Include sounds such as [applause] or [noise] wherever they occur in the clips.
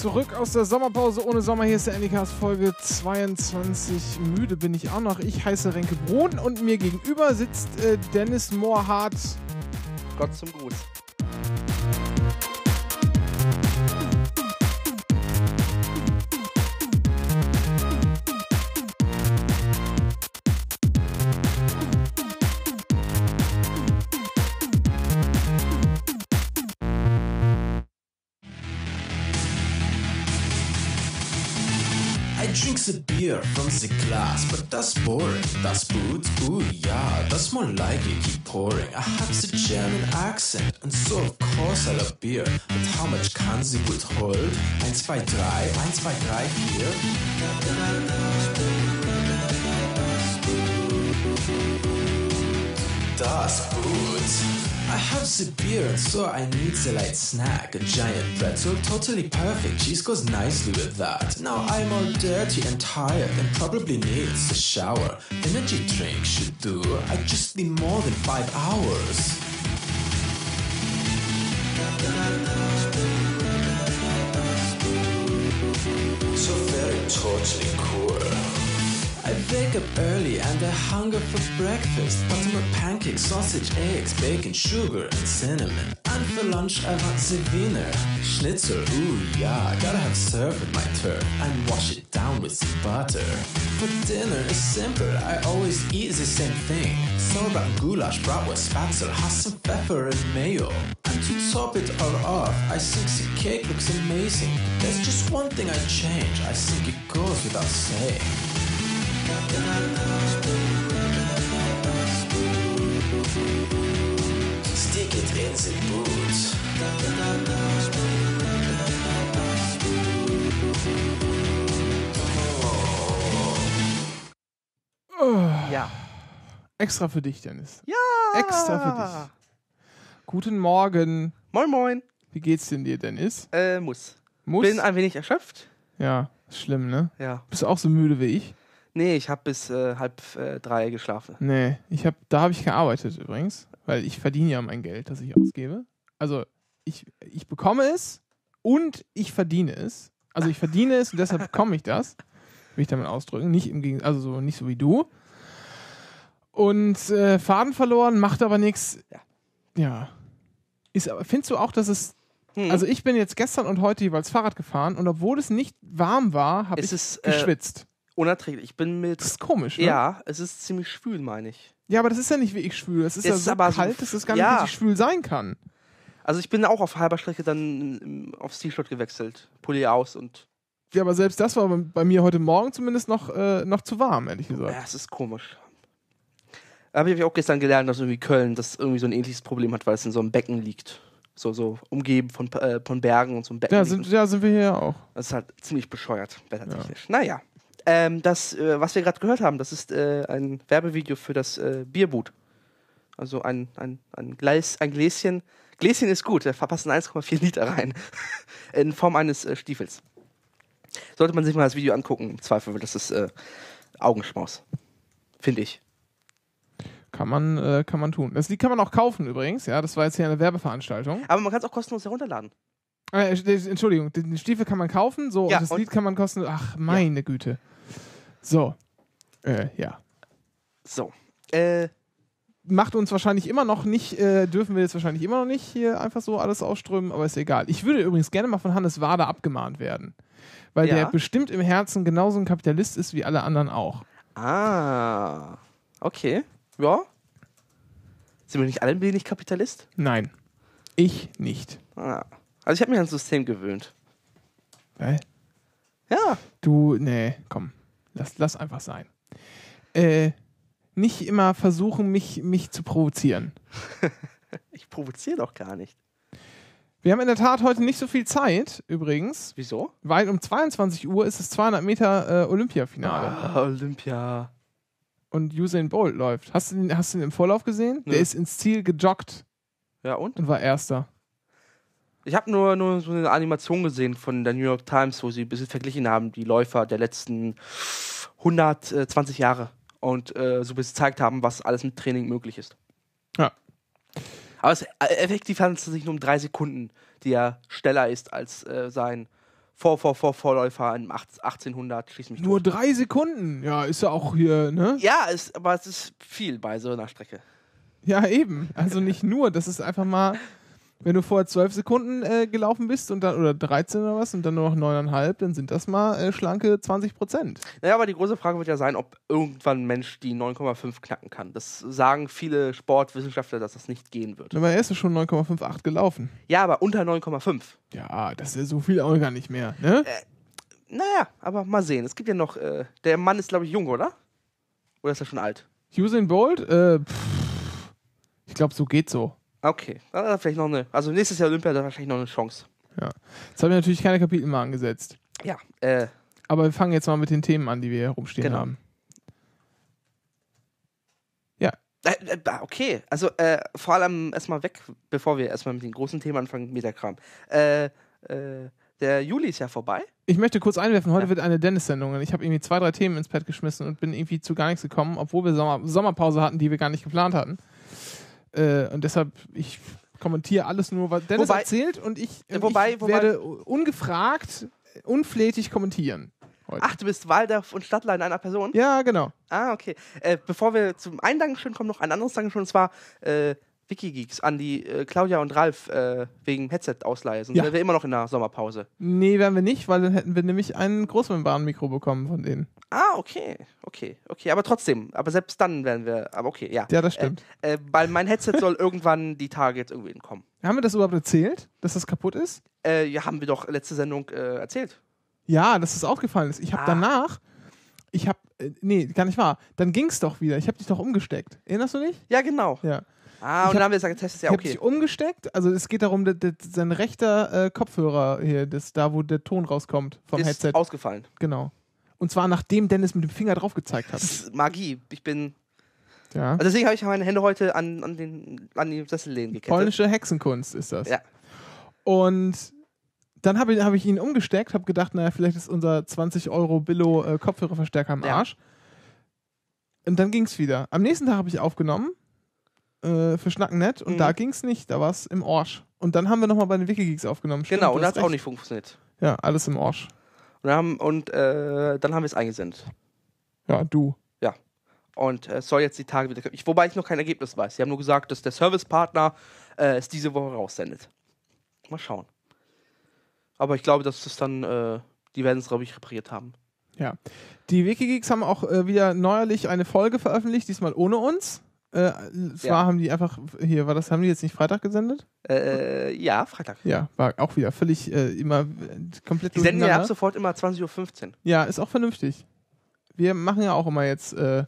zurück aus der Sommerpause ohne Sommer. Hier ist der Endicast Folge 22. Müde bin ich auch noch. Ich heiße Renke Brun und mir gegenüber sitzt äh, Dennis Moorhardt. Gott zum Gruß. beer from the glass, but that's boring. That's booze, ooh yeah, that's more like it. keep pouring. I have the German accent, and so of course I love beer. But how much can the would hold? 1, 2, 3, 1, 2, 3 here. Das boots. Das I have severe, so I need a light snack. A giant pretzel, totally perfect. Cheese goes nicely with that. Now I'm all dirty and tired and probably needs a shower. Energy drink should do. I just need more than five hours. So very totally cool. I wake up early and I hunger for breakfast. Buttermilk pancakes, sausage, eggs, bacon, sugar, and cinnamon. And for lunch I want the wiener, schnitzel, ooh yeah, gotta have served with my turf. And wash it down with some butter. For dinner is simple, I always eat the same thing. Sauerkraut goulash, bratwurst, spatzel, has some pepper and mayo. And to top it all off, I think the cake looks amazing. there's just one thing I'd change, I think it goes without saying. Oh. Ja. Extra für dich, Dennis. Ja. Extra für dich. Guten Morgen. Moin, moin. Wie geht's denn dir, Dennis? Äh, muss. Muss? Bin ein wenig erschöpft. Ja, schlimm, ne? Ja. Bist du auch so müde wie ich? Nee, ich habe bis äh, halb äh, drei geschlafen. Nee, ich hab, da habe ich gearbeitet übrigens, weil ich verdiene ja mein Geld, das ich ausgebe. Also ich, ich bekomme es und ich verdiene es. Also ich verdiene es und deshalb [laughs] bekomme ich das. Will ich damit ausdrücken. Nicht im Gegens also so, nicht so wie du. Und äh, Faden verloren, macht aber nichts. Ja. ja. Ist, aber, findest du auch, dass es mhm. also ich bin jetzt gestern und heute jeweils Fahrrad gefahren und obwohl es nicht warm war, habe ich es, äh, geschwitzt. Äh, unerträglich. Ich bin mit. Das ist komisch, ne? Ja, es ist ziemlich schwül, meine ich. Ja, aber das ist ja nicht wie ich schwül. Es ist, es ja so aber kalt, so dass es gar nicht ja. richtig schwül sein kann. Also ich bin auch auf halber Strecke dann mm, aufs T-Shirt gewechselt. Pulli aus und. Ja, aber selbst das war bei mir heute Morgen zumindest noch, äh, noch zu warm, ehrlich gesagt. Ja, es ist komisch. Aber ich habe auch gestern gelernt, dass irgendwie Köln das irgendwie so ein ähnliches Problem hat, weil es in so einem Becken liegt. So, so umgeben von, äh, von Bergen und so einem Becken. Ja sind, ja, sind wir hier ja auch. Das ist halt ziemlich bescheuert, wettertechnisch. Ja. Naja. Ähm, das, äh, was wir gerade gehört haben, das ist äh, ein Werbevideo für das äh, Bierbut. Also ein, ein, ein, Gleis, ein Gläschen. Gläschen ist gut, da verpassen 1,4 Liter rein. [laughs] In Form eines äh, Stiefels. Sollte man sich mal das Video angucken, im Zweifel, weil das ist äh, Augenschmaus. Finde ich. Kann man, äh, kann man tun. Das Lied kann man auch kaufen übrigens, ja. Das war jetzt hier eine Werbeveranstaltung. Aber man kann es auch kostenlos herunterladen. Äh, Entschuldigung, den Stiefel kann man kaufen, so, ja, und das und Lied kann man kosten. Ach, meine ja. Güte. So. Äh, ja. So. Äh. Macht uns wahrscheinlich immer noch nicht, äh, dürfen wir jetzt wahrscheinlich immer noch nicht hier einfach so alles ausströmen, aber ist egal. Ich würde übrigens gerne mal von Hannes Wader abgemahnt werden. Weil ja. der bestimmt im Herzen genauso ein Kapitalist ist wie alle anderen auch. Ah. Okay. Ja. Sind wir nicht alle ein wenig Kapitalist? Nein. Ich nicht. Ah. Also ich habe mich an ans System gewöhnt. Äh? Ja. Du, nee, komm. Lass, lass einfach sein. Äh, nicht immer versuchen, mich, mich zu provozieren. [laughs] ich provoziere doch gar nicht. Wir haben in der Tat heute nicht so viel Zeit, übrigens. Wieso? Weil um 22 Uhr ist das 200 Meter äh, Olympia-Finale. Ah, Olympia. Und Usain Bolt läuft. Hast du, den, hast du den im Vorlauf gesehen? Ne. Der ist ins Ziel gejoggt. Ja, und? Und war Erster ich habe nur, nur so eine Animation gesehen von der New York Times, wo sie ein bisschen verglichen haben, die Läufer der letzten 120 Jahre und äh, so gezeigt haben, was alles mit Training möglich ist. Ja. Aber es, äh, effektiv handelt es sich nur um drei Sekunden, die er schneller ist als äh, sein vor vor vor Vorläufer im 1800 schieß mich Nur tot. drei Sekunden, ja, ist ja auch hier, ne? Ja, ist, aber es ist viel bei so einer Strecke. Ja, eben. Also nicht nur, das ist einfach mal [laughs] Wenn du vor 12 Sekunden äh, gelaufen bist und dann, oder 13 oder was und dann nur noch neuneinhalb, dann sind das mal äh, schlanke 20 Prozent. Naja, aber die große Frage wird ja sein, ob irgendwann ein Mensch die 9,5 knacken kann. Das sagen viele Sportwissenschaftler, dass das nicht gehen wird. Aber er ist schon 9,58 gelaufen. Ja, aber unter 9,5. Ja, das ist ja so viel auch gar nicht mehr, ne? Äh, naja, aber mal sehen. Es gibt ja noch, äh, der Mann ist glaube ich jung, oder? Oder ist er schon alt? Usain Bolt? Äh, ich glaube, so geht's so. Okay, ah, vielleicht noch eine. Also nächstes Jahr Olympia, da wahrscheinlich noch eine Chance. Ja. Jetzt habe ich natürlich keine Kapitel mal angesetzt. Ja. Äh, Aber wir fangen jetzt mal mit den Themen an, die wir herumstehen genau. haben. Ja. Äh, äh okay, also äh, vor allem erstmal weg, bevor wir erstmal mit den großen Themen anfangen, mit Metakram. Äh, äh, der Juli ist ja vorbei. Ich möchte kurz einwerfen, heute ja. wird eine Dennis-Sendung ich habe irgendwie zwei, drei Themen ins Pad geschmissen und bin irgendwie zu gar nichts gekommen, obwohl wir Sommer Sommerpause hatten, die wir gar nicht geplant hatten. Äh, und deshalb, ich kommentiere alles nur, was Dennis wobei, erzählt und ich, und äh, wobei, ich wobei, werde ungefragt, äh, unflätig kommentieren. Heute. Ach, du bist Waldorf und Stadtler in einer Person? Ja, genau. Ah, okay. Äh, bevor wir zum einen Dankeschön kommen, noch ein anderes Dankeschön, und zwar äh, Wikigeeks an die äh, Claudia und Ralf äh, wegen Headset-Ausleihe. Sonst ja. wären wir immer noch in der Sommerpause. Nee, wären wir nicht, weil dann hätten wir nämlich ein Großmembran-Mikro bekommen von denen. Ah, okay. Okay, okay. Aber trotzdem, aber selbst dann wären wir, aber okay, ja. Ja, das stimmt. Äh, äh weil mein Headset soll [laughs] irgendwann die Tage jetzt irgendwie entkommen. Haben wir das überhaupt erzählt, dass das kaputt ist? Äh, ja, haben wir doch letzte Sendung äh, erzählt. Ja, dass das aufgefallen ist. Ich habe ah. danach, ich hab, nee, gar nicht wahr. Dann ging's doch wieder. Ich hab dich doch umgesteckt. Erinnerst du dich? Ja, genau. Ja. Ah, und dann haben wir gesagt, Test ist ja okay. Ich habe umgesteckt. Also es geht darum, dass, dass sein rechter äh, Kopfhörer hier, das, da wo der Ton rauskommt vom ist Headset. ausgefallen. Genau. Und zwar nachdem Dennis mit dem Finger drauf gezeigt hat. Das ist Magie. Ich bin. Ja. Also deswegen habe ich meine Hände heute an, an, den, an die Sessellehnen gekettet. Polnische Hexenkunst ist das. Ja. Und dann habe ich, hab ich ihn umgesteckt, habe gedacht, naja, vielleicht ist unser 20 Euro Billo äh, Kopfhörerverstärker im Arsch. Und dann ging es wieder. Am nächsten Tag habe ich aufgenommen äh, für nett und mhm. da ging es nicht, da war es im Orsch. Und dann haben wir nochmal bei den Wikigeeks aufgenommen. Stimmt, genau, und da hat es auch nicht funktioniert. Ja, alles im Orsch. Und, dann haben, äh, haben wir es eingesendet. Ja, du. Ja. Und es äh, soll jetzt die Tage wieder ich, Wobei ich noch kein Ergebnis weiß. Sie haben nur gesagt, dass der Servicepartner äh, es diese Woche raussendet. Mal schauen. Aber ich glaube, dass es dann, äh, die werden es, glaube ich, repariert haben. Ja. Die Wikigeeks haben auch äh, wieder neuerlich eine Folge veröffentlicht, diesmal ohne uns. Äh, zwar ja. haben die einfach, hier war das, haben die jetzt nicht Freitag gesendet? Äh, äh ja, Freitag. Ja, war auch wieder völlig äh, immer äh, komplett Die senden ja ab sofort immer 20.15 Uhr. Ja, ist auch vernünftig. Wir machen ja auch immer jetzt äh,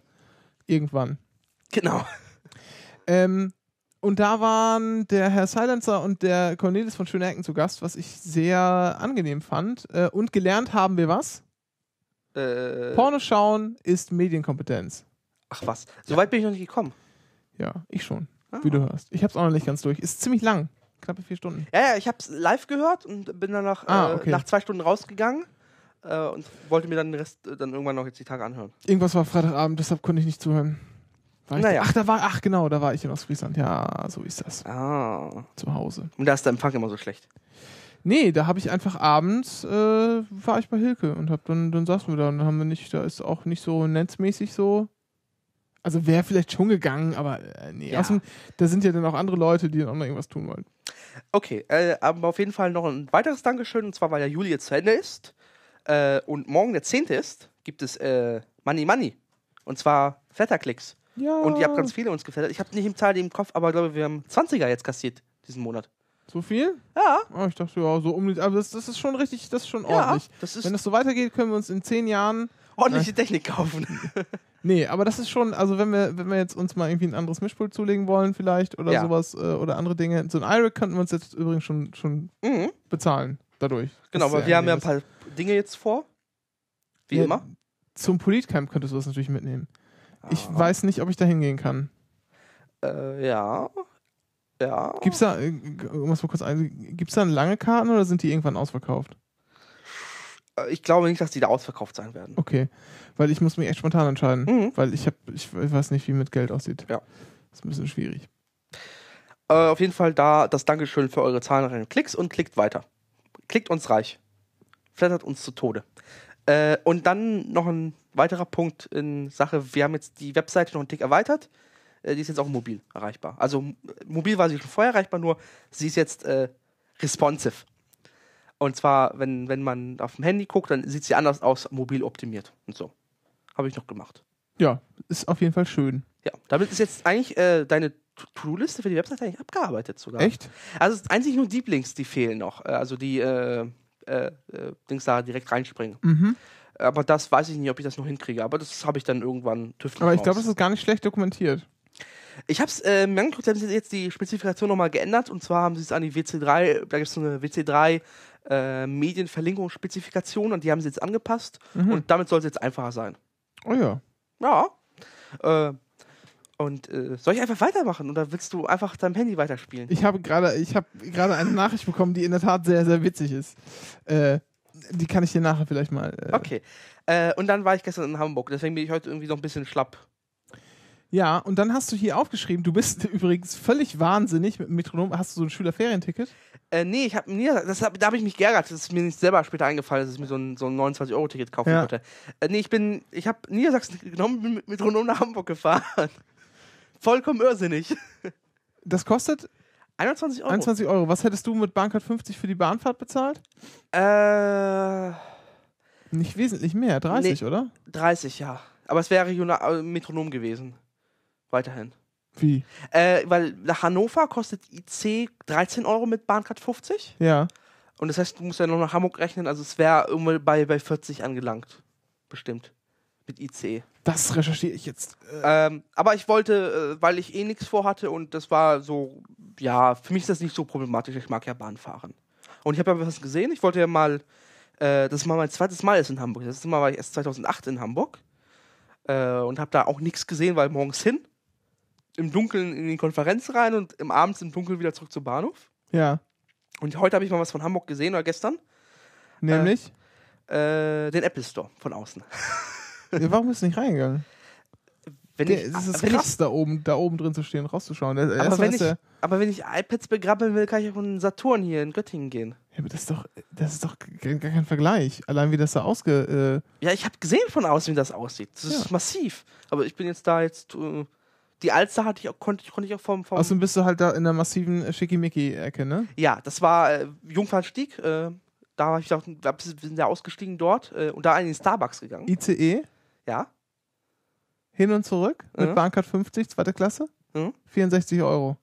irgendwann. Genau. Ähm, und da waren der Herr Silencer und der Cornelis von Schönecken zu Gast, was ich sehr angenehm fand. und gelernt haben wir was? Porno schauen ist Medienkompetenz. Ach was, soweit weit bin ich noch nicht gekommen. Ja, ich schon. Ah. Wie du hörst. Ich hab's auch noch nicht ganz durch. Ist ziemlich lang. Knappe vier Stunden. Ja, ja, ich hab's live gehört und bin dann nach, ah, äh, okay. äh, nach zwei Stunden rausgegangen äh, und wollte mir dann den Rest äh, dann irgendwann noch jetzt die Tage anhören. Irgendwas war Freitagabend, deshalb konnte ich nicht zuhören. naja. Da? Ach, da war, ach genau, da war ich in Ostfriesland. Ja, so ist das. Ah. Zu Hause. Und da ist der Empfang immer so schlecht. Nee, da habe ich einfach abends, äh, war ich bei Hilke und hab dann, dann saßen wir da und dann haben wir nicht, da ist auch nicht so netzmäßig so also wäre vielleicht schon gegangen, aber äh, nee. Ja. Außerdem, da sind ja dann auch andere Leute, die dann auch noch irgendwas tun wollen. Okay, äh, aber auf jeden Fall noch ein weiteres Dankeschön, und zwar, weil der Juli jetzt zu Ende ist äh, und morgen der 10. ist, gibt es äh, Money Money. Und zwar Fetterklicks. Ja. Und ihr habt ganz viele uns geflattert. Ich habe nicht im Zahl im Kopf, aber glaube, wir haben 20er jetzt kassiert diesen Monat. So viel? Ja. Oh, ich dachte, ja, so um Aber das, das ist schon richtig, das ist schon ordentlich. Ja, das ist Wenn das so weitergeht, können wir uns in zehn Jahren ordentliche äh. Technik kaufen. [laughs] Nee, aber das ist schon, also wenn wir, wenn wir jetzt uns mal irgendwie ein anderes Mischpult zulegen wollen, vielleicht oder ja. sowas äh, oder andere Dinge. So ein iRig könnten wir uns jetzt übrigens schon, schon mhm. bezahlen dadurch. Genau, aber wir haben ja ein paar Dinge jetzt vor. Wie ja, immer. Zum Politcamp könntest du das natürlich mitnehmen. Ah. Ich weiß nicht, ob ich da hingehen kann. Äh, ja. Ja. Gibt's da, äh, mal kurz ein, gibt's da lange Karten oder sind die irgendwann ausverkauft? Äh, ich glaube nicht, dass die da ausverkauft sein werden. Okay, weil ich muss mich echt spontan entscheiden, mhm. weil ich habe, ich weiß nicht, wie mit Geld aussieht. Ja. Das ist ein bisschen schwierig. Äh, auf jeden Fall da das Dankeschön für eure zahlreichen Klicks und klickt weiter. Klickt uns reich. Flattert uns zu Tode. Äh, und dann noch ein weiterer Punkt in Sache, wir haben jetzt die Webseite noch einen Tick erweitert. Äh, die ist jetzt auch mobil erreichbar. Also mobil war sie schon vorher erreichbar, nur sie ist jetzt äh, responsive. Und zwar, wenn, wenn man auf dem Handy guckt, dann sieht sie anders aus, mobil optimiert und so. Habe ich noch gemacht. Ja, ist auf jeden Fall schön. Ja, damit ist jetzt eigentlich äh, deine To-Do-Liste für die Webseite eigentlich abgearbeitet sogar. Echt? Also es ist eigentlich nur Deep Links, die fehlen noch. Äh, also die äh, äh, äh, Dings da direkt reinspringen. Mhm. Aber das weiß ich nicht, ob ich das noch hinkriege. Aber das habe ich dann irgendwann tüftelt. Aber ich glaube, das ist gar nicht schlecht dokumentiert. Ich habe es äh, mir angeguckt, haben sie jetzt die Spezifikation nochmal geändert. Und zwar haben sie es an die WC3, da gibt es so eine WC3 äh, Medienverlinkungsspezifikationen und die haben sie jetzt angepasst mhm. und damit soll es jetzt einfacher sein. Oh ja. Ja. Äh, und äh, soll ich einfach weitermachen oder willst du einfach deinem Handy weiterspielen? Ich habe gerade ich eine Nachricht bekommen, die in der Tat sehr sehr witzig ist. Äh, die kann ich dir nachher vielleicht mal. Äh okay. Äh, und dann war ich gestern in Hamburg, deswegen bin ich heute irgendwie noch ein bisschen schlapp. Ja, und dann hast du hier aufgeschrieben, du bist [laughs] übrigens völlig wahnsinnig mit dem Metronom. Hast du so ein Schülerferienticket? Äh, nee, ich hab, nee das hab, da habe ich mich geärgert. Das ist mir nicht selber später eingefallen, dass ich mir so ein, so ein 29-Euro-Ticket kaufen ja. konnte. Äh, nee, ich bin, ich habe Niedersachsen genommen, bin mit Metronom nach Hamburg gefahren. [laughs] Vollkommen irrsinnig. Das kostet 21 Euro. 21 Euro. Was hättest du mit Bahncard 50 für die Bahnfahrt bezahlt? Äh. Nicht wesentlich mehr, 30, nee, oder? 30, ja. Aber es wäre äh, Metronom gewesen. Weiterhin. Wie? Äh, weil nach Hannover kostet IC 13 Euro mit Bahncard 50. Ja. Und das heißt, du musst ja noch nach Hamburg rechnen, also es wäre irgendwo bei, bei 40 angelangt. Bestimmt. Mit IC. Das recherchiere ich jetzt. Äh. ähm, aber ich wollte, äh, weil ich eh nichts vorhatte und das war so, ja, für mich ist das nicht so problematisch. Ich mag ja Bahn fahren. Und ich habe ja was gesehen. Ich wollte ja mal, äh, das mal mein zweites Mal jetzt in Hamburg. Das ist Mal war ich erst 2008 in Hamburg äh, und habe da auch nichts gesehen, weil morgens hin im Dunkeln in die Konferenz rein und im Abends im Dunkeln wieder zurück zum Bahnhof. Ja. Und heute habe ich mal was von Hamburg gesehen oder gestern. Nämlich? Äh, äh, den Apple Store von außen. [laughs] ja, warum du nicht reingegangen? Wenn der, es ist krass, ich, da, oben, da oben drin zu stehen und rauszuschauen. Das, aber, wenn ich, aber wenn ich iPads begrabbeln will, kann ich auf einen Saturn hier in Göttingen gehen. Ja, aber das ist doch, das ist doch gar kein Vergleich. Allein wie das da ausge. Äh ja, ich habe gesehen von außen, wie das aussieht. Das ja. ist massiv. Aber ich bin jetzt da jetzt. Äh, die Alster hatte ich auch, konnte, konnte ich auch vom. vom Außerdem bist du halt da in der massiven äh, Schickimicki-Ecke, ne? Ja, das war äh, Jungfernstieg. Äh, da war ich gedacht, da sind ja ausgestiegen dort äh, und da in den Starbucks gegangen. ICE? Ja. Hin und zurück mit mhm. Bahncard 50, zweite Klasse? Mhm. 64 Euro.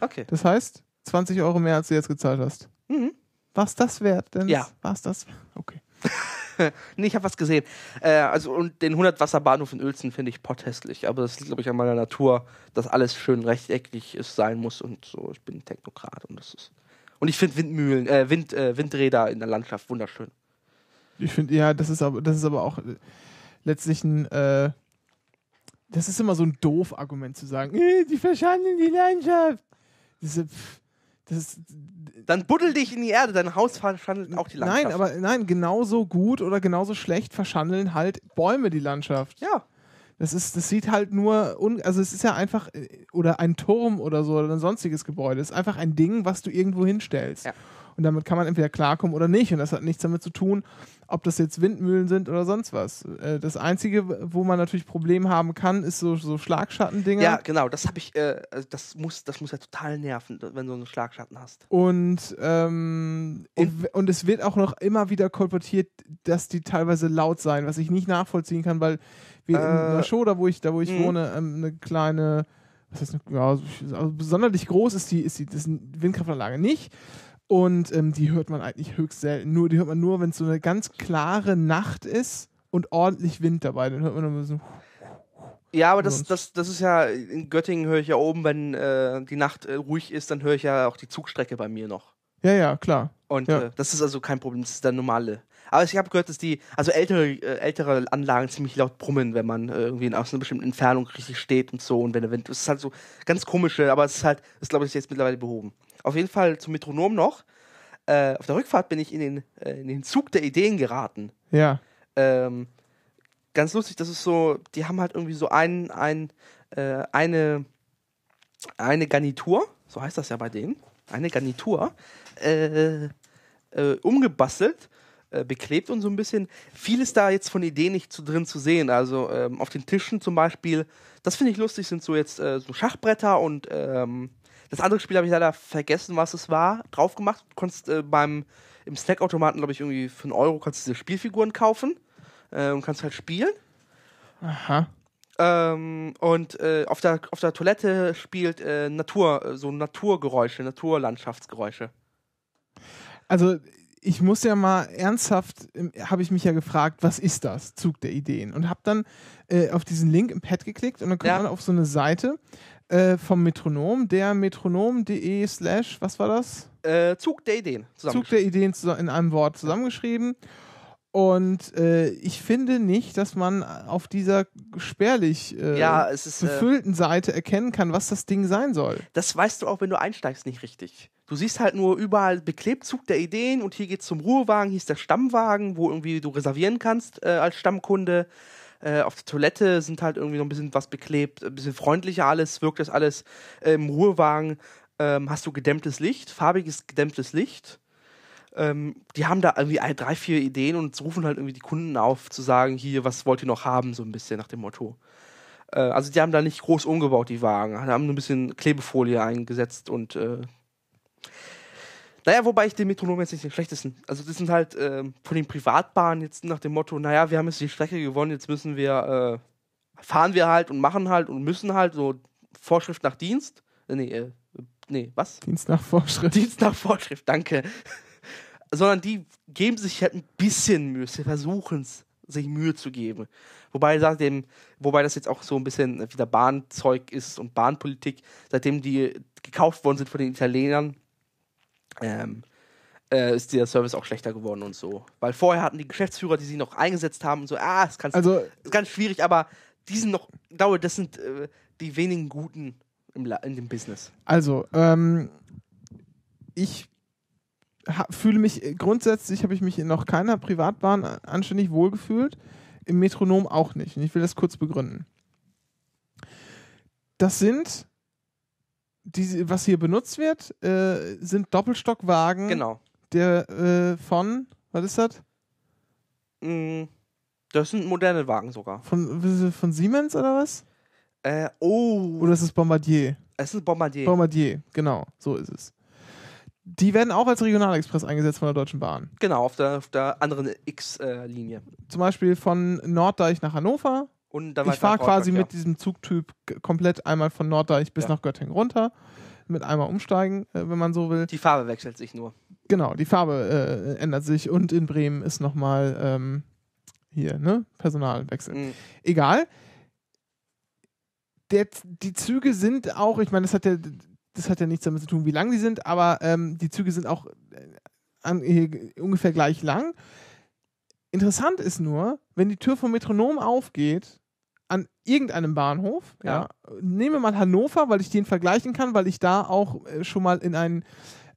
Okay. Das heißt, 20 Euro mehr, als du jetzt gezahlt hast. Mhm. War es das wert? Dennis? Ja. War es das? Okay. [laughs] [laughs] nee, ich habe was gesehen. Äh, also und den 100 Wasserbahnhof in Uelzen finde ich potthässlich, aber das liegt glaube ich an meiner Natur, dass alles schön rechteckig ist, sein muss und so. Ich bin Technokrat und das ist. Und ich finde Windmühlen, äh, Wind, äh, Windräder in der Landschaft wunderschön. Ich finde, ja, das ist aber, das ist aber auch äh, letztlich ein äh, das ist immer so ein doof Argument zu sagen, äh, die verschandeln die Landschaft. Das ist, pff, das, dann buddel dich in die Erde, dein Haus verschandelt auch die Landschaft. Nein, aber nein, genauso gut oder genauso schlecht verschandeln halt Bäume die Landschaft. Ja. Das, ist, das sieht halt nur, un, also es ist ja einfach, äh, oder ein Turm oder so, oder ein sonstiges Gebäude. Es ist einfach ein Ding, was du irgendwo hinstellst. Ja. Und damit kann man entweder klarkommen oder nicht. Und das hat nichts damit zu tun, ob das jetzt Windmühlen sind oder sonst was. Äh, das Einzige, wo man natürlich Probleme haben kann, ist so, so schlagschatten Ja, genau, das habe ich, äh, also das, muss, das muss ja total nerven, wenn du einen Schlagschatten hast. Und, ähm, und, und, es wird auch noch immer wieder kolportiert, dass die teilweise laut sein, was ich nicht nachvollziehen kann, weil wir äh, in der Show, da wo ich, da wo ich hm. wohne, ähm, eine kleine was heißt, ja, also sonderlich groß ist die, ist die Windkraftanlage nicht. Und ähm, die hört man eigentlich höchst selten. Nur, die hört man nur, wenn es so eine ganz klare Nacht ist und ordentlich Wind dabei. Dann hört man immer so. Ja, aber das, das, das ist ja, in Göttingen höre ich ja oben, wenn äh, die Nacht äh, ruhig ist, dann höre ich ja auch die Zugstrecke bei mir noch. Ja, ja, klar. Und ja. Äh, das ist also kein Problem, das ist der normale. Aber ich habe gehört, dass die, also ältere, äh, ältere Anlagen ziemlich laut brummen, wenn man äh, irgendwie aus einer bestimmten Entfernung richtig steht und so und wenn der Wind. das ist halt so ganz komische, aber es ist halt, ist glaube ich jetzt mittlerweile behoben. Auf jeden Fall zum Metronom noch. Äh, auf der Rückfahrt bin ich in den, äh, in den Zug der Ideen geraten. Ja. Ähm, ganz lustig, das ist so, die haben halt irgendwie so ein, ein, äh, eine, eine Garnitur, so heißt das ja bei denen, eine Garnitur, äh, äh, umgebastelt, äh, beklebt und so ein bisschen. Vieles da jetzt von Ideen nicht zu, drin zu sehen. Also ähm, auf den Tischen zum Beispiel, das finde ich lustig, sind so jetzt äh, so Schachbretter und ähm, das andere Spiel habe ich leider vergessen, was es war, drauf gemacht. Du konntest äh, beim, im Snackautomaten, glaube ich, irgendwie für einen Euro konntest du diese Spielfiguren kaufen äh, und kannst halt spielen. Aha. Ähm, und äh, auf, der, auf der Toilette spielt äh, Natur, äh, so Naturgeräusche, Naturlandschaftsgeräusche. Also ich muss ja mal ernsthaft, ähm, habe ich mich ja gefragt, was ist das, Zug der Ideen? Und habe dann äh, auf diesen Link im Pad geklickt und dann kommt ja. man auf so eine Seite, äh, vom Metronom, der metronom.de slash, was war das? Äh, Zug der Ideen. Zug der Ideen in einem Wort zusammengeschrieben. Und äh, ich finde nicht, dass man auf dieser spärlich äh, ja, ist, befüllten äh, Seite erkennen kann, was das Ding sein soll. Das weißt du auch, wenn du einsteigst, nicht richtig. Du siehst halt nur überall beklebt Zug der Ideen und hier geht's zum Ruhewagen, hieß der Stammwagen, wo irgendwie du reservieren kannst äh, als Stammkunde äh, auf der Toilette sind halt irgendwie noch ein bisschen was beklebt, ein bisschen freundlicher alles, wirkt das alles. Äh, Im Ruhewagen ähm, hast du gedämmtes Licht, farbiges gedämmtes Licht. Ähm, die haben da irgendwie ein, drei, vier Ideen und rufen halt irgendwie die Kunden auf, zu sagen, hier, was wollt ihr noch haben, so ein bisschen nach dem Motto. Äh, also die haben da nicht groß umgebaut, die Wagen, haben nur ein bisschen Klebefolie eingesetzt und äh, naja, wobei ich den Metronom jetzt nicht den schlechtesten. Also, das sind halt ähm, von den Privatbahnen jetzt nach dem Motto: Naja, wir haben jetzt die Strecke gewonnen, jetzt müssen wir, äh, fahren wir halt und machen halt und müssen halt so Vorschrift nach Dienst. Äh, nee, äh, nee, was? Dienst nach Vorschrift. Dienst nach Vorschrift, danke. [laughs] Sondern die geben sich halt ein bisschen Mühe, sie versuchen es, sich Mühe zu geben. Wobei, seitdem, wobei das jetzt auch so ein bisschen wieder Bahnzeug ist und Bahnpolitik, seitdem die gekauft worden sind von den Italienern ähm, äh, ist der Service auch schlechter geworden und so. Weil vorher hatten die Geschäftsführer, die sie noch eingesetzt haben und so, ah, es also, ist ganz schwierig, aber die sind noch, ich das sind äh, die wenigen Guten im in dem Business. Also, ähm, ich fühle mich grundsätzlich habe ich mich in noch keiner Privatbahn anständig wohlgefühlt, im Metronom auch nicht. Und ich will das kurz begründen. Das sind die, was hier benutzt wird, äh, sind Doppelstockwagen. Genau. Der äh, von, was ist das? Mm, das sind moderne Wagen sogar. Von, von Siemens oder was? Äh, oh. Oder ist es Bombardier? Es ist Bombardier. Bombardier, genau, so ist es. Die werden auch als Regionalexpress eingesetzt von der Deutschen Bahn. Genau, auf der, auf der anderen X-Linie. Äh, Zum Beispiel von Norddeich nach Hannover und dann ich fahre quasi mit diesem Zugtyp komplett einmal von Norddeich bis ja. nach Göttingen runter, mit einmal umsteigen, äh, wenn man so will. Die Farbe wechselt sich nur. Genau, die Farbe äh, ändert sich und in Bremen ist nochmal ähm, hier, ne? Personalwechsel. Mhm. Egal. Der, die Züge sind auch, ich meine, das hat ja, das hat ja nichts damit zu tun, wie lang die sind, aber ähm, die Züge sind auch äh, an, hier, ungefähr gleich lang. Interessant ist nur, wenn die Tür vom Metronom aufgeht, an irgendeinem Bahnhof, ja. ja. Nehme mal Hannover, weil ich den vergleichen kann, weil ich da auch äh, schon mal in einen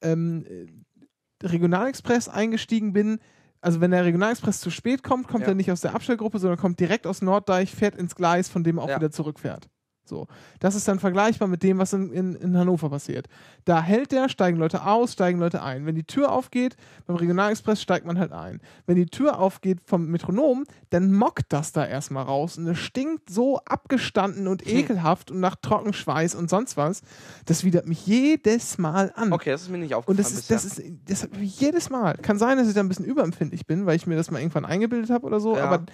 ähm, äh, Regionalexpress eingestiegen bin. Also wenn der Regionalexpress zu spät kommt, kommt ja. er nicht aus der Abstellgruppe, sondern kommt direkt aus Norddeich, fährt ins Gleis, von dem er auch ja. wieder zurückfährt. So. Das ist dann vergleichbar mit dem, was in, in, in Hannover passiert. Da hält der, steigen Leute aus, steigen Leute ein. Wenn die Tür aufgeht, beim Regionalexpress steigt man halt ein. Wenn die Tür aufgeht vom Metronom, dann mockt das da erstmal raus und es stinkt so abgestanden und hm. ekelhaft und nach Trockenschweiß und sonst was. Das widert mich jedes Mal an. Okay, das ist mir nicht aufgefallen. Und das ist, das ist, das ist jedes Mal. Kann sein, dass ich da ein bisschen überempfindlich bin, weil ich mir das mal irgendwann eingebildet habe oder so, ja. aber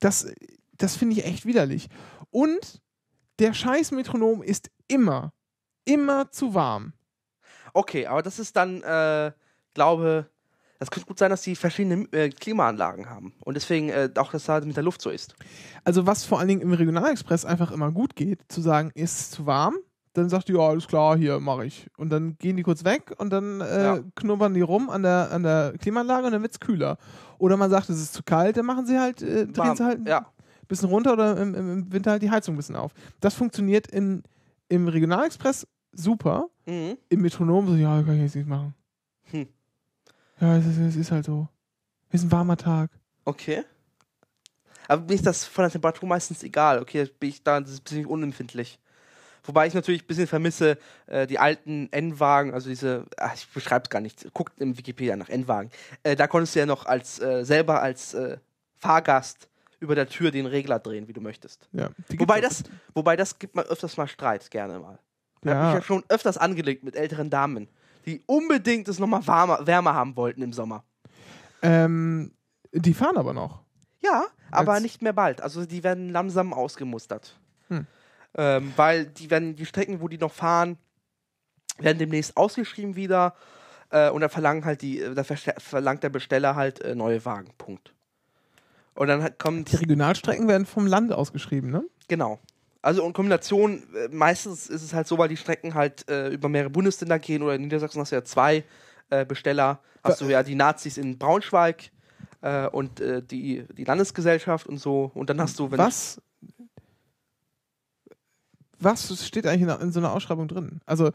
das, das finde ich echt widerlich. Und der scheiß Metronom ist immer, immer zu warm. Okay, aber das ist dann, äh, glaube, das könnte gut sein, dass die verschiedene äh, Klimaanlagen haben und deswegen äh, auch, dass das mit der Luft so ist. Also was vor allen Dingen im Regionalexpress einfach immer gut geht, zu sagen, ist es zu warm, dann sagt die, ja, alles klar, hier mache ich. Und dann gehen die kurz weg und dann äh, ja. knubbern die rum an der, an der Klimaanlage und dann wird es kühler. Oder man sagt, es ist zu kalt, dann machen sie halt, äh, drehen sie halt ja bisschen runter oder im, im Winter halt die Heizung ein bisschen auf. Das funktioniert in, im Regionalexpress super. Mhm. Im Metronom so, ja, kann ich jetzt nicht machen. Hm. Ja, es ist, es ist halt so. Es ist ein warmer Tag. Okay. Aber mir ist das von der Temperatur meistens egal. Okay, bin ich da ein bisschen unempfindlich. Wobei ich natürlich ein bisschen vermisse, äh, die alten N-Wagen, also diese, ach, ich beschreibe es gar nicht, guckt im Wikipedia nach N-Wagen. Äh, da konntest du ja noch als äh, selber als äh, Fahrgast über der Tür den Regler drehen, wie du möchtest. Ja, wobei, das, wobei das gibt man öfters mal Streit, gerne mal. Ja. Habe ich ja schon öfters angelegt mit älteren Damen, die unbedingt es nochmal warmer, wärmer haben wollten im Sommer. Ähm, die fahren aber noch. Ja, aber Jetzt. nicht mehr bald. Also die werden langsam ausgemustert. Hm. Ähm, weil die werden die Strecken, wo die noch fahren, werden demnächst ausgeschrieben wieder. Äh, und da verlangen halt die, da verlangt der Besteller halt äh, neue Wagen. Punkt. Und dann kommt. Die Regionalstrecken werden vom Land ausgeschrieben, ne? Genau. Also in Kombination, äh, meistens ist es halt so, weil die Strecken halt äh, über mehrere Bundesländer gehen oder in Niedersachsen hast du ja zwei äh, Besteller. Hast du ja die Nazis in Braunschweig äh, und äh, die, die Landesgesellschaft und so. Und dann hast du, Was? Was steht eigentlich in, in so einer Ausschreibung drin? Also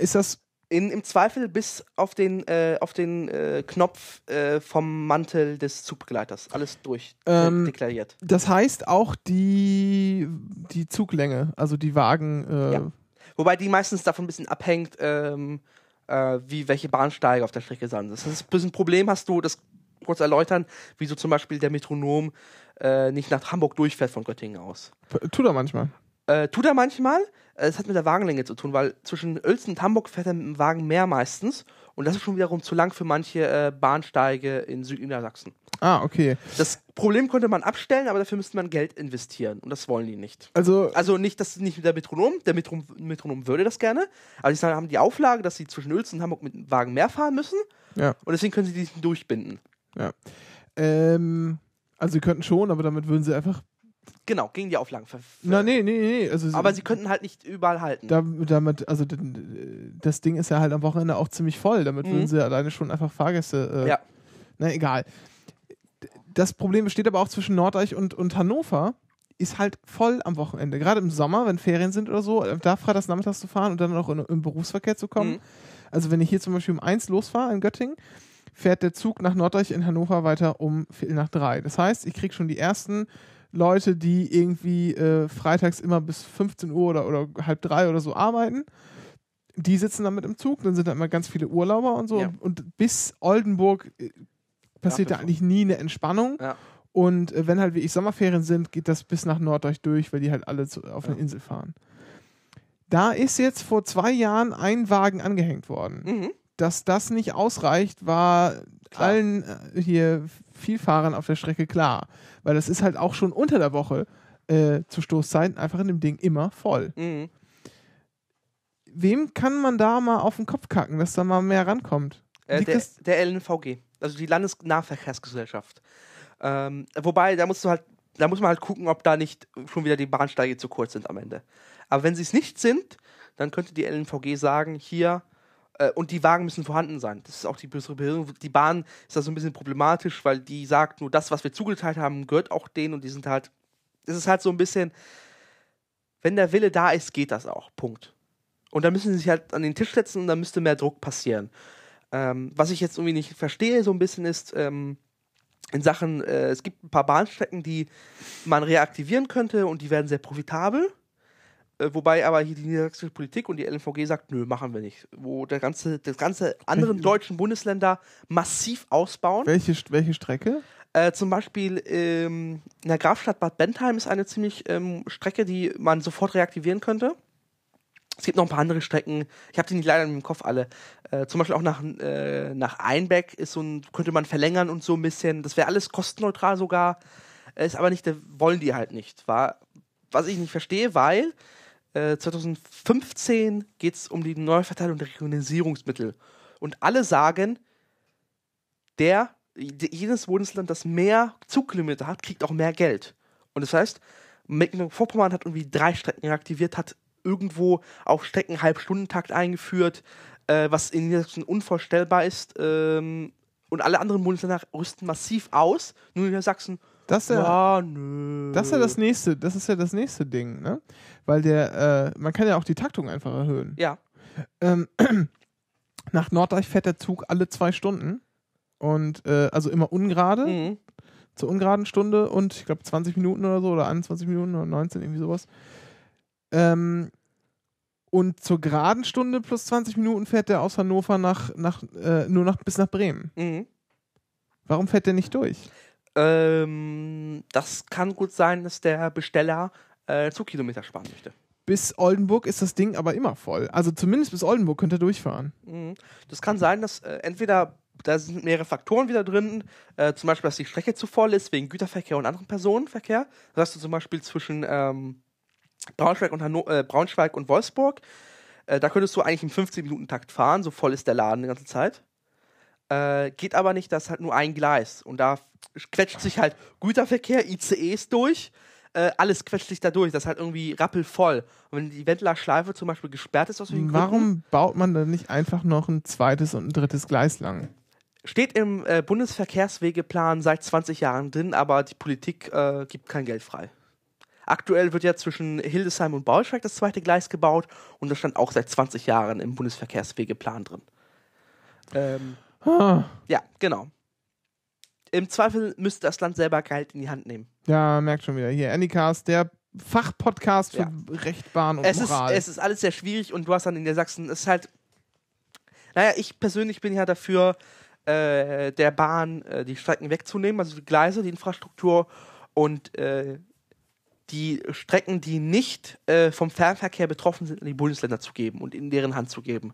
ist das in, Im Zweifel bis auf den, äh, auf den äh, Knopf äh, vom Mantel des Zugbegleiters. Alles durch ähm, deklariert. Das heißt auch die, die Zuglänge, also die Wagen. Äh, ja. Wobei die meistens davon ein bisschen abhängt, ähm, äh, wie welche Bahnsteige auf der Strecke sind. Das ist ein bisschen ein Problem, hast du, das kurz erläutern, wieso zum Beispiel der Metronom äh, nicht nach Hamburg durchfährt von Göttingen aus. Tut er manchmal. Äh, tut er manchmal. Äh, es hat mit der Wagenlänge zu tun, weil zwischen Uelzen und Hamburg fährt er mit dem Wagen mehr meistens. Und das ist schon wiederum zu lang für manche äh, Bahnsteige in Südniedersachsen. Ah, okay. Das Problem konnte man abstellen, aber dafür müsste man Geld investieren. Und das wollen die nicht. Also, also nicht, das nicht mit der Metronom. Der Metron Metronom würde das gerne. Aber die haben die Auflage, dass sie zwischen Uelzen und Hamburg mit dem Wagen mehr fahren müssen. Ja. Und deswegen können sie diesen durchbinden. Ja. Ähm, also sie könnten schon, aber damit würden sie einfach Genau, gegen die Auflagen. Ver Na, nee, nee, nee. Also, aber sie könnten halt nicht überall halten. damit, also das Ding ist ja halt am Wochenende auch ziemlich voll. Damit mhm. würden sie alleine schon einfach Fahrgäste. Äh, ja. Na, egal. Das Problem besteht aber auch zwischen Nordeich und, und Hannover. Ist halt voll am Wochenende. Gerade im Sommer, wenn Ferien sind oder so, äh, da freitags nachmittags zu fahren und dann auch in, im Berufsverkehr zu kommen. Mhm. Also, wenn ich hier zum Beispiel um eins losfahre in Göttingen, fährt der Zug nach Norddeich in Hannover weiter um Viertel nach drei. Das heißt, ich kriege schon die ersten Leute, die irgendwie äh, freitags immer bis 15 Uhr oder, oder halb drei oder so arbeiten. Die sitzen dann mit im Zug, dann sind da immer ganz viele Urlauber und so. Ja. Und, bis Oldenburg äh, passiert da eigentlich nie eine Entspannung. Ja. Und äh, wenn halt wie ich Sommerferien sind, geht das bis nach Norddeutsch durch, weil die halt alle zu, auf eine Insel fahren. Da ist jetzt vor zwei Jahren ein Wagen angehängt worden. Mhm. Dass das nicht ausreicht, war Klar. allen äh, hier viel Fahrern auf der Strecke klar. Weil das ist halt auch schon unter der Woche äh, zu Stoßzeiten einfach in dem Ding immer voll. Mhm. Wem kann man da mal auf den Kopf kacken, dass da mal mehr rankommt? Äh, der, der, LNVG, also die Landesnahverkehrsgesellschaft. Ähm, wobei, da musst du halt, da muss man halt gucken, ob da nicht schon wieder die Bahnsteige zu kurz sind am Ende. Aber wenn sie es nicht sind, dann könnte die LNVG sagen, hier, äh, und die Wagen müssen vorhanden sein. Das ist auch die bessere Behörung. Die Bahn ist da so ein bisschen problematisch, weil die sagt, nur das, was wir zugeteilt haben, gehört auch denen und die sind halt. Es ist halt so ein bisschen, wenn der Wille da ist, geht das auch. Punkt. Und dann müssen sie sich halt an den Tisch setzen und dann müsste mehr Druck passieren. Ähm, was ich jetzt irgendwie nicht verstehe, so ein bisschen ist, ähm, in Sachen, äh, es gibt ein paar Bahnstrecken, die man reaktivieren könnte und die werden sehr profitabel. Äh, wobei aber hier die niedersächsische Politik und die LNVG sagt, nö, machen wir nicht. Wo der ganze, das ganze anderen deutschen Bundesländer massiv ausbauen. Welche, welche Strecke? Äh, zum Beispiel ähm, in der Grafstadt Bad Bentheim ist eine ziemlich ähm, Strecke, die man sofort reaktivieren könnte. Es gibt noch ein paar andere Strecken. Ich habe die nicht leider im Kopf alle. Äh, zum Beispiel auch nach, äh, nach Einbeck ist so ein, könnte man verlängern und so ein bisschen. Das wäre alles kostenneutral sogar. Äh, ist aber nicht, wollen die halt nicht. War, was ich nicht verstehe, weil 2015 geht es um die Neuverteilung der Regionalisierungsmittel. Und alle sagen, der, jedes Bundesland, das mehr Zugkilometer hat, kriegt auch mehr Geld. Und das heißt, Mecklenburg-Vorpommern hat irgendwie drei Strecken reaktiviert, hat irgendwo auch Strecken Halbstundentakt eingeführt, äh, was in Niedersachsen unvorstellbar ist. Ähm, und alle anderen Bundesländer rüsten massiv aus, nur Niedersachsen das ist ja, ja ah, nö. das ist ja das nächste, das ist ja das nächste Ding, ne? Weil der, äh, man kann ja auch die Taktung einfach erhöhen. Ja. Ähm, [clears throat] nach Norddeich fährt der Zug alle zwei Stunden und äh, also immer ungerade, mhm. zur ungeraden Stunde und ich glaube 20 Minuten oder so oder 21 Minuten oder 19, irgendwie sowas. Ähm, und zur geraden Stunde plus 20 Minuten fährt der aus Hannover nach, nach, äh, nur nach, bis nach Bremen. Mhm. Warum fährt der nicht durch? Ähm, das kann gut sein, dass der Besteller äh, Zugkilometer sparen möchte. Bis Oldenburg ist das Ding aber immer voll. Also zumindest bis Oldenburg könnt ihr durchfahren. Mhm. Das kann sein, dass äh, entweder da sind mehrere Faktoren wieder drin. Äh, zum Beispiel, dass die Strecke zu voll ist wegen Güterverkehr und anderen Personenverkehr. Das hast du zum Beispiel zwischen ähm, Braunschweig, und Hanno äh, Braunschweig und Wolfsburg. Äh, da könntest du eigentlich im 15-Minuten-Takt fahren, so voll ist der Laden die ganze Zeit. Äh, geht aber nicht, das ist halt nur ein Gleis. Und da quetscht sich halt Güterverkehr, ICEs durch. Äh, alles quetscht sich da durch. Das ist halt irgendwie rappelvoll. Und wenn die Wendler Schleife zum Beispiel gesperrt ist aus welchen Warum Gründen, baut man dann nicht einfach noch ein zweites und ein drittes Gleis lang? Steht im äh, Bundesverkehrswegeplan seit 20 Jahren drin, aber die Politik äh, gibt kein Geld frei. Aktuell wird ja zwischen Hildesheim und Braunschweig das zweite Gleis gebaut und das stand auch seit 20 Jahren im Bundesverkehrswegeplan drin. Ähm, Ah. Ja, genau. Im Zweifel müsste das Land selber Geld in die Hand nehmen. Ja, merkt schon wieder. Hier, Anycast, der Fachpodcast für ja. Rechtbahn und es Moral. Ist, es ist alles sehr schwierig und du hast dann in der Sachsen, es ist halt. Naja, ich persönlich bin ja dafür, äh, der Bahn äh, die Strecken wegzunehmen, also die Gleise, die Infrastruktur und äh, die Strecken, die nicht äh, vom Fernverkehr betroffen sind, in die Bundesländer zu geben und in deren Hand zu geben.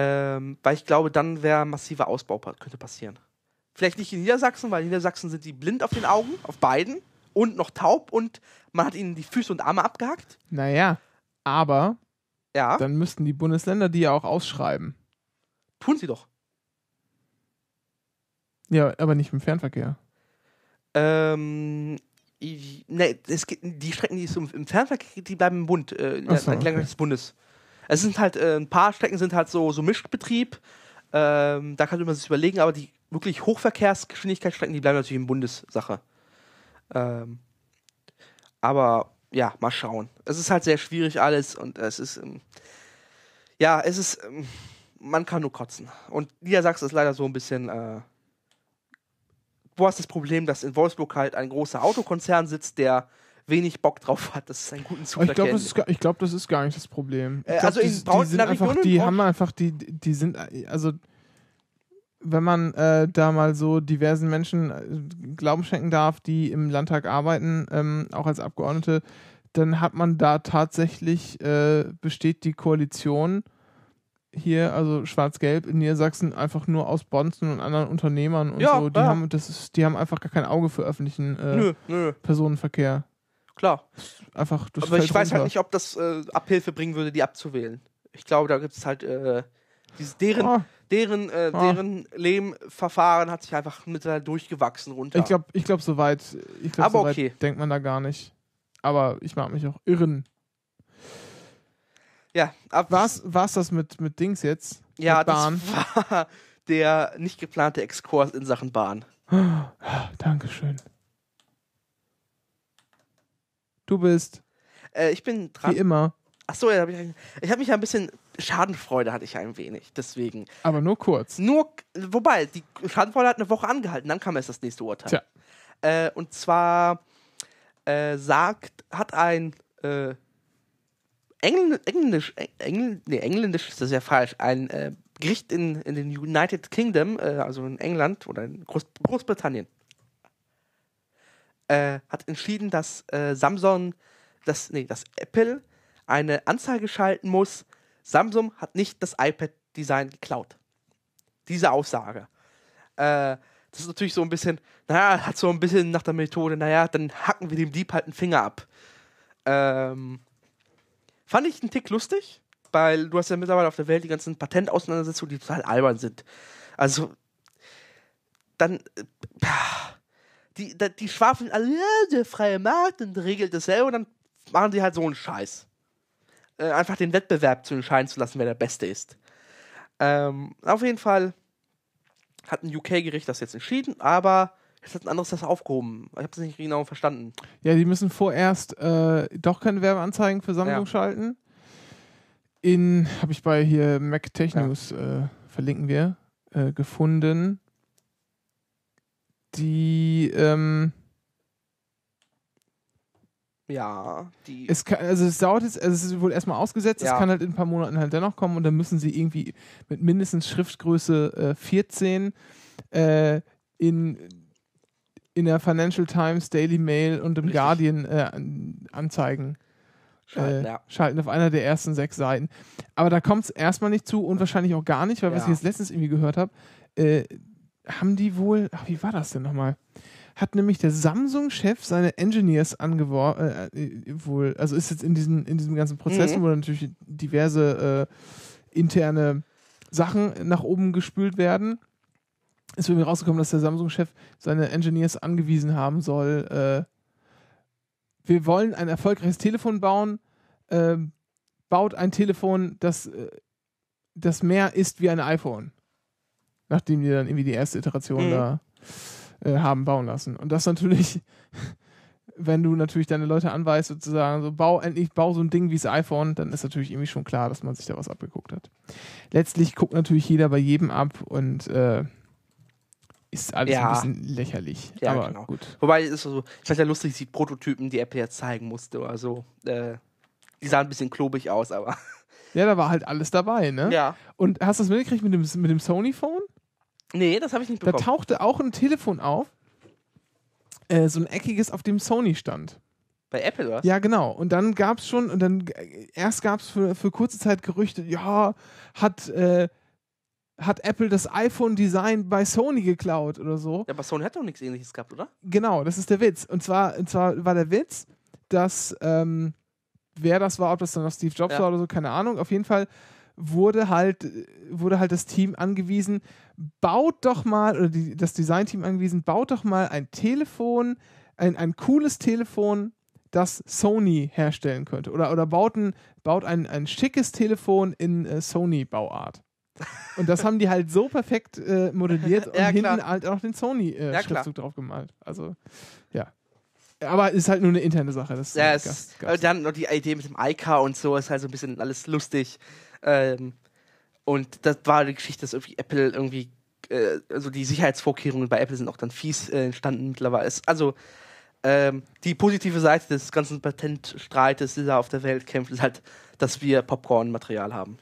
Ähm, weil ich glaube, dann wäre massiver Ausbau könnte passieren. Vielleicht nicht in Niedersachsen, weil in Niedersachsen sind die blind auf den Augen, auf beiden und noch taub und man hat ihnen die Füße und Arme abgehackt. Naja, aber ja. dann müssten die Bundesländer die ja auch ausschreiben. Tun sie doch. Ja, aber nicht im Fernverkehr. Ähm, ich, ne, es gibt, die Strecken, die es im Fernverkehr gibt, die bleiben im Bund, äh, in der okay. des Bundes. Es sind halt, äh, ein paar Strecken sind halt so, so Mischbetrieb. Ähm, da kann man sich überlegen, aber die wirklich Hochverkehrsgeschwindigkeitsstrecken, die bleiben natürlich in Bundessache. Ähm, aber ja, mal schauen. Es ist halt sehr schwierig alles und es ist, ähm, ja, es ist, ähm, man kann nur kotzen. Und Niedersachsen ist leider so ein bisschen, äh, du hast das Problem, dass in Wolfsburg halt ein großer Autokonzern sitzt, der wenig Bock drauf hat. dass es einen guten Zug. Ich glaube, das, glaub, das, ist gar nicht das Problem. Äh, glaub, also in die, die sind einfach, die haben einfach die, die sind äh, also wenn man äh, da mal so diversen Menschen äh, Glauben schenken darf, die im Landtag arbeiten, ähm, auch als Abgeordnete, dann hat man da tatsächlich äh, besteht die Koalition hier, also Schwarz-Gelb in Niedersachsen, einfach nur aus Bonzen und anderen Unternehmern und ja, so. Die, ja. haben, das ist, die haben einfach gar kein Auge für öffentlichen äh, nö, nö. Personenverkehr klar. Einfach das Aber ich weiß halt nicht, ob das äh, Abhilfe bringen würde, die abzuwählen. Ich glaube, da gibt es halt äh, dieses, deren, ah. deren, äh, ah. deren Lehmverfahren hat sich einfach mit durchgewachsen runter. Ich glaube, ich glaube soweit. glaub, so okay. denkt man da gar nicht. Aber ich mag mich auch irren. Ja, ab. War's, war's das mit, mit Dings jetzt? Ja, mit Bahn? das [laughs] war der nicht geplante Exkurs in Sachen Bahn. [gasps] Dankeschön. Du bist. Äh, ich bin dran. Wie immer. Achso, ja, hab ich, ich habe mich ja ein bisschen. Schadenfreude hatte ich ein wenig, deswegen. Aber nur kurz. Nur, wobei, die Schadenfreude hat eine Woche angehalten, dann kam erst das nächste Urteil. Tja. Äh, und zwar äh, sagt, hat ein äh, Engl Englisch, Engl nee, Engländisch ist das ja falsch, ein äh, Gericht in, in den United Kingdom, äh, also in England oder in Groß Großbritannien, äh, hat entschieden, dass äh, Samsung, dass, nee, dass Apple eine Anzeige schalten muss, Samsung hat nicht das iPad-Design geklaut. Diese Aussage. Äh, das ist natürlich so ein bisschen, naja, hat so ein bisschen nach der Methode, naja, dann hacken wir dem Dieb halt einen Finger ab. Ähm, fand ich einen Tick lustig, weil du hast ja mittlerweile auf der Welt die ganzen Patentauseinandersetzungen, die total albern sind. Also, dann, äh, die, die, die schwafeln alle, ja, der freie Markt und regelt das selber und dann machen sie halt so einen Scheiß. Äh, einfach den Wettbewerb zu entscheiden zu lassen, wer der Beste ist. Ähm, auf jeden Fall hat ein UK-Gericht das jetzt entschieden, aber es hat ein anderes das aufgehoben. Ich habe es nicht genau verstanden. Ja, die müssen vorerst äh, doch keine Werbeanzeigen für Sammlung ja. schalten. In, habe ich bei hier Mac Tech News ja. äh, verlinken wir, äh, gefunden die ähm, ja, die. Es kann, also es dauert jetzt, also es ist wohl erstmal ausgesetzt, ja. es kann halt in ein paar Monaten halt dennoch kommen und dann müssen sie irgendwie mit mindestens Schriftgröße äh, 14 äh, in, in der Financial Times, Daily Mail und im Richtig. Guardian äh, anzeigen. Schalten, äh, ja. schalten auf einer der ersten sechs Seiten. Aber da kommt es erstmal nicht zu und wahrscheinlich auch gar nicht, weil ja. was ich jetzt letztens irgendwie gehört habe, äh, haben die wohl, ach, wie war das denn nochmal? Hat nämlich der Samsung-Chef seine Engineers angeworben, äh, äh, wohl, also ist jetzt in diesem, in diesem ganzen Prozess, mhm. wo natürlich diverse äh, interne Sachen nach oben gespült werden. Ist irgendwie rausgekommen, dass der Samsung-Chef seine Engineers angewiesen haben soll. Äh, wir wollen ein erfolgreiches Telefon bauen. Äh, baut ein Telefon, das, äh, das mehr ist wie ein iPhone nachdem die dann irgendwie die erste Iteration mhm. da äh, haben bauen lassen. Und das natürlich, [laughs] wenn du natürlich deine Leute anweist, sozusagen, so bau endlich, bau so ein Ding wie das iPhone, dann ist natürlich irgendwie schon klar, dass man sich da was abgeguckt hat. Letztlich guckt natürlich jeder bei jedem ab und äh, ist alles ja. ein bisschen lächerlich. Ja, aber genau. gut. Wobei es ist so, ich fand ja lustig, die Prototypen, die Apple jetzt zeigen musste oder so, äh, die sahen ein bisschen klobig aus, aber. Ja, da war halt alles dabei, ne? Ja. Und hast du das mitgekriegt mit dem, mit dem Sony-Phone? Nee, das habe ich nicht bekommen. Da tauchte auch ein Telefon auf, äh, so ein eckiges, auf dem Sony stand. Bei Apple, was? Ja, genau. Und dann gab es schon, und dann äh, erst gab es für, für kurze Zeit Gerüchte, ja, hat, äh, hat Apple das iPhone-Design bei Sony geklaut oder so. Ja, aber Sony hat doch nichts ähnliches gehabt, oder? Genau, das ist der Witz. Und zwar, und zwar war der Witz, dass ähm, wer das war, ob das dann noch Steve Jobs ja. war oder so, keine Ahnung. Auf jeden Fall wurde halt, wurde halt das Team angewiesen, baut doch mal, oder die, das Designteam angewiesen, baut doch mal ein Telefon, ein, ein cooles Telefon, das Sony herstellen könnte. Oder, oder baut, ein, baut ein, ein schickes Telefon in äh, Sony-Bauart. Und das haben die halt so perfekt äh, modelliert [laughs] und ja, hinten halt auch den Sony-Schriftzug äh, ja, drauf gemalt. Also, ja. Aber ist halt nur eine interne Sache. Das ja, halt ist, ganz dann noch die Idee mit dem iCar und so ist halt so ein bisschen alles lustig. Ähm, und das war die Geschichte, dass irgendwie Apple irgendwie, äh, also die Sicherheitsvorkehrungen bei Apple sind auch dann fies äh, entstanden mittlerweile. Also ähm, die positive Seite des ganzen Patentstreites, der da auf der Welt kämpft, ist halt, dass wir Popcorn-Material haben.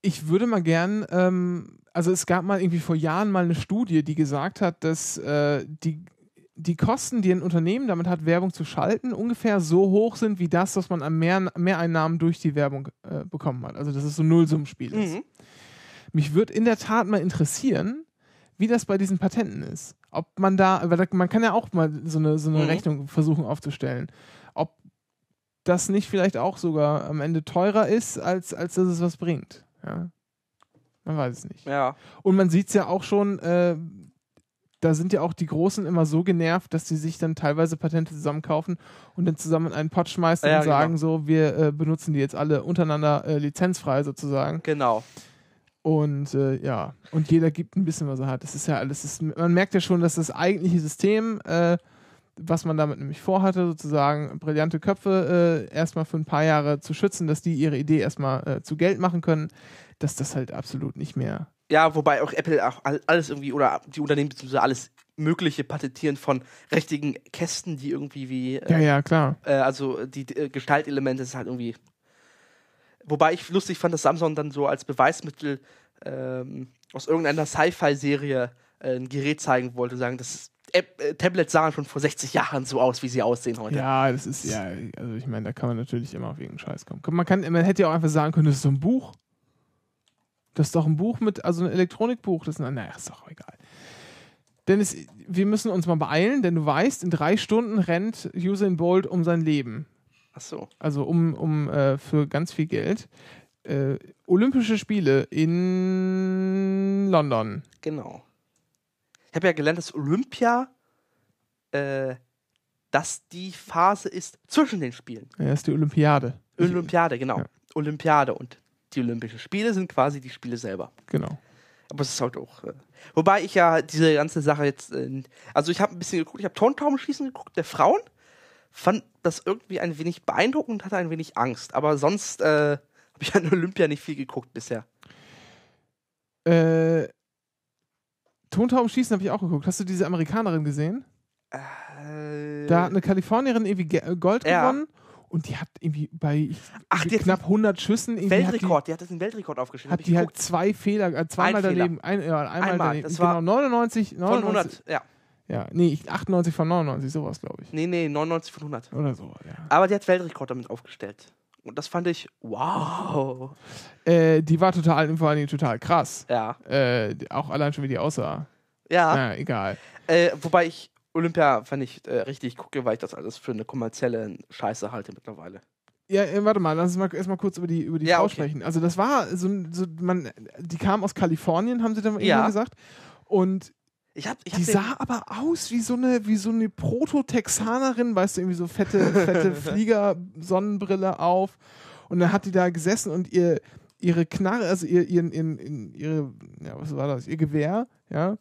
Ich würde mal gern, ähm, also es gab mal irgendwie vor Jahren mal eine Studie, die gesagt hat, dass äh, die die Kosten, die ein Unternehmen damit hat, Werbung zu schalten, ungefähr so hoch sind wie das, was man an mehr, Mehreinnahmen durch die Werbung äh, bekommen hat. Also dass es so ein Nullsummspiel ist. Mhm. Mich würde in der Tat mal interessieren, wie das bei diesen Patenten ist. Ob man da, weil man kann ja auch mal so eine, so eine mhm. Rechnung versuchen aufzustellen. Ob das nicht vielleicht auch sogar am Ende teurer ist, als, als dass es was bringt. Ja. Man weiß es nicht. Ja. Und man sieht es ja auch schon, äh, da sind ja auch die Großen immer so genervt, dass sie sich dann teilweise Patente zusammenkaufen und dann zusammen in einen Pott schmeißen ja, und genau. sagen so, wir äh, benutzen die jetzt alle untereinander äh, lizenzfrei sozusagen. Genau. Und äh, ja, und jeder gibt ein bisschen, was er hat. Das ist ja alles, ist, man merkt ja schon, dass das eigentliche System, äh, was man damit nämlich vorhatte, sozusagen brillante Köpfe äh, erstmal für ein paar Jahre zu schützen, dass die ihre Idee erstmal äh, zu Geld machen können, dass das halt absolut nicht mehr ja, wobei auch Apple auch alles irgendwie oder die Unternehmen beziehungsweise alles mögliche Patentieren von richtigen Kästen, die irgendwie wie. Äh, ja, ja, klar. Äh, also die äh, Gestaltelemente ist halt irgendwie. Wobei ich lustig fand, dass Samsung dann so als Beweismittel ähm, aus irgendeiner Sci-Fi-Serie äh, ein Gerät zeigen wollte, sagen, das App äh, Tablets sahen schon vor 60 Jahren so aus, wie sie aussehen heute. Ja, das ist ja, also ich meine, da kann man natürlich immer auf irgendeinen Scheiß kommen. Man, kann, man hätte ja auch einfach sagen können, das ist so ein Buch. Das ist doch ein Buch mit, also ein Elektronikbuch. Das ist, ein, naja, ist doch egal. Dennis, wir müssen uns mal beeilen, denn du weißt, in drei Stunden rennt Usain Bolt um sein Leben. Ach so. Also um, um äh, für ganz viel Geld. Äh, Olympische Spiele in London. Genau. Ich habe ja gelernt, dass Olympia, äh, dass die Phase ist zwischen den Spielen. Ja, das ist die Olympiade. Olympiade, genau. Ja. Olympiade. Und die Olympischen Spiele sind quasi die Spiele selber. Genau. Aber es ist halt auch. Äh, wobei ich ja diese ganze Sache jetzt. Äh, also ich habe ein bisschen geguckt, ich habe Tontaubenschießen geguckt, der Frauen. Fand das irgendwie ein wenig beeindruckend, und hatte ein wenig Angst. Aber sonst äh, [laughs] habe ich an Olympia nicht viel geguckt bisher. Äh. Tontaubenschießen habe ich auch geguckt. Hast du diese Amerikanerin gesehen? Äh, da hat eine Kalifornierin irgendwie Gold ja. gewonnen und die hat irgendwie bei Ach, knapp 100 Schüssen irgendwie Weltrekord, hat die, die, hat das einen Weltrekord aufgeschrieben. Hat die halt zwei Fehler, äh, zweimal ein daneben, Fehler. ein, ja, einmal, einmal daneben. Das genau, war genau, 99, 99 von 100, ja. Ja, nee, 98 von 99, sowas glaube ich. Nee, nee, 99 von 100. Oder so, ja. Aber die hat Weltrekord damit aufgestellt. Und das fand ich, wow. Äh, die war total, vor allen Dingen total krass. Ja. Äh, auch allein schon, wie die aussah. Ja. Na, egal. Äh, wobei ich Olympia, wenn ich äh, richtig gucke, weil ich das alles für eine kommerzielle Scheiße halte mittlerweile. Ja, äh, warte mal, lass uns mal erstmal kurz über die über die ja, Frau okay. sprechen. Also das war so, so man, die kam aus Kalifornien, haben sie dann ja. gesagt. Und ich hab, ich die sah aber aus wie so eine, so eine Proto-Texanerin, weißt du, irgendwie so fette, fette [laughs] Flieger-Sonnenbrille auf. Und dann hat die da gesessen und ihr, ihre Knarre, also ihr, ihren, ihren, ihren, ihre, ja, was war das, ihr Gewehr, ja,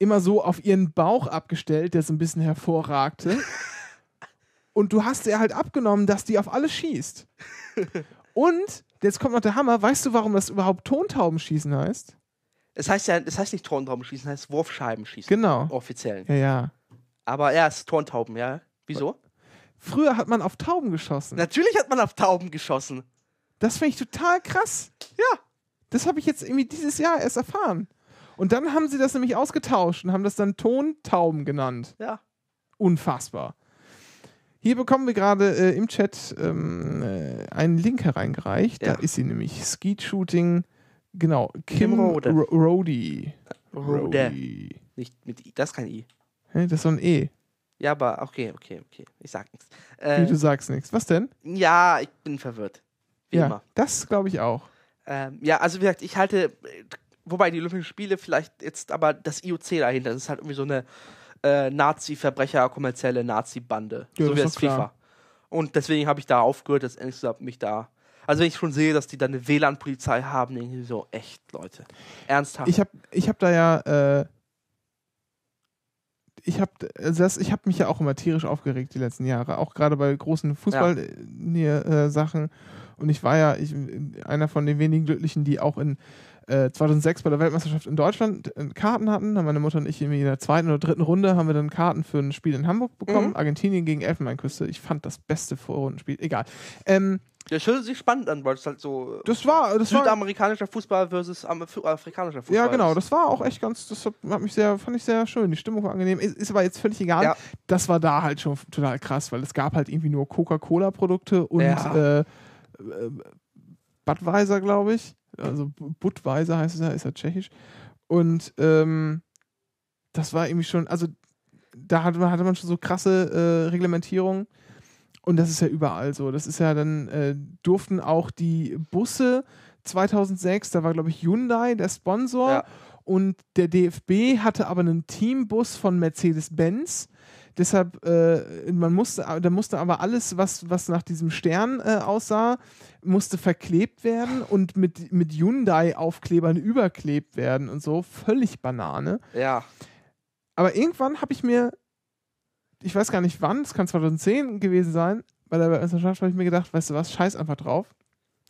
immer so auf ihren Bauch abgestellt, der so ein bisschen hervorragte. [laughs] Und du hast ihr halt abgenommen, dass die auf alles schießt. Und jetzt kommt noch der Hammer. Weißt du, warum das überhaupt Tontaubenschießen heißt? Es heißt ja, es das heißt nicht Tontaubenschießen, es das heißt Wurfscheibenschießen. Genau. Offiziell. Ja, ja. Aber ja, es ist Tontauben, ja. Wieso? Früher hat man auf Tauben geschossen. Natürlich hat man auf Tauben geschossen. Das finde ich total krass. Ja. Das habe ich jetzt irgendwie dieses Jahr erst erfahren. Und dann haben sie das nämlich ausgetauscht und haben das dann Tontauben genannt. Ja. Unfassbar. Hier bekommen wir gerade äh, im Chat ähm, äh, einen Link hereingereicht. Ja. Da ist sie nämlich. Skeet-Shooting. Genau. Kim, Kim Rode. Rode. Rode. Nicht mit I. Das ist kein I. Hä, das ist so ein E. Ja, aber okay, okay, okay. Ich sag nichts. Äh, du sagst nichts. Was denn? Ja, ich bin verwirrt. Wie ja, immer. das glaube ich auch. Ähm, ja, also wie gesagt, ich halte äh, wobei die Olympischen Spiele vielleicht jetzt aber das IOC dahinter, das ist halt irgendwie so eine äh, Nazi-Verbrecher, kommerzielle Nazi-Bande. Ja, so wie das FIFA. Und deswegen habe ich da aufgehört, dass ehrlich gesagt mich da. Also wenn ich schon sehe, dass die da eine WLAN-Polizei haben, irgendwie so, echt, Leute. Ernsthaft. Ich habe ich hab da ja. Äh ich habe also das, mich ja auch immer tierisch aufgeregt die letzten Jahre, auch gerade bei großen Fußball-Sachen. Ja. Äh, äh, Und ich war ja ich, einer von den wenigen Glücklichen, die auch in äh, 2006 bei der Weltmeisterschaft in Deutschland äh, Karten hatten, haben meine Mutter und ich in der zweiten oder dritten Runde haben wir dann Karten für ein Spiel in Hamburg bekommen. Mhm. Argentinien gegen Elfenbeinküste. Ich fand das beste Vorrundenspiel. Egal. Ähm, das hört sich spannend an, weil es halt so äh, das war, das südamerikanischer war, Fußball versus äh, afrikanischer Fußball. Ja, genau. Das war auch echt ganz, das hat mich sehr, fand ich sehr schön. Die Stimmung war angenehm. Ist, ist aber jetzt völlig egal. Ja. Das war da halt schon total krass, weil es gab halt irgendwie nur Coca-Cola-Produkte und ja. äh, Budweiser, glaube ich also Budweiser heißt es ja, ist ja tschechisch. Und ähm, das war irgendwie schon, also da hatte man, hatte man schon so krasse äh, Reglementierungen. Und das ist ja überall so. Das ist ja dann, äh, durften auch die Busse 2006, da war glaube ich Hyundai der Sponsor. Ja. Und der DFB hatte aber einen Teambus von Mercedes-Benz Deshalb, äh, man musste, da musste aber alles, was, was nach diesem Stern äh, aussah, musste verklebt werden und mit, mit Hyundai-Aufklebern überklebt werden und so. Völlig Banane. Ja. Aber irgendwann habe ich mir, ich weiß gar nicht wann, es kann 2010 gewesen sein, bei der Meisterschaft habe ich mir gedacht, weißt du was, scheiß einfach drauf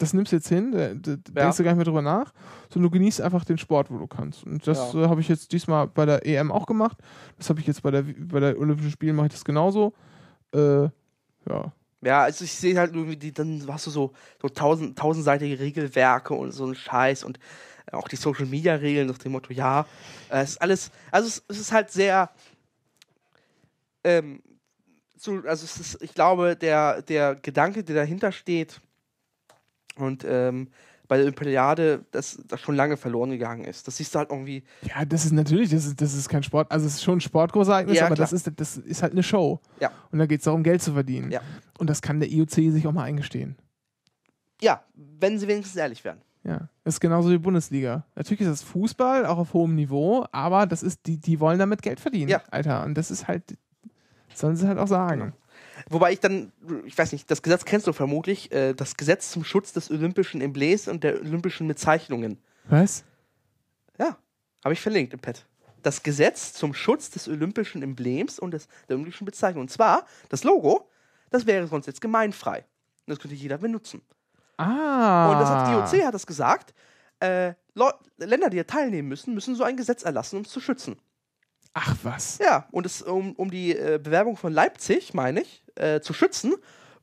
das nimmst du jetzt hin, da, da ja. denkst du gar nicht mehr drüber nach, sondern du genießt einfach den Sport, wo du kannst. Und das ja. Äh, habe ich jetzt diesmal bei der EM auch gemacht. Das habe ich jetzt bei der, bei der Olympischen Spielen mache ich das genauso. Äh, ja. Ja, also ich sehe halt irgendwie, die, dann hast du so, so tausend, tausendseitige Regelwerke und so einen Scheiß und äh, auch die Social Media Regeln nach dem Motto, ja, es äh, ist alles, also es, es ist halt sehr, ähm, zu, also ist, ich glaube, der, der Gedanke, der dahinter steht, und ähm, bei der Olympiade, dass das schon lange verloren gegangen ist. Das siehst du halt irgendwie. Ja, das ist natürlich, das ist, das ist kein Sport, also es ist schon ein Sportgroßereignis, ja, aber das ist, das ist halt eine Show. Ja. Und da geht es darum, Geld zu verdienen. Ja. Und das kann der IOC sich auch mal eingestehen. Ja, wenn sie wenigstens ehrlich wären. Ja, das ist genauso wie Bundesliga. Natürlich ist das Fußball, auch auf hohem Niveau, aber das ist, die, die wollen damit Geld verdienen, ja. Alter. Und das ist halt, sollen sie halt auch sagen. Genau. Wobei ich dann, ich weiß nicht, das Gesetz kennst du vermutlich, äh, das Gesetz zum Schutz des olympischen Emblems und der olympischen Bezeichnungen. Was? Ja, habe ich verlinkt im Pad. Das Gesetz zum Schutz des olympischen Emblems und des, der olympischen Bezeichnung. Und zwar, das Logo, das wäre sonst jetzt gemeinfrei. Das könnte jeder benutzen. Ah. Und das hat DOC hat das gesagt. Äh, Länder, die ja teilnehmen müssen, müssen so ein Gesetz erlassen, um es zu schützen. Ach was. Ja, und es, um, um die äh, Bewerbung von Leipzig, meine ich, äh, zu schützen,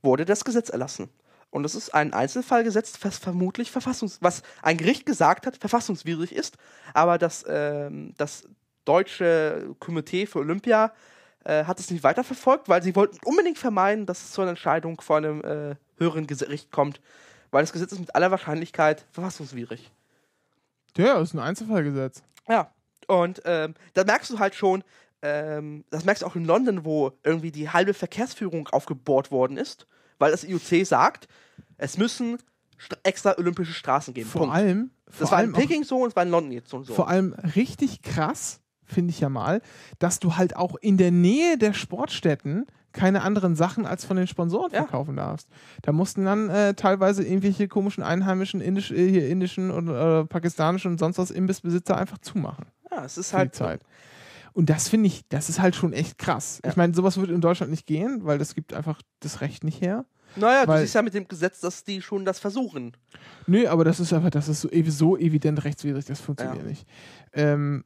wurde das Gesetz erlassen. Und es ist ein Einzelfallgesetz, was vermutlich verfassungs was ein Gericht gesagt hat, verfassungswidrig ist, aber das, äh, das deutsche Komitee für Olympia äh, hat es nicht weiterverfolgt, weil sie wollten unbedingt vermeiden, dass es zu einer Entscheidung vor einem äh, höheren Gericht kommt, weil das Gesetz ist mit aller Wahrscheinlichkeit verfassungswidrig. Ja, ist ein Einzelfallgesetz. Ja, und ähm, da merkst du halt schon, ähm, das merkst du auch in London, wo irgendwie die halbe Verkehrsführung aufgebohrt worden ist, weil das IOC sagt, es müssen extra olympische Straßen geben. Vor Punkt. allem. Vor das war allem in Peking so und es war in London jetzt so und so. Vor allem richtig krass, finde ich ja mal, dass du halt auch in der Nähe der Sportstätten keine anderen Sachen als von den Sponsoren ja. verkaufen darfst. Da mussten dann äh, teilweise irgendwelche komischen einheimischen indisch, äh, indischen und äh, pakistanischen und sonst was Imbissbesitzer einfach zumachen. Ja, es ist halt. Zeit. Und das finde ich, das ist halt schon echt krass. Ja. Ich meine, sowas würde in Deutschland nicht gehen, weil das gibt einfach das Recht nicht her. Naja, weil, du siehst ja mit dem Gesetz, dass die schon das versuchen. Nö, aber das ist einfach, das ist so, so evident rechtswidrig, das funktioniert ja. nicht. Ähm,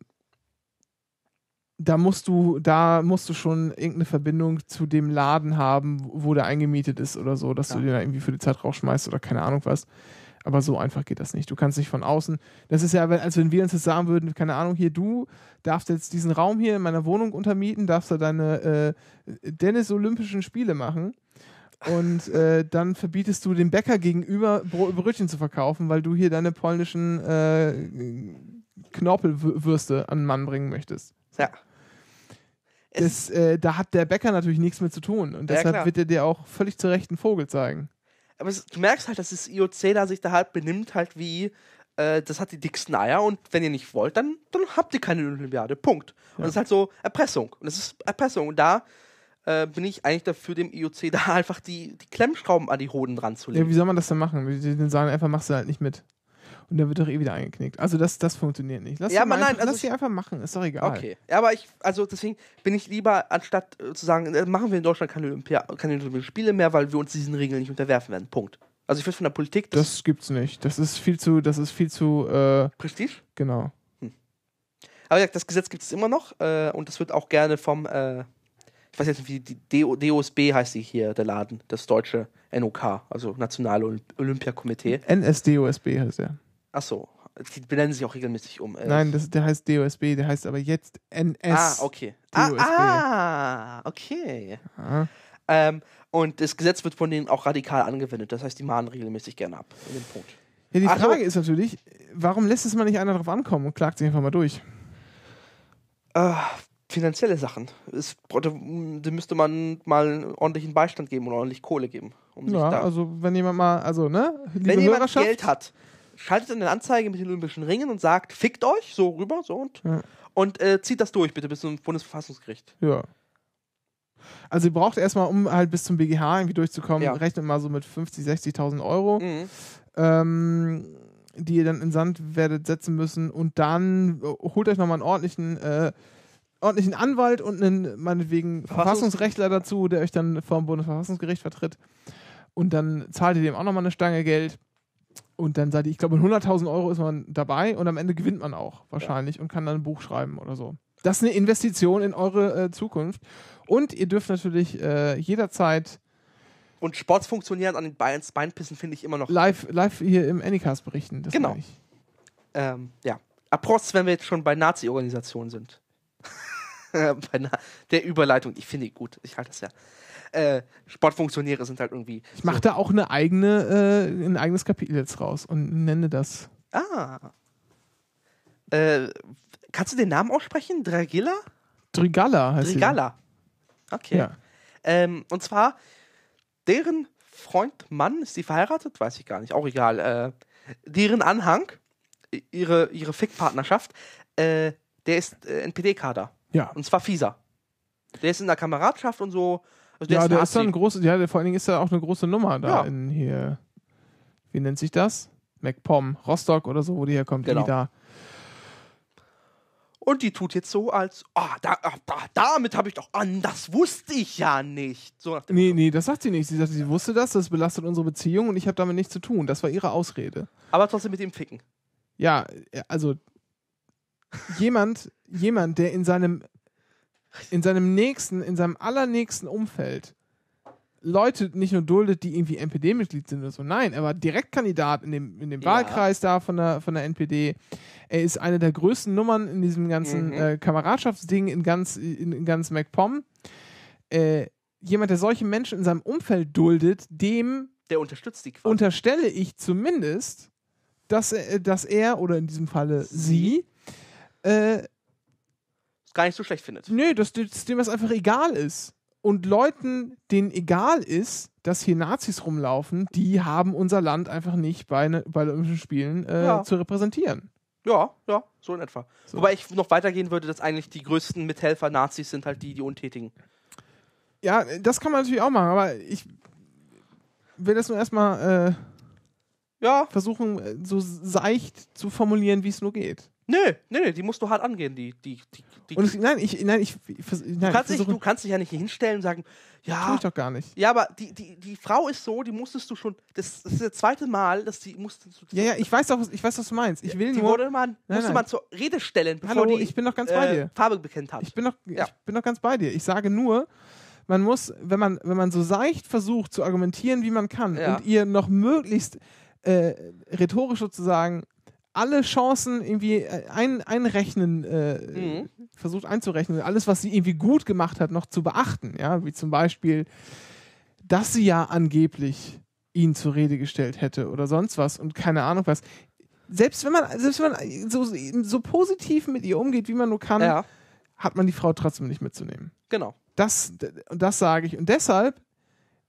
da musst du, da musst du schon irgendeine Verbindung zu dem Laden haben, wo der eingemietet ist oder so, dass ja. du den da irgendwie für die Zeit rausschmeißt oder keine Ahnung was. Aber so einfach geht das nicht. Du kannst nicht von außen. Das ist ja, als wenn wir uns jetzt sagen würden, keine Ahnung, hier, du darfst jetzt diesen Raum hier in meiner Wohnung untermieten, darfst da deine äh, Dennis-Olympischen Spiele machen. Und [laughs] äh, dann verbietest du dem Bäcker gegenüber Brötchen zu verkaufen, weil du hier deine polnischen äh, Knorpelwürste an den Mann bringen möchtest. Ja. Das, äh, da hat der Bäcker natürlich nichts mit zu tun. Und deshalb klar. wird er dir auch völlig zu Recht einen Vogel zeigen aber es, du merkst halt, dass das IOC da sich da halt benimmt, halt wie, äh, das hat die dicksten Eier und wenn ihr nicht wollt, dann, dann habt ihr keine Olympiade. Punkt. Und ja. das ist halt so Erpressung. Und das ist Erpressung. Und da äh, bin ich eigentlich dafür, dem IOC da [laughs] einfach die, die Klemmschrauben an die Hoden dran zu legen. Ja, wie soll man das denn machen? Die, die sagen einfach, machst du halt nicht mit und dann wird doch eh wieder eingeknickt. Also das, das funktioniert nicht. Lass ja, aber nein, einfach, also lass sie einfach machen, ist doch egal. Okay, ja, aber ich, also deswegen bin ich lieber, anstatt äh, zu sagen, äh, machen wir in Deutschland keine, Olympia keine Olympischen Spiele mehr, weil wir uns diesen Regeln nicht unterwerfen werden. Punkt. Also ich würde von der Politik. Das, das gibt's nicht. Das ist viel zu, das ist viel zu. Äh, Prestige? Genau. Hm. Aber das Gesetz gibt es immer noch äh, und das wird auch gerne vom ich weiß jetzt nicht, wie die DO, DOSB heißt die hier, der Laden, das deutsche NOK, also Nationale Olympiakomitee. NSDOSB heißt der. Ach so, die benennen sich auch regelmäßig um. Äh. Nein, das, der heißt DOSB, der heißt aber jetzt NS. Ah, okay. DOSB. Ah, ah okay. Ja. Ah. Ähm, und das Gesetz wird von denen auch radikal angewendet. Das heißt, die mahnen regelmäßig gerne ab in dem Punkt. Ja, die Frage also, ist natürlich, warum lässt es man nicht einer drauf ankommen und klagt sich einfach mal durch? Äh, finanzielle Sachen. Es, mm, da müsste man mal ordentlichen Beistand geben oder ordentlich Kohle geben. Um ja, also wenn jemand mal, also ne? Liebe wenn jemand Geld hat, schaltet in eine Anzeige mit den Olympischen Ringen und sagt, fickt euch, so rüber, so und, ja. und äh, zieht das durch, bitte, bis zum Bundesverfassungsgericht. Ja. Also ihr braucht erstmal, um halt bis zum BGH irgendwie durchzukommen, ja. rechnet mal so mit 50, 60.000 Euro, mhm. ähm, die ihr dann in Sand werdet setzen müssen und dann äh, holt euch nochmal einen ordentlichen äh, ordentlichen Anwalt und einen meinetwegen Verfassungsrechtler dazu, der euch dann vor dem Bundesverfassungsgericht vertritt und dann zahlt ihr dem auch nochmal eine Stange Geld und dann seid ihr, ich glaube, mit 100.000 Euro ist man dabei und am Ende gewinnt man auch wahrscheinlich ja. und kann dann ein Buch schreiben oder so. Das ist eine Investition in eure äh, Zukunft. Und ihr dürft natürlich äh, jederzeit. Und Sports funktionieren an den Beinen, Beinpissen finde ich immer noch. Live, live hier im Anycast berichten. genau. Ähm, ja. Apropos, wenn wir jetzt schon bei Nazi-Organisationen sind. [laughs] bei Na der Überleitung, ich finde die gut, ich halte das ja. Äh, Sportfunktionäre sind halt irgendwie. Ich mache so. da auch eine eigene, äh, ein eigenes Kapitel jetzt raus und nenne das. Ah. Äh, kannst du den Namen aussprechen? Dragilla? Drigala heißt Drigalla. Sie. Okay. Ja. Ähm, und zwar, deren Freund, Mann, ist sie verheiratet? Weiß ich gar nicht, auch egal. Äh, deren Anhang, ihre, ihre Fick-Partnerschaft, äh, der ist äh, NPD-Kader. Ja. Und zwar Fieser. Der ist in der Kameradschaft und so also der ja, ist der ist dann groß, ja, der, vor allen Dingen ist da auch eine große Nummer da ja. in hier. Wie nennt sich das? MacPom, Rostock oder so, wo die herkommt, genau. die da. Und die tut jetzt so, als, ah, oh, da, ah, da, damit habe ich doch, an, das wusste ich ja nicht. So nee, Motto. nee, das sagt sie nicht. Sie sagt, sie wusste das, das belastet unsere Beziehung und ich habe damit nichts zu tun. Das war ihre Ausrede. Aber trotzdem mit dem Ficken. Ja, äh, also jemand, jemand, der in seinem in seinem nächsten, in seinem allernächsten Umfeld Leute nicht nur duldet, die irgendwie NPD-Mitglied sind oder so. Nein, er war Direktkandidat in dem, in dem ja. Wahlkreis da von der, von der NPD. Er ist eine der größten Nummern in diesem ganzen mhm. äh, Kameradschaftsding in ganz, in, in ganz MacPom. Äh, jemand, der solche Menschen in seinem Umfeld duldet, dem der unterstützt die quasi. unterstelle ich zumindest, dass er, äh, dass er oder in diesem Falle sie, sie äh, gar nicht so schlecht findet. Nö, dass, dass dem das einfach egal ist. Und Leuten, denen egal ist, dass hier Nazis rumlaufen, die haben unser Land einfach nicht bei, ne, bei den Olympischen Spielen äh, ja. zu repräsentieren. Ja, ja, so in etwa. So. Wobei ich noch weitergehen würde, dass eigentlich die größten Mithelfer Nazis sind halt die, die Untätigen. Ja, das kann man natürlich auch machen, aber ich will das nur erstmal äh, ja. versuchen, äh, so seicht zu formulieren, wie es nur geht. Nö, nö, nö, die musst du hart angehen. Die, die, die, die und es, nein, ich, nein, ich, nein, du, kannst ich dich, du kannst dich ja nicht hier hinstellen und sagen, ja. Tue ich doch gar nicht. Ja, aber die, die, die Frau ist so, die musstest du schon. Das, das ist das zweite Mal, dass die musstest du. Ja, ja, ich weiß doch, ich weiß, was du meinst. Ich will die nur. Wurde man, nein, musste nein. man zur Rede stellen, bevor Hallo, die ich bin noch ganz äh, dir. Farbe bekennt hat. Ich bin noch, ja. ich bin noch ganz bei dir. Ich sage nur, man muss, wenn man, wenn man so seicht versucht zu argumentieren, wie man kann ja. und ihr noch möglichst äh, rhetorisch sozusagen alle Chancen irgendwie äh, ein, einrechnen, äh, mhm. versucht einzurechnen, alles, was sie irgendwie gut gemacht hat, noch zu beachten. Ja, wie zum Beispiel, dass sie ja angeblich ihn zur Rede gestellt hätte oder sonst was und keine Ahnung was. Selbst wenn man, selbst wenn man so, so positiv mit ihr umgeht, wie man nur kann, ja. hat man die Frau trotzdem nicht mitzunehmen. Genau. Das, das sage ich. Und deshalb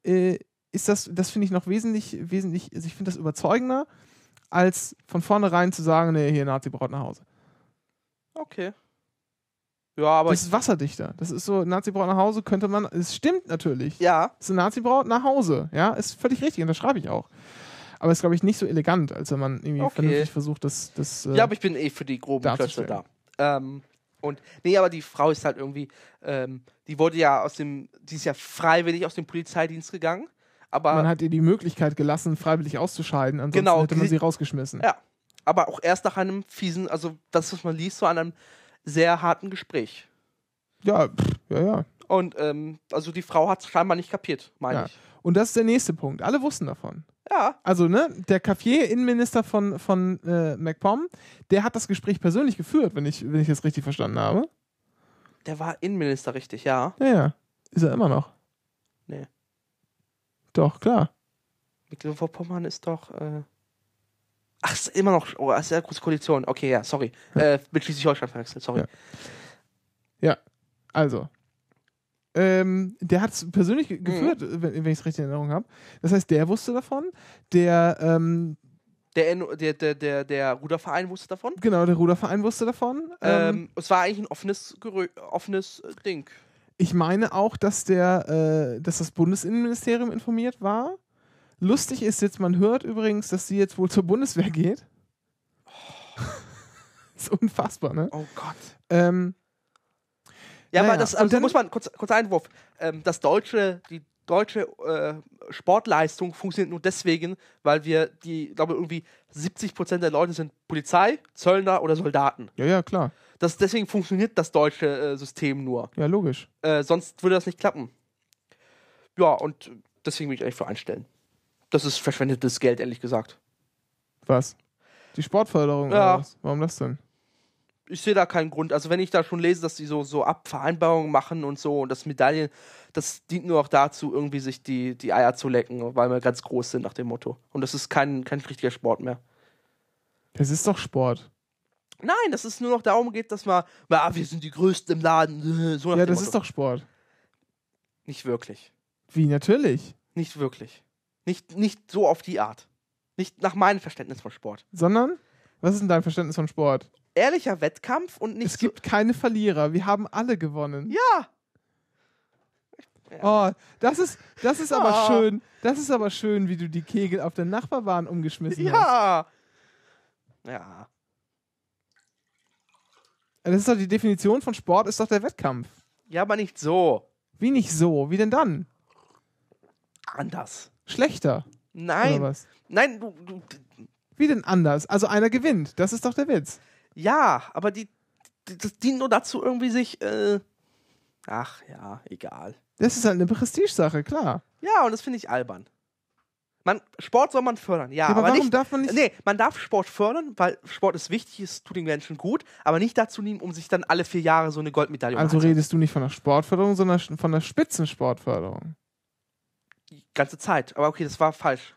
äh, ist das, das finde ich noch wesentlich, wesentlich, also ich finde das überzeugender als von vornherein zu sagen, nee, hier Nazi-Braut nach Hause. Okay. Ja, aber. Das ist wasserdichter. Das ist so, Nazi-Braut nach Hause könnte man. Es stimmt natürlich. Ja. Das ist eine Nazi-Braut nach Hause. Ja, ist völlig richtig und das schreibe ich auch. Aber ist, glaube ich, nicht so elegant, als wenn man irgendwie okay. vernünftig versucht, das. das äh, ja, aber ich bin eh für die groben Klötze da. Ähm, und nee, aber die Frau ist halt irgendwie, ähm, die wurde ja aus dem, die ist ja freiwillig aus dem Polizeidienst gegangen. Aber man hat ihr die Möglichkeit gelassen, freiwillig auszuscheiden, ansonsten genau, hätte man sie rausgeschmissen. Ja, aber auch erst nach einem fiesen, also das, was man liest, so einem sehr harten Gespräch. Ja, pff, ja, ja. Und ähm, also die Frau hat es scheinbar nicht kapiert, meine ja. ich. Und das ist der nächste Punkt. Alle wussten davon. Ja. Also, ne, der Café-Innenminister von, von äh, MacPom, der hat das Gespräch persönlich geführt, wenn ich, wenn ich das richtig verstanden habe. Der war Innenminister, richtig, ja. Ja, ja. Ist er immer noch? Nee. Doch, klar. Mecklenburg-Vorpommern ist doch. Äh Ach, ist immer noch. Oh, ist ja große Koalition. Okay, ja, sorry. Ja. Äh, mit Schleswig-Holstein verwechselt, sorry. Ja, ja. also. Ähm, der hat es persönlich mhm. geführt, wenn, wenn ich es richtig in Erinnerung habe. Das heißt, der wusste davon. Der, ähm, der, der, der, der, der Ruderverein wusste davon. Genau, der Ruderverein wusste davon. Ähm, ähm es war eigentlich ein offenes, offenes Ding ich meine auch, dass der, äh, dass das Bundesinnenministerium informiert war. Lustig ist jetzt, man hört übrigens, dass sie jetzt wohl zur Bundeswehr geht. Oh. [laughs] ist unfassbar, ne? Oh Gott. Ähm, ja, naja. aber das also muss man, kurz, kurz Einwurf, ähm, das deutsche, die deutsche äh, Sportleistung funktioniert nur deswegen, weil wir die, glaube irgendwie 70 Prozent der Leute sind Polizei, Zöllner oder Soldaten. Ja, ja, klar. Das, deswegen funktioniert das deutsche äh, System nur. Ja, logisch. Äh, sonst würde das nicht klappen. Ja, und deswegen will ich eigentlich für einstellen. Das ist verschwendetes Geld, ehrlich gesagt. Was? Die Sportförderung? Ja. Oder was? Warum das denn? Ich sehe da keinen Grund. Also, wenn ich da schon lese, dass die so, so Abvereinbarungen machen und so und das Medaillen, das dient nur auch dazu, irgendwie sich die, die Eier zu lecken, weil wir ganz groß sind nach dem Motto. Und das ist kein, kein richtiger Sport mehr. Das ist doch Sport. Nein, dass es nur noch darum geht, dass man, ah, wir sind die Größten im Laden. [laughs] So ja, das Motto. ist doch Sport. Nicht wirklich. Wie, natürlich. Nicht wirklich. Nicht, nicht so auf die Art. Nicht nach meinem Verständnis von Sport. Sondern? Was ist denn dein Verständnis von Sport? Ehrlicher Wettkampf und nicht. Es so gibt keine Verlierer. Wir haben alle gewonnen. Ja. Oh, das ist, das ist aber [laughs] ah. schön. Das ist aber schön, wie du die Kegel auf der Nachbarbahn umgeschmissen ja. hast. Ja. Ja. Das ist doch die Definition von Sport, ist doch der Wettkampf. Ja, aber nicht so. Wie nicht so? Wie denn dann? Anders. Schlechter. Nein. Oder was? Nein, du, du, Wie denn anders? Also einer gewinnt. Das ist doch der Witz. ja, aber die, die, das dient nur dazu, irgendwie sich. Äh, ach ja, egal. Das ist halt eine Prestigesache, klar. Ja, und das finde ich albern. Man, Sport soll man fördern, ja. ja aber, aber warum nicht, darf man nicht? Nee, man darf Sport fördern, weil Sport ist wichtig, es tut den Menschen gut, aber nicht dazu nehmen, um sich dann alle vier Jahre so eine Goldmedaille Also machen. redest du nicht von der Sportförderung, sondern von der Spitzensportförderung. Die ganze Zeit, aber okay, das war falsch.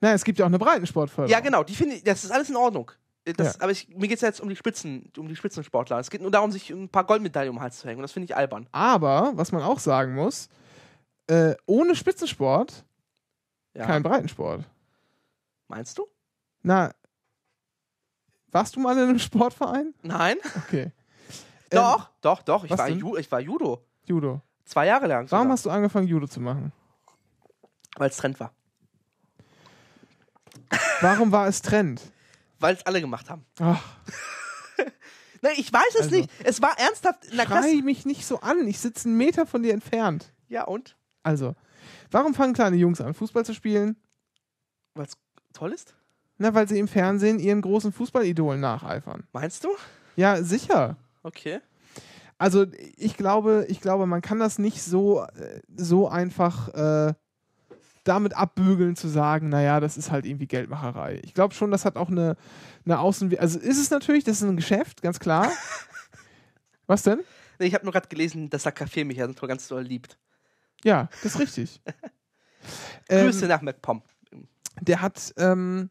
Na, es gibt ja auch eine Breitensportförderung. Ja, genau, die finde das ist alles in Ordnung. Äh, das, ja. Aber ich, mir geht es ja jetzt um die Spitzen, um die Spitzensportler. Es geht nur darum, sich ein paar Goldmedaillen um den Hals zu hängen. Und das finde ich albern. Aber, was man auch sagen muss, äh, ohne Spitzensport ja. Kein Breitensport. Meinst du? Na, warst du mal in einem [laughs] Sportverein? Nein. Okay. [laughs] Doch, ähm, doch, doch. Ich war, Ju ich war Judo. Judo. Zwei Jahre lang. Warum hast du angefangen, Judo zu machen? Weil es Trend war. Warum war es Trend? Weil es alle gemacht haben. Ach. [laughs] Nein, ich weiß es also, nicht. Es war ernsthaft. Na, schrei mich nicht so an. Ich sitze einen Meter von dir entfernt. Ja, und? Also. Warum fangen kleine Jungs an, Fußball zu spielen? Weil es toll ist? Na, weil sie im Fernsehen ihren großen Fußballidolen nacheifern. Meinst du? Ja, sicher. Okay. Also ich glaube, ich glaube, man kann das nicht so, äh, so einfach äh, damit abbügeln zu sagen, naja, das ist halt irgendwie Geldmacherei. Ich glaube schon, das hat auch eine, eine Außenwirkung. Also ist es natürlich, das ist ein Geschäft, ganz klar. [laughs] Was denn? Nee, ich habe nur gerade gelesen, dass der Kaffee mich ja ganz toll liebt. Ja, das ist richtig. [laughs] ähm, Grüße nach MacPom. Der hat, ähm,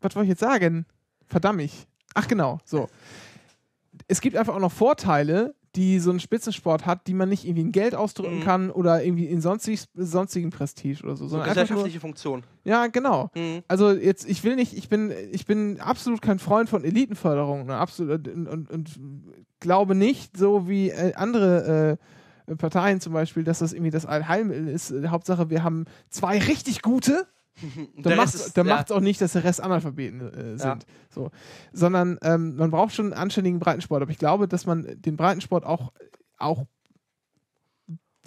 was wollte ich jetzt sagen? Verdammt. Ich. Ach genau, so. Es gibt einfach auch noch Vorteile, die so ein Spitzensport hat, die man nicht irgendwie in Geld ausdrücken mhm. kann oder irgendwie in sonstig, sonstigen Prestige oder so. so gesellschaftliche nur, Funktion. Ja, genau. Mhm. Also jetzt, ich will nicht, ich bin, ich bin absolut kein Freund von Elitenförderung ne, absolut, und, und, und, glaube nicht, so wie äh, andere äh, Parteien zum Beispiel, dass das irgendwie das Allheilmittel ist. Äh, Hauptsache, wir haben zwei richtig gute. Da macht es ja. auch nicht, dass der Rest Analphabeten äh, sind. Ja. So. Sondern ähm, man braucht schon einen anständigen Breitensport. Aber ich glaube, dass man den Breitensport auch, auch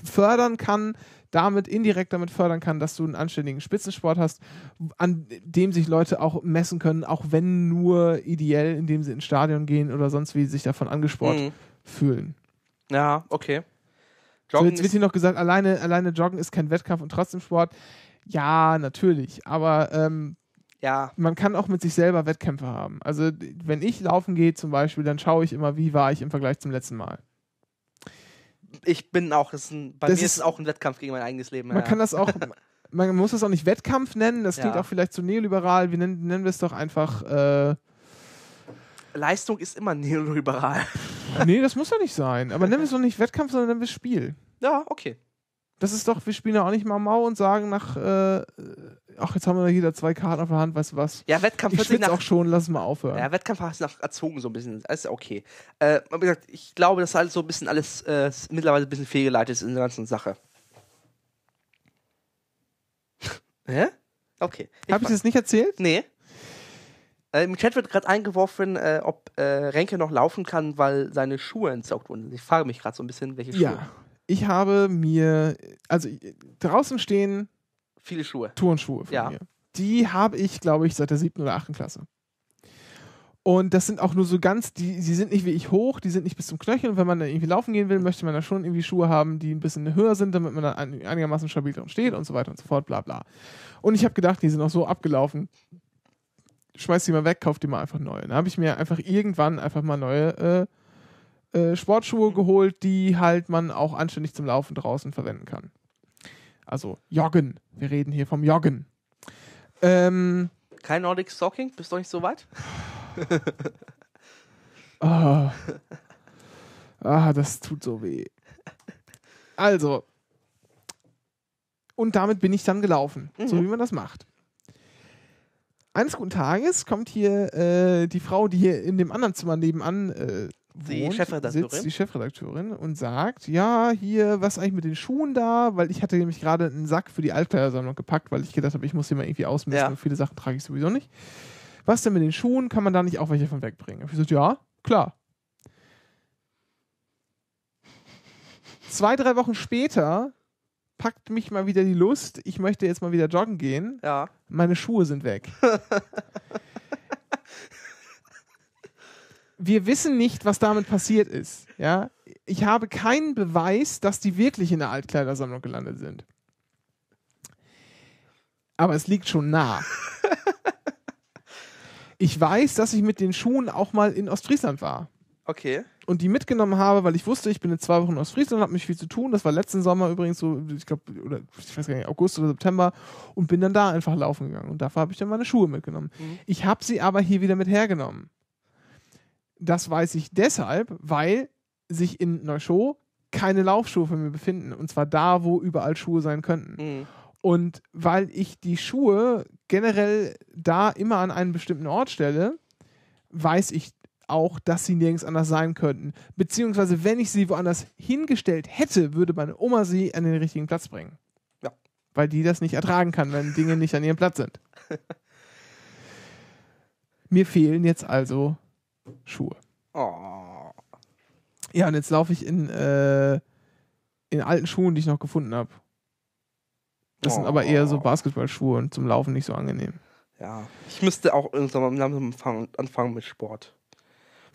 fördern kann, damit indirekt damit fördern kann, dass du einen anständigen Spitzensport hast, an dem sich Leute auch messen können, auch wenn nur ideell, indem sie ins Stadion gehen oder sonst wie sich davon angesport mhm. fühlen. Ja, okay. Joggen so, jetzt wird hier noch gesagt, alleine, alleine Joggen ist kein Wettkampf und trotzdem Sport. Ja, natürlich. Aber ähm, ja. man kann auch mit sich selber Wettkämpfe haben. Also wenn ich laufen gehe zum Beispiel, dann schaue ich immer, wie war ich im Vergleich zum letzten Mal. Ich bin auch, das ist ein, bei das mir ist es auch ein Wettkampf gegen mein eigenes Leben. Man ja. kann das auch, [laughs] man muss es auch nicht Wettkampf nennen, das klingt ja. auch vielleicht zu neoliberal. Wir nennen, nennen wir es doch einfach. Äh, Leistung ist immer neoliberal. [laughs] nee, das muss ja nicht sein. Aber nennen wir es doch nicht Wettkampf, sondern nennen wir es Spiel. Ja, okay. Das ist doch, wir spielen ja auch nicht mal Mau und sagen nach, äh, äh ach, jetzt haben wir jeder zwei Karten auf der Hand, weißt du was? Ja, Wettkampf ich schwitze nach, auch schon, lass mal aufhören. Ja, Wettkampf hast du nach erzogen so ein bisschen, das ist okay. Äh, wie gesagt, ich glaube, das ist halt so ein bisschen alles äh, mittlerweile ein bisschen fehlgeleitet ist in der ganzen Sache. [laughs] Hä? Okay. Ich Hab ich das nicht erzählt? Nee. Äh, Im Chat wird gerade eingeworfen, äh, ob äh, Renke noch laufen kann, weil seine Schuhe entsorgt wurden. Ich frage mich gerade so ein bisschen, welche Schuhe. Ja, ich habe mir, also äh, draußen stehen viele Schuhe. Turnschuhe von ja. mir. Die habe ich, glaube ich, seit der siebten oder achten Klasse. Und das sind auch nur so ganz, die, die sind nicht wie ich hoch, die sind nicht bis zum Knöchel. Und wenn man dann irgendwie laufen gehen will, möchte man da schon irgendwie Schuhe haben, die ein bisschen höher sind, damit man dann einigermaßen stabil drin steht und so weiter und so fort, bla bla. Und ich habe gedacht, die sind auch so abgelaufen, schmeiß die mal weg, kauf die mal einfach neu. Dann habe ich mir einfach irgendwann einfach mal neue äh, äh, Sportschuhe geholt, die halt man auch anständig zum Laufen draußen verwenden kann. Also Joggen. Wir reden hier vom Joggen. Ähm, Kein Nordic Stalking? Bist du nicht so weit? [laughs] ah. ah, das tut so weh. Also, und damit bin ich dann gelaufen, mhm. so wie man das macht. Eines guten Tages kommt hier äh, die Frau, die hier in dem anderen Zimmer nebenan äh, wohnt, die Chefredakteurin. Sitzt, die Chefredakteurin und sagt, ja, hier, was eigentlich mit den Schuhen da? Weil ich hatte nämlich gerade einen Sack für die Altkleidersammlung gepackt, weil ich gedacht habe, ich muss hier mal irgendwie ausmessen ja. und viele Sachen trage ich sowieso nicht. Was denn mit den Schuhen? Kann man da nicht auch welche von wegbringen? Und ich gesagt, ja, klar. Zwei, drei Wochen später packt mich mal wieder die Lust, ich möchte jetzt mal wieder joggen gehen. Ja. Meine Schuhe sind weg. [laughs] wir wissen nicht, was damit passiert ist. Ja? Ich habe keinen Beweis, dass die wirklich in der Altkleidersammlung gelandet sind. Aber es liegt schon nah. [laughs] ich weiß, dass ich mit den Schuhen auch mal in Ostfriesland war. Okay und die mitgenommen habe, weil ich wusste, ich bin in zwei Wochen aus Friesland, und habe mich viel zu tun. Das war letzten Sommer übrigens so, ich glaube, oder ich weiß gar nicht, August oder September und bin dann da einfach laufen gegangen. Und dafür habe ich dann meine Schuhe mitgenommen. Mhm. Ich habe sie aber hier wieder mit hergenommen. Das weiß ich deshalb, weil sich in Neuschow keine Laufschuhe für mich befinden. Und zwar da, wo überall Schuhe sein könnten. Mhm. Und weil ich die Schuhe generell da immer an einen bestimmten Ort stelle, weiß ich auch, dass sie nirgends anders sein könnten. Beziehungsweise, wenn ich sie woanders hingestellt hätte, würde meine Oma sie an den richtigen Platz bringen. Ja. Weil die das nicht ertragen kann, wenn Dinge nicht an ihrem Platz sind. [laughs] Mir fehlen jetzt also Schuhe. Oh. Ja, und jetzt laufe ich in, äh, in alten Schuhen, die ich noch gefunden habe. Das oh. sind aber eher so oh. Basketballschuhe und zum Laufen nicht so angenehm. Ja, ich müsste auch irgendwann mal langsam anfangen mit Sport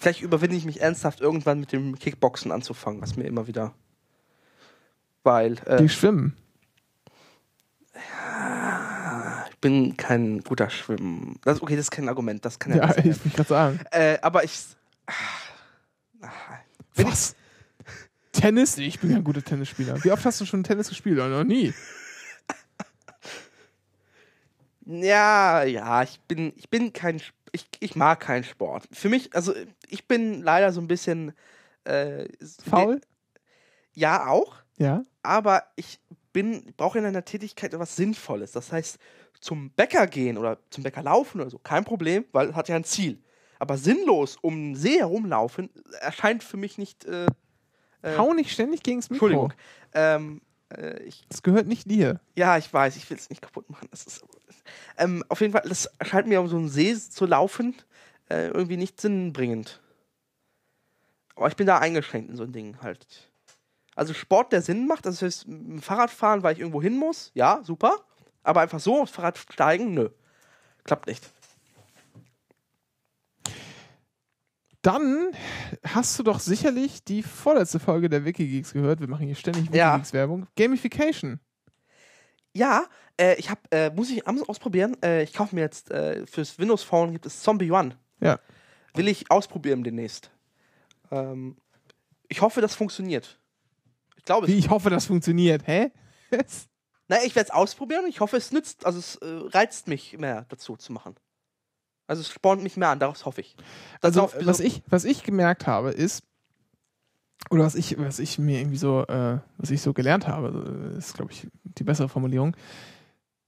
vielleicht überwinde ich mich ernsthaft, irgendwann mit dem Kickboxen anzufangen, was mir immer wieder. Weil. Äh, Die schwimmen. Ja, ich bin kein guter Schwimmen. Das, okay, das ist kein Argument, das kann ja, ja [laughs] ich nicht gerade sagen. Äh, aber ich. Ah, was? Ich, Tennis? Ich bin kein guter Tennisspieler. Wie oft hast du schon Tennis gespielt? Noch nie. [laughs] Ja, ja, ich bin, ich bin kein Spieler ich, ich mag keinen Sport. Für mich, also ich bin leider so ein bisschen äh, faul. Ja, auch. Ja. Aber ich bin, brauche in einer Tätigkeit etwas Sinnvolles. Das heißt, zum Bäcker gehen oder zum Bäcker laufen oder so, kein Problem, weil hat ja ein Ziel. Aber sinnlos um den See herumlaufen erscheint für mich nicht. Äh, äh, Hau nicht ständig gegens Mikro. Entschuldigung. Ähm, äh, ich, das gehört nicht dir. Ja, ich weiß, ich will es nicht kaputt machen. Das ist, ähm, auf jeden Fall, das scheint mir um so einen See zu laufen äh, irgendwie nicht sinnbringend. Aber ich bin da eingeschränkt in so ein Ding halt. Also Sport, der Sinn macht, also das heißt, Fahrradfahren, weil ich irgendwo hin muss, ja, super. Aber einfach so aufs Fahrrad steigen, nö. Klappt nicht. Dann hast du doch sicherlich die vorletzte Folge der Wikigeeks gehört. Wir machen hier ständig Wikigeeks-Werbung. Ja. Gamification. Ja, äh, ich habe, äh, muss ich ausprobieren. Äh, ich kaufe mir jetzt äh, fürs Windows Phone gibt es Zombie One. Ja. Will ich ausprobieren demnächst. Ähm, ich hoffe, das funktioniert. Ich glaube Wie, ich hoffe, das funktioniert. Hä? Na, ich werde es ausprobieren. Ich hoffe, es nützt, also es äh, reizt mich mehr dazu zu machen. Also es spornt mich mehr an, darauf hoffe ich. Das also was ich, was ich gemerkt habe, ist, oder was ich, was ich mir irgendwie so, äh, was ich so gelernt habe, äh, ist, glaube ich, die bessere Formulierung.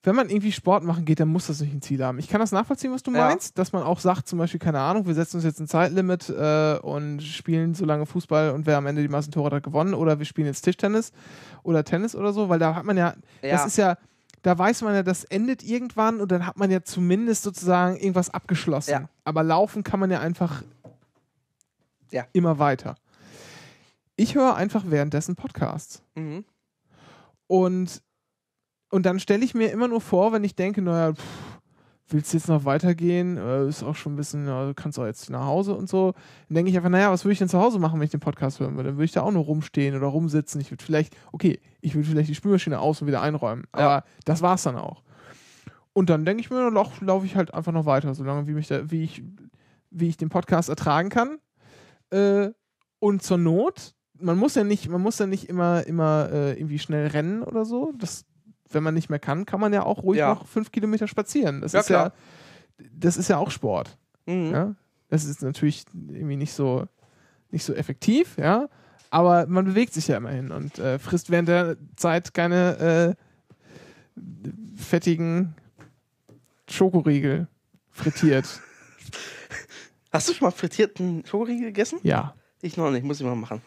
Wenn man irgendwie Sport machen geht, dann muss das nicht ein Ziel haben. Ich kann das nachvollziehen, was du ja. meinst, dass man auch sagt, zum Beispiel, keine Ahnung, wir setzen uns jetzt ein Zeitlimit äh, und spielen so lange Fußball und wer am Ende die meisten Tore hat, hat gewonnen oder wir spielen jetzt Tischtennis oder Tennis oder so, weil da hat man ja, ja. das ist ja, da weiß man ja, das endet irgendwann und dann hat man ja zumindest sozusagen irgendwas abgeschlossen. Ja. Aber laufen kann man ja einfach ja. immer weiter. Ich höre einfach währenddessen Podcasts. Mhm. Und, und dann stelle ich mir immer nur vor, wenn ich denke, naja, pff, willst du jetzt noch weitergehen? Äh, ist auch schon ein bisschen, ja, also du kannst auch jetzt nach Hause und so. Dann denke ich einfach, naja, was würde ich denn zu Hause machen, wenn ich den Podcast hören würde? Dann würde ich da auch nur rumstehen oder rumsitzen. Ich würde vielleicht, okay, ich würde vielleicht die Spülmaschine aus und wieder einräumen. Aber ja. das es dann auch. Und dann denke ich mir, dann laufe ich halt einfach noch weiter, solange wie, mich da, wie, ich, wie ich den Podcast ertragen kann. Äh, und zur Not, man muss ja nicht, man muss ja nicht immer, immer äh, irgendwie schnell rennen oder so. Das wenn man nicht mehr kann, kann man ja auch ruhig ja. noch fünf Kilometer spazieren. Das, ja, ist, klar. ja, das ist ja auch Sport. Mhm. Ja? Das ist natürlich irgendwie nicht so, nicht so effektiv, ja. Aber man bewegt sich ja immerhin und äh, frisst während der Zeit keine äh, fettigen Schokoriegel frittiert. [laughs] Hast du schon mal frittierten Schokoriegel gegessen? Ja. Ich noch nicht, muss ich mal machen.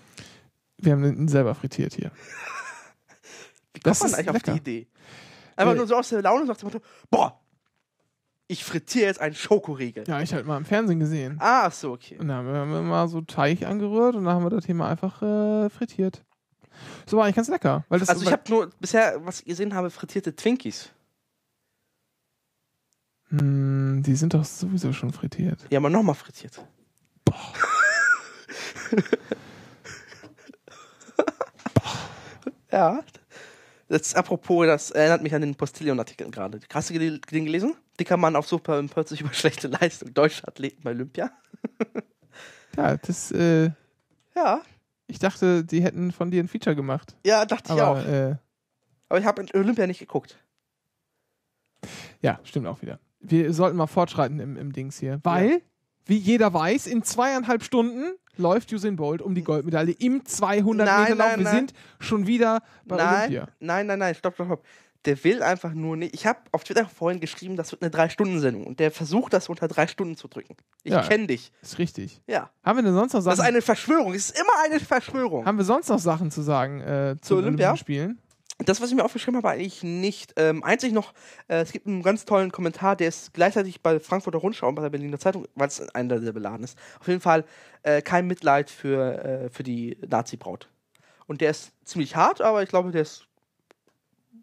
Wir haben den selber frittiert hier das kommt man eigentlich lecker. auf die Idee? Einfach äh. nur so aus der Laune sagt Motto, boah, ich frittiere jetzt einen Schokoriegel. Ja, ich halt mal im Fernsehen gesehen. Ah, so, okay. Und dann haben wir mal so Teig angerührt und dann haben wir das Thema einfach äh, frittiert. So war eigentlich ganz lecker. Weil das also ich habe nur bisher, was ich gesehen habe, frittierte Twinkies. Hm, die sind doch sowieso schon frittiert. Ja, aber nochmal frittiert. Boah. Boah. [laughs] Ja, das apropos, das erinnert mich an den Postillion-Artikel gerade. Hast du den gelesen? Dicker Mann auf Super empört sich über schlechte Leistung. Deutsche Athleten bei Olympia. [laughs] ja, das. Äh, ja. Ich dachte, die hätten von dir ein Feature gemacht. Ja, dachte Aber, ich auch. Äh, Aber ich habe Olympia nicht geguckt. Ja, stimmt auch wieder. Wir sollten mal fortschreiten im, im Dings hier. Weil, ja. wie jeder weiß, in zweieinhalb Stunden läuft Usain Bolt um die mhm. Goldmedaille im 200 nein, Meter Lauf. Nein, Wir nein. sind schon wieder bei nein, Olympia. Nein, nein, nein, stopp, stopp, stopp. Der will einfach nur nicht. Ich habe auf Twitter vorhin geschrieben, das wird eine Drei-Stunden-Sendung und der versucht, das unter drei Stunden zu drücken. Ich ja, kenne dich. Ist richtig. Ja. Haben wir denn sonst noch Sachen? Das ist eine Verschwörung. Es ist immer eine Verschwörung. Haben wir sonst noch Sachen zu sagen äh, zu Olympia? Olympischen Spielen? das, was ich mir aufgeschrieben habe, eigentlich nicht. Ähm, einzig noch, äh, es gibt einen ganz tollen Kommentar, der ist gleichzeitig bei Frankfurter Rundschau und bei der Berliner Zeitung, weil es einer der beladen ist. Auf jeden Fall äh, kein Mitleid für, äh, für die Nazi-Braut. Und der ist ziemlich hart, aber ich glaube, der ist.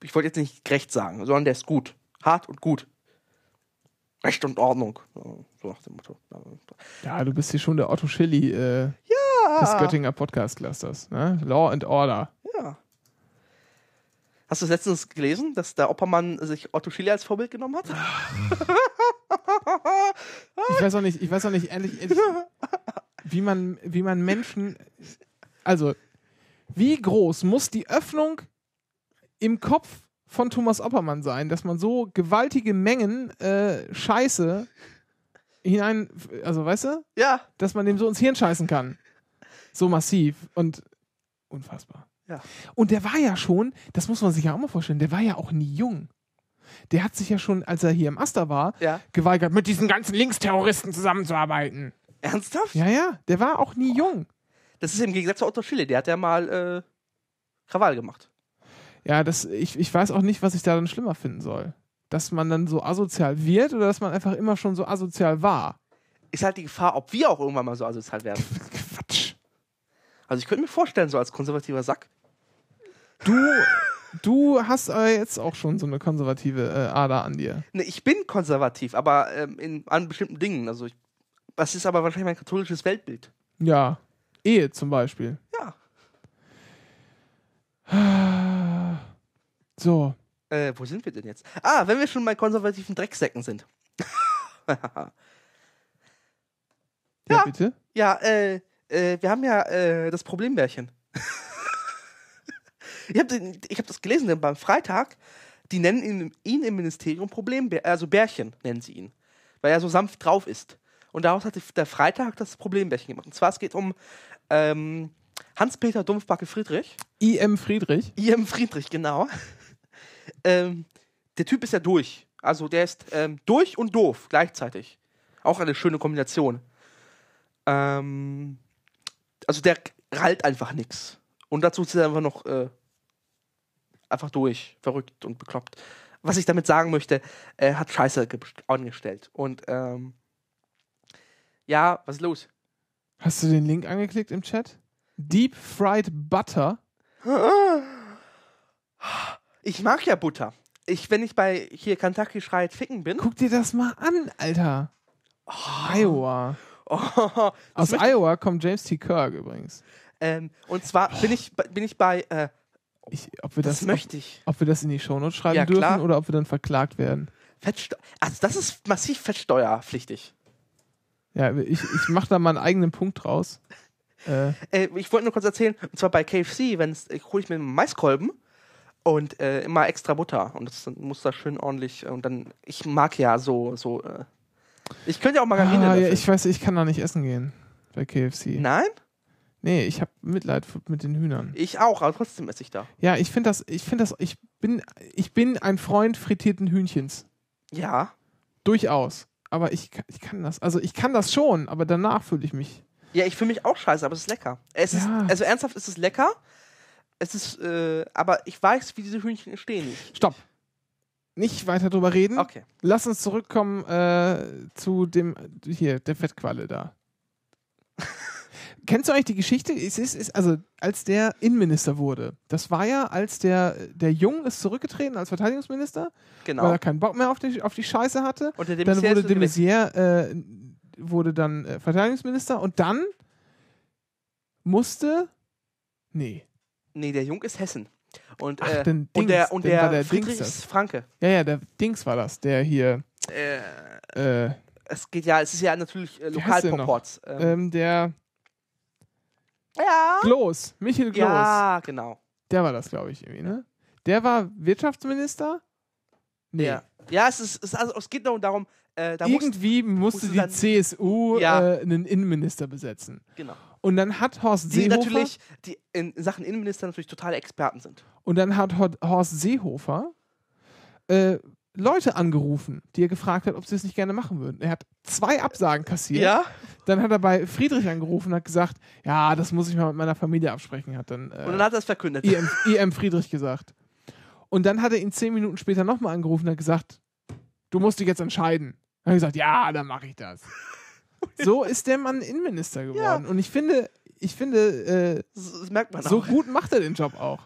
Ich wollte jetzt nicht gerecht sagen, sondern der ist gut. Hart und gut. Recht und Ordnung. So nach dem Motto. Ja, du bist hier schon der Otto Schilly äh, ja. des Göttinger Podcast-Clusters. Ne? Law and Order. Ja. Hast du es letztens gelesen, dass der Oppermann sich Otto Schiele als Vorbild genommen hat? ich weiß auch nicht, ich weiß auch nicht, ehrlich, ehrlich wie, man, wie man Menschen. Also, wie groß muss die Öffnung im Kopf von Thomas Oppermann sein, dass man so gewaltige Mengen äh, Scheiße hinein, also weißt du? Ja. Dass man dem so ins Hirn scheißen kann. So massiv und unfassbar. Ja. Und der war ja schon, das muss man sich ja auch mal vorstellen, der war ja auch nie jung. Der hat sich ja schon, als er hier im Aster war, ja. geweigert, mit diesen ganzen Linksterroristen zusammenzuarbeiten. Ernsthaft? Ja, ja, der war auch nie oh. jung. Das ist im Gegensatz zu Otto Schille, der hat ja mal äh, Krawall gemacht. Ja, das, ich, ich weiß auch nicht, was ich da dann schlimmer finden soll. Dass man dann so asozial wird oder dass man einfach immer schon so asozial war. Ist halt die Gefahr, ob wir auch irgendwann mal so asozial werden. [laughs] Also ich könnte mir vorstellen, so als konservativer Sack. Du, du hast aber jetzt auch schon so eine konservative äh, Ader an dir. Ne, ich bin konservativ, aber ähm, in, an bestimmten Dingen. Also ich, das ist aber wahrscheinlich mein katholisches Weltbild. Ja. Ehe zum Beispiel. Ja. [sighs] So. Äh, wo sind wir denn jetzt? Ah, wenn wir schon bei konservativen Drecksäcken sind. [laughs] ja, ja, bitte? Ja, äh, äh, wir haben ja äh, das Problembärchen. [laughs] ich habe hab das gelesen, denn beim Freitag, die nennen ihn, ihn im Ministerium Problembärchen, also Bärchen nennen sie ihn, weil er so sanft drauf ist. Und daraus hat der Freitag das Problembärchen gemacht. Und zwar, es geht um ähm, Hans-Peter Dumpfbacke Friedrich. I.M. Friedrich. I.M. Friedrich, genau. [laughs] ähm, der Typ ist ja durch. Also der ist ähm, durch und doof gleichzeitig. Auch eine schöne Kombination. Ähm, also der rallt einfach nichts. Und dazu ist er einfach noch äh, einfach durch, verrückt und bekloppt. Was ich damit sagen möchte, er hat Scheiße angestellt. Und ähm, ja, was ist los? Hast du den Link angeklickt im Chat? Deep Fried Butter. Ich mag ja Butter. Ich, wenn ich bei hier Kentucky schreit ficken bin. Guck dir das mal an, Alter. Oh. Iowa. Oh, [laughs] Aus Iowa kommt James T. Kirk übrigens. Ähm, und zwar bin ich, bin ich bei. Äh, ich, ob wir das, das möchte ich. Ob, wir das in die Shownotes schreiben ja, dürfen oder ob wir dann verklagt werden. Fettsteu also das ist massiv fettsteuerpflichtig. Ja, ich, ich mache da mal einen eigenen Punkt draus. [laughs] Äh. Äh, ich wollte nur kurz erzählen, und zwar bei KFC, wenn's, ich äh, hole ich mir Maiskolben und äh, immer extra Butter. Und das muss da schön ordentlich, und dann, ich mag ja so, so äh, ich könnte ja auch Margarine. Ah, ja, ich weiß, ich kann da nicht essen gehen bei KFC. Nein? Nee, ich habe Mitleid mit den Hühnern. Ich auch, aber trotzdem esse ich da. Ja, ich finde das, ich finde das, ich bin, ich bin ein Freund frittierten Hühnchens. Ja. Durchaus. Aber ich, ich kann das, also ich kann das schon, aber danach fühle ich mich. Ja, ich fühle mich auch scheiße, aber es ist lecker. Es ja. ist, also ernsthaft ist es lecker. Es ist, äh, aber ich weiß, wie diese Hühnchen entstehen. Stopp nicht weiter drüber reden. Okay. Lass uns zurückkommen äh, zu dem, hier, der Fettqualle da. [laughs] Kennst du eigentlich die Geschichte? Es ist, ist, also, als der Innenminister wurde, das war ja, als der, der Jung ist zurückgetreten als Verteidigungsminister, genau. weil er keinen Bock mehr auf die, auf die Scheiße hatte. Und der dann wurde de Maizière äh, wurde dann äh, Verteidigungsminister und dann musste. Nee. Nee, der Jung ist Hessen. Und, Ach, äh, Dings, und der, und der, der Friedrichs Dings Franke. Ja, ja, der Dings war das, der hier. Äh, äh, es geht ja, es ist ja natürlich äh, Lokalpoport. Ähm, ähm, der. Ja. Gloß, Michael Gloß. Ja, genau. Der war das, glaube ich, irgendwie, ne? Der war Wirtschaftsminister? Nee. Ja, ja es, ist, es, also, es geht nur darum, äh, da irgendwie musste, musste die CSU ja. äh, einen Innenminister besetzen. Genau. Und dann hat Horst die Seehofer. natürlich die in Sachen Innenminister natürlich totale Experten sind. Und dann hat Horst Seehofer äh, Leute angerufen, die er gefragt hat, ob sie es nicht gerne machen würden. Er hat zwei Absagen kassiert. Ja? Dann hat er bei Friedrich angerufen und hat gesagt, ja, das muss ich mal mit meiner Familie absprechen. Hat dann, äh, und dann hat er es verkündet. IM, IM Friedrich gesagt. Und dann hat er ihn zehn Minuten später nochmal angerufen und hat gesagt, du musst dich jetzt entscheiden. Dann hat er gesagt, ja, dann mache ich das so ist der Mann Innenminister geworden. Ja. Und ich finde, ich finde, äh, das merkt man so auch. gut macht er den Job auch.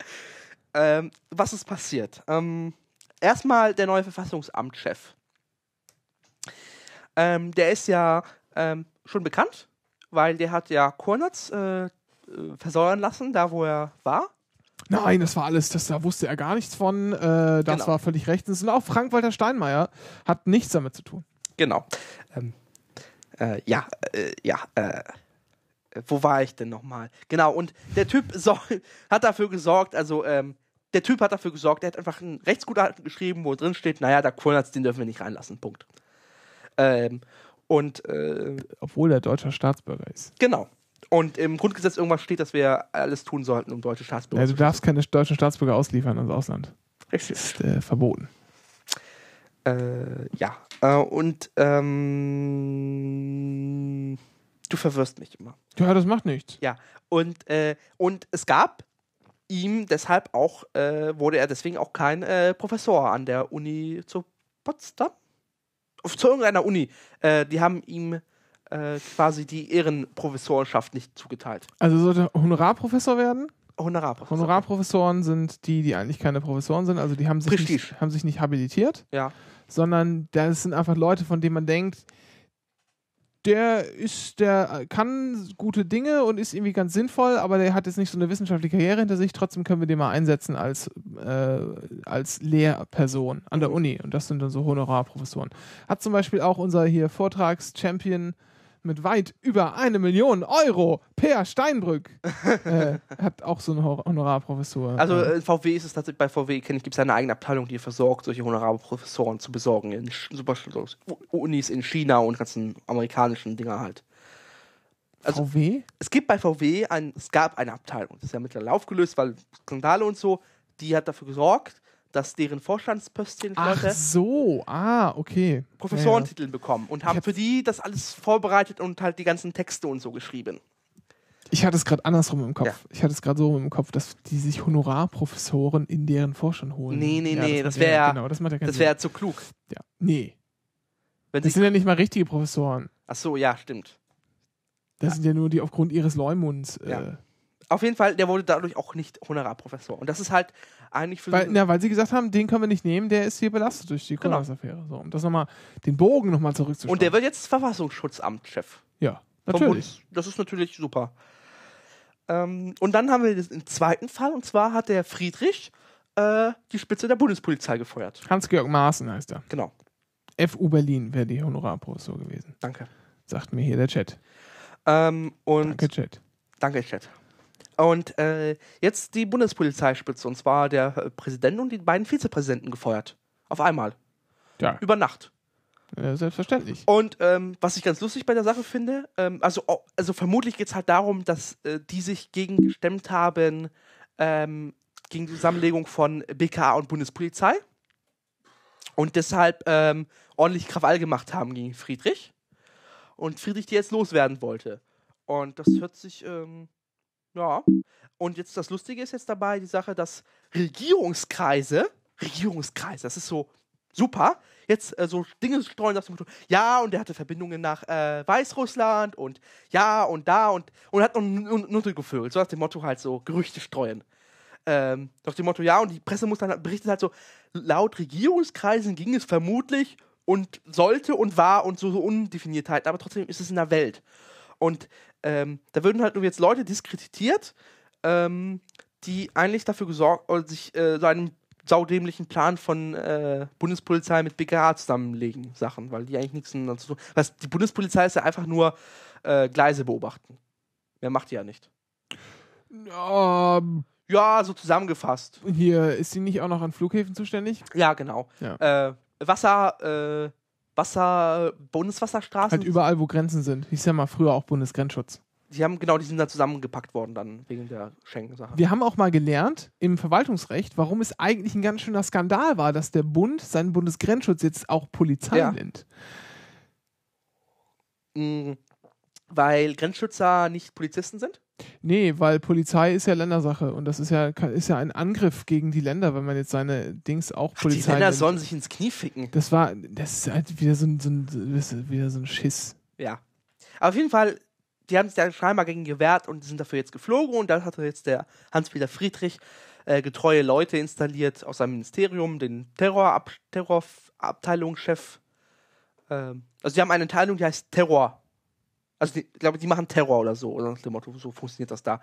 [laughs] ähm, was ist passiert? Ähm, erstmal der neue Verfassungsamtschef. Ähm, der ist ja ähm, schon bekannt, weil der hat ja Kornatz äh, versäuern lassen, da wo er war. Nein, das war alles, das, da wusste er gar nichts von. Äh, das genau. war völlig rechtens. Und auch Frank-Walter Steinmeier hat nichts damit zu tun. Genau. Ähm, äh, ja, äh, ja, äh, wo war ich denn nochmal? Genau, und der Typ [laughs] so, hat dafür gesorgt, also, ähm, der Typ hat dafür gesorgt, der hat einfach ein Rechtsgutachten geschrieben, wo drin steht, naja, der Kronarzt, den dürfen wir nicht reinlassen, Punkt. Ähm, und, äh, Obwohl er deutscher Staatsbürger ist. Genau. Und im Grundgesetz irgendwas steht, dass wir alles tun sollten, um deutsche Staatsbürger also zu Ja, du darfst keine deutschen Staatsbürger ausliefern ins Ausland. Richtig. Das ist äh, verboten. Äh, ja, äh, und ähm, du verwirrst mich immer. Ja, das macht nichts. Ja, und, äh, und es gab ihm deshalb auch, äh, wurde er deswegen auch kein äh, Professor an der Uni zu Potsdam? Auf, zu irgendeiner Uni. Äh, die haben ihm äh, quasi die Ehrenprofessorschaft nicht zugeteilt. Also sollte er Honorarprofessor werden? Honorarprofessor. Honorarprofessoren sind die, die eigentlich keine Professoren sind, also die haben sich, nicht, haben sich nicht habilitiert. Ja sondern das sind einfach Leute, von denen man denkt, der ist, der kann gute Dinge und ist irgendwie ganz sinnvoll, aber der hat jetzt nicht so eine wissenschaftliche Karriere hinter sich. Trotzdem können wir den mal einsetzen als, äh, als Lehrperson an der mhm. Uni. Und das sind dann so Honorarprofessoren. Hat zum Beispiel auch unser hier Vortragschampion mit weit über eine Million Euro per Steinbrück [laughs] äh, habt auch so eine Honorarprofessur. Also äh. äh, VW ist es tatsächlich, bei VW kenne ich, gibt es eine eigene Abteilung, die versorgt, solche Honorarprofessoren zu besorgen. In, super Unis in China und ganzen amerikanischen Dinger halt. Also, VW? Es gibt bei VW, ein, es gab eine Abteilung, das ist ja mittlerweile aufgelöst, weil Skandale und so, die hat dafür gesorgt, dass deren Vorstandspöstchen Ach so, ah, okay. Professorentitel ja, bekommen und haben für die das alles vorbereitet und halt die ganzen Texte und so geschrieben. Ich hatte es gerade andersrum im Kopf. Ja. Ich hatte es gerade so im Kopf, dass die sich Honorarprofessoren in deren Vorstand holen. Nee, nee, nee, das, das wäre ja, genau, das, das wäre zu klug. Ja. Nee. Wenn das sind ja nicht mal richtige Professoren. Ach so, ja, stimmt. Das sind ja nur die aufgrund ihres Leumunds. Äh, auf jeden Fall, der wurde dadurch auch nicht Honorarprofessor. Und das ist halt eigentlich für. Weil, ja, weil sie gesagt haben, den können wir nicht nehmen, der ist hier belastet durch die genau. Corona-Affäre. So, um das nochmal, den Bogen nochmal zurückzuschauen. Und der wird jetzt Verfassungsschutzamtschef. Ja, natürlich. Das ist natürlich super. Ähm, und dann haben wir den zweiten Fall, und zwar hat der Friedrich äh, die Spitze der Bundespolizei gefeuert. Hans-Georg Maaßen heißt er. Genau. FU Berlin wäre die Honorarprofessor gewesen. Danke. Sagt mir hier der Chat. Ähm, danke, Chat. Danke, Chat. Und äh, jetzt die Bundespolizeispitze, und zwar der äh, Präsident und die beiden Vizepräsidenten gefeuert. Auf einmal. Ja. Über Nacht. Ja, selbstverständlich. Und ähm, was ich ganz lustig bei der Sache finde, ähm, also, oh, also vermutlich geht es halt darum, dass äh, die sich gegen gestemmt haben, ähm, gegen die Zusammenlegung von BKA und Bundespolizei und deshalb ähm, ordentlich Krawall gemacht haben gegen Friedrich und Friedrich die jetzt loswerden wollte. Und das hört sich ähm, ja. Und jetzt das Lustige ist jetzt dabei die Sache, dass Regierungskreise, Regierungskreise, das ist so super, jetzt äh, so Dinge streuen lassen. Ja, und er hatte Verbindungen nach äh, Weißrussland und ja und da und, und hat noch Nutte gefögelt. So nach dem Motto halt so Gerüchte streuen. Ähm, nach dem Motto, ja, und die Presse muss dann berichtet halt so, laut Regierungskreisen ging es vermutlich und sollte und war und so, so Undefiniertheiten, halt, aber trotzdem ist es in der Welt. Und ähm, da würden halt nur jetzt Leute diskreditiert, ähm, die eigentlich dafür gesorgt oder sich äh, so einen saudämlichen Plan von äh, Bundespolizei mit BKA zusammenlegen, Sachen, weil die eigentlich nichts miteinander zu tun haben. Was, die Bundespolizei ist ja einfach nur äh, Gleise beobachten. Mehr macht die ja nicht. Um, ähm. ja, so zusammengefasst. Hier, ist sie nicht auch noch an Flughäfen zuständig? Ja, genau. Ja. Äh, Wasser, äh, Wasser, Bundeswasserstraßen. Halt überall, wo Grenzen sind. Hieß ja mal früher auch Bundesgrenzschutz. Die haben genau, die sind dann zusammengepackt worden dann wegen der Schengen-Sache. Wir haben auch mal gelernt im Verwaltungsrecht, warum es eigentlich ein ganz schöner Skandal war, dass der Bund seinen Bundesgrenzschutz jetzt auch Polizei ja. nennt. Mhm, weil Grenzschützer nicht Polizisten sind? Nee, weil Polizei ist ja Ländersache und das ist ja, ist ja ein Angriff gegen die Länder, wenn man jetzt seine Dings auch Ach, Polizei. Die Länder sollen sich ins Knie ficken. Das war, das ist halt wieder so ein, so ein, wieder so ein Schiss. Ja. Aber auf jeden Fall, die haben sich da scheinbar gegen gewehrt und sind dafür jetzt geflogen und da hat jetzt der Hans-Peter Friedrich äh, getreue Leute installiert aus seinem Ministerium, den Terrorab Terrorabteilungschef. Ähm, also, die haben eine Teilung, die heißt Terror. Also ich glaube, die machen Terror oder so, oder nach dem Motto, so funktioniert das da.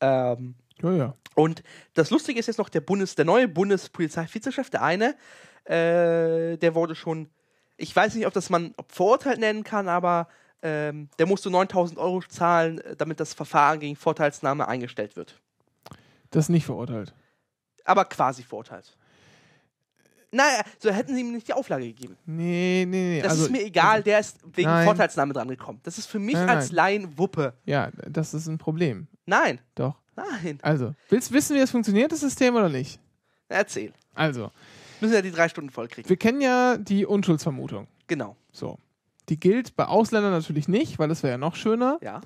Ähm, oh ja. Und das Lustige ist jetzt noch der Bundes, der neue Bundespolizeivizechef, der eine, äh, der wurde schon, ich weiß nicht, ob das man ob verurteilt nennen kann, aber ähm, der musste 9000 Euro zahlen, äh, damit das Verfahren gegen Vorteilsnahme eingestellt wird. Das ist nicht verurteilt. Aber quasi verurteilt. Naja, so hätten sie ihm nicht die Auflage gegeben. Nee, nee, nee. Das also, ist mir egal, der ist wegen nein. Vorteilsnahme dran gekommen. Das ist für mich nein, nein. als Laien Wuppe. Ja, das ist ein Problem. Nein. Doch. Nein. Also, willst du wissen, wie das funktioniert, das System oder nicht? Erzähl. Also. Müssen ja die drei Stunden vollkriegen. Wir kennen ja die Unschuldsvermutung. Genau. So. Die gilt bei Ausländern natürlich nicht, weil das wäre ja noch schöner. Ja.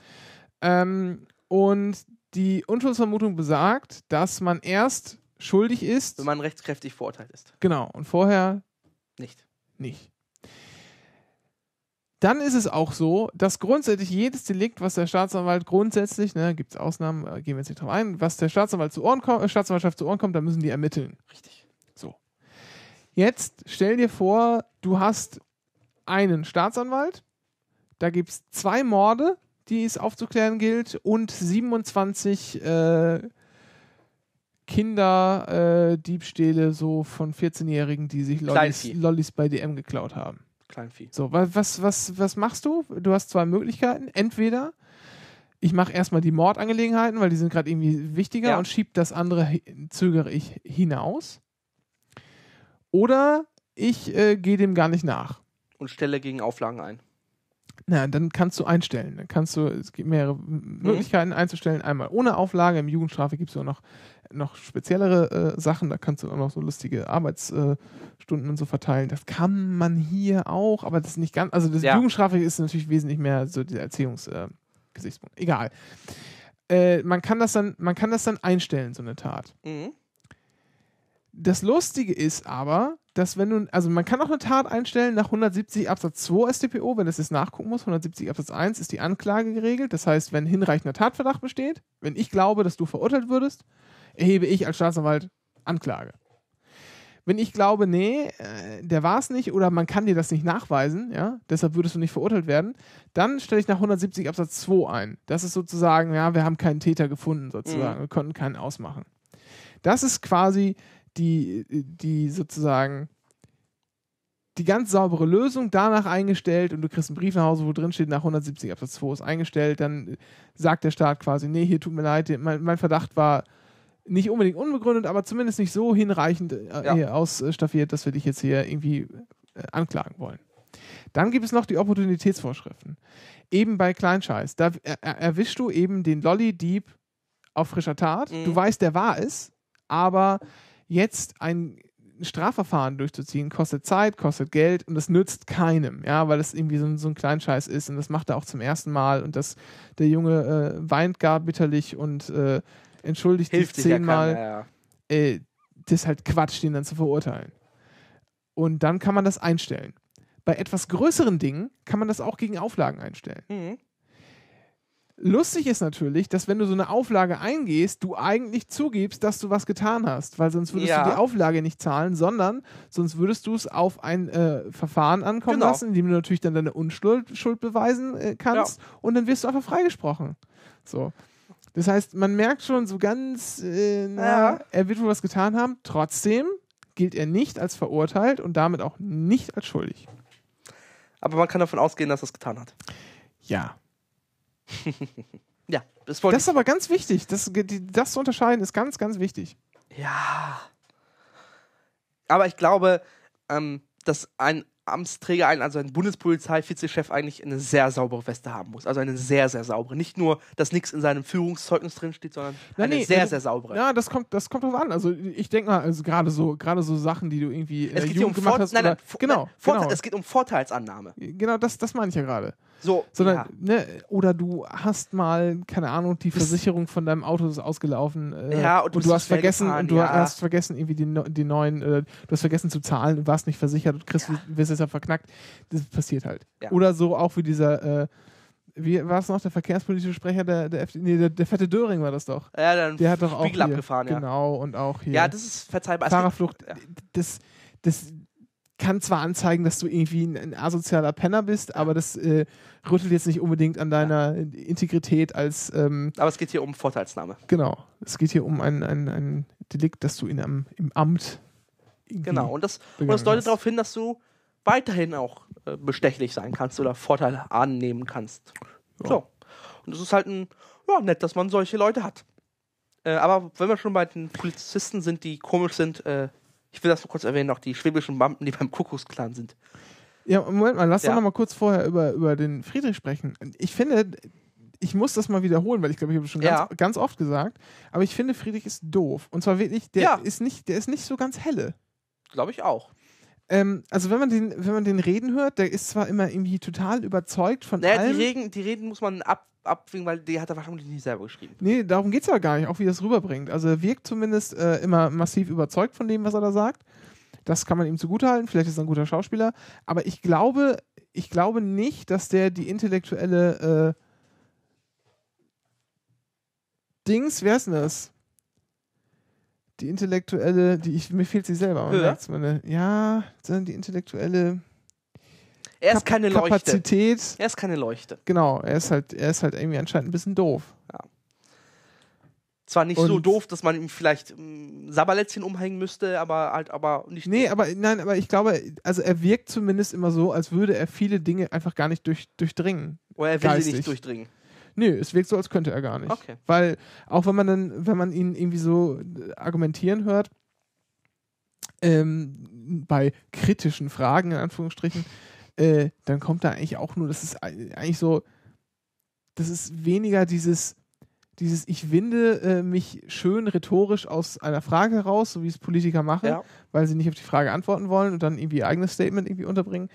Ähm, und die Unschuldsvermutung besagt, dass man erst schuldig ist. Wenn man rechtskräftig verurteilt ist. Genau. Und vorher nicht. Nicht. Dann ist es auch so, dass grundsätzlich jedes Delikt, was der Staatsanwalt grundsätzlich, ne, gibt es Ausnahmen, äh, gehen wir jetzt nicht drauf ein, was der Staatsanwalt zu Ohren kommt, äh, Staatsanwaltschaft zu Ohren kommt, dann müssen die ermitteln. Richtig. So. Jetzt stell dir vor, du hast einen Staatsanwalt, da gibt es zwei Morde, die es aufzuklären gilt, und 27 äh, Kinderdiebstähle äh, so von 14-Jährigen, die sich Lollis, Lollis, bei DM geklaut haben. Kleinvieh. So, was, was, was machst du? Du hast zwei Möglichkeiten. Entweder ich mache erstmal die Mordangelegenheiten, weil die sind gerade irgendwie wichtiger ja. und schiebe das andere, zögere ich hinaus. Oder ich äh, gehe dem gar nicht nach. Und stelle gegen Auflagen ein. Na, dann kannst du einstellen. Dann kannst du, es gibt mehrere mhm. Möglichkeiten einzustellen. Einmal ohne Auflage, im Jugendstrafe gibt es auch noch, noch speziellere äh, Sachen, da kannst du auch noch so lustige Arbeitsstunden äh, und so verteilen. Das kann man hier auch, aber das ist nicht ganz, also das ja. Jugendstrafe ist natürlich wesentlich mehr so dieser Erziehungsgesichtspunkt. Äh, Egal. Äh, man, kann das dann, man kann das dann einstellen, so eine Tat. Mhm. Das Lustige ist aber, dass wenn du, also man kann auch eine Tat einstellen nach 170 Absatz 2 StPO, wenn es jetzt nachgucken muss, 170 Absatz 1 ist die Anklage geregelt. Das heißt, wenn hinreichender Tatverdacht besteht, wenn ich glaube, dass du verurteilt würdest, erhebe ich als Staatsanwalt Anklage. Wenn ich glaube, nee, äh, der war es nicht oder man kann dir das nicht nachweisen, ja, deshalb würdest du nicht verurteilt werden, dann stelle ich nach 170 Absatz 2 ein. Das ist sozusagen, ja, wir haben keinen Täter gefunden sozusagen, mhm. wir konnten keinen ausmachen. Das ist quasi die, die sozusagen die ganz saubere Lösung danach eingestellt und du kriegst einen Brief nach Hause, wo drin steht, nach 170 Absatz 2 ist eingestellt, dann sagt der Staat quasi, nee, hier tut mir leid, mein, mein Verdacht war nicht unbedingt unbegründet, aber zumindest nicht so hinreichend äh, ja. ausstaffiert, dass wir dich jetzt hier irgendwie äh, anklagen wollen. Dann gibt es noch die Opportunitätsvorschriften. Eben bei Kleinscheiß. Da er, äh, er, erwischst du eben den Lolly-Dieb auf frischer Tat. Mhm. Du weißt, der war es, aber jetzt ein Strafverfahren durchzuziehen, kostet Zeit, kostet Geld und das nützt keinem, ja, weil es irgendwie so, ein, so ein Kleinscheiß ist und das macht er auch zum ersten Mal und das, der Junge äh, weint gar bitterlich und äh, entschuldigt sich zehnmal. ja. Äh, das ist halt Quatsch, den dann zu verurteilen. Und dann kann man das einstellen. Bei etwas größeren Dingen kann man das auch gegen Auflagen einstellen. Mhm. Lustig ist natürlich, dass wenn du so eine Auflage eingehst, du eigentlich zugibst, dass du was getan hast, weil sonst würdest ja. du die Auflage nicht zahlen, sondern sonst würdest du es auf ein äh, Verfahren ankommen genau. lassen, in dem du natürlich dann deine Unschuld Schuld beweisen äh, kannst ja. und dann wirst du einfach freigesprochen. So. Das heißt, man merkt schon so ganz, äh, na, ja. er wird wohl was getan haben. Trotzdem gilt er nicht als verurteilt und damit auch nicht als schuldig. Aber man kann davon ausgehen, dass er es getan hat. Ja, ja, das Das ist aber ganz wichtig. Das, das zu unterscheiden ist ganz, ganz wichtig. Ja. Aber ich glaube, ähm, dass ein Amtsträger, ein, also ein Bundespolizei-Vizechef eigentlich eine sehr saubere Weste haben muss. Also eine sehr, sehr saubere. Nicht nur, dass nichts in seinem Führungszeugnis drinsteht, sondern Na, eine nee, sehr, also, sehr saubere. Ja, das kommt, das kommt drauf an. Also ich denke mal, also gerade so, so Sachen, die du irgendwie es äh, geht Jugend um gemacht genau, genau, Es geht um Vorteilsannahme. Genau, das, das meine ich ja gerade. So, sondern, ja. ne, oder du hast mal, keine Ahnung, die Versicherung von deinem Auto ist ausgelaufen äh, ja, und du, und du hast vergessen gefahren, und du ja. hast vergessen, irgendwie die, die neuen, äh, du hast vergessen zu zahlen und warst nicht versichert und kriegst, ja. wirst deshalb verknackt. Das passiert halt. Oder so auch wie dieser äh, wie war es noch, der verkehrspolitische Sprecher der, der FDP, nee, der, der, fette Döring war das doch. Ja, dann der hat doch auch hier, abgefahren, ja. Genau, und auch hier. Ja, das ist verzeihbar. Also, Fahrerflucht, ja. das, das, kann zwar anzeigen, dass du irgendwie ein, ein asozialer Penner bist, aber das äh, rüttelt jetzt nicht unbedingt an deiner ja. Integrität als. Ähm, aber es geht hier um Vorteilsnahme. Genau. Es geht hier um ein, ein, ein Delikt, das du in einem, im Amt. Genau. Und das, und das deutet hast. darauf hin, dass du weiterhin auch äh, bestechlich sein kannst oder Vorteile annehmen kannst. Ja. So. Und es ist halt ein, ja, nett, dass man solche Leute hat. Äh, aber wenn wir schon bei den Polizisten sind, die komisch sind, äh, ich will das nur kurz erwähnen, auch die schwäbischen Banden, die beim Kuckucksklan sind. Ja, Moment mal, lass ja. doch noch mal kurz vorher über, über den Friedrich sprechen. Ich finde, ich muss das mal wiederholen, weil ich glaube, ich habe schon ganz, ja. ganz, oft gesagt, aber ich finde, Friedrich ist doof. Und zwar wirklich, der ja. ist nicht, der ist nicht so ganz helle. Glaube ich auch. Ähm, also wenn man den, wenn man den reden hört, der ist zwar immer irgendwie total überzeugt von naja, allem. Die Reden, die Reden muss man ab, abwinken, weil die hat er wahrscheinlich nicht selber geschrieben. Nee, darum geht es ja gar nicht, auch wie er das rüberbringt. Also er wirkt zumindest äh, immer massiv überzeugt von dem, was er da sagt. Das kann man ihm zugutehalten, vielleicht ist er ein guter Schauspieler, aber ich glaube, ich glaube nicht, dass der die intellektuelle äh, Dings, wer ist denn das? Die intellektuelle, die ich, mir fehlt sie selber, oh, man merkt Ja, die intellektuelle er ist Kap keine Leuchte. Er ist keine Leuchte. Genau, er ist halt, er ist halt irgendwie anscheinend ein bisschen doof. Ja. Zwar nicht und so doof, dass man ihm vielleicht mh, ähm, Sabberlätzchen umhängen müsste, aber halt aber nicht. Nee, aber nein, aber ich glaube, also er wirkt zumindest immer so, als würde er viele Dinge einfach gar nicht durch, durchdringen. Oder oh, er will geistig. sie nicht durchdringen. Nö, nee, es wirkt so, als könnte er gar nicht. Okay. Weil auch wenn man dann, wenn man ihn irgendwie so äh, argumentieren hört, ähm, bei kritischen Fragen in Anführungsstrichen, äh, dann kommt da eigentlich auch nur, das ist eigentlich so, das ist weniger dieses, dieses ich winde äh, mich schön rhetorisch aus einer Frage raus, so wie es Politiker machen, ja. weil sie nicht auf die Frage antworten wollen und dann irgendwie ihr eigenes Statement irgendwie unterbringen,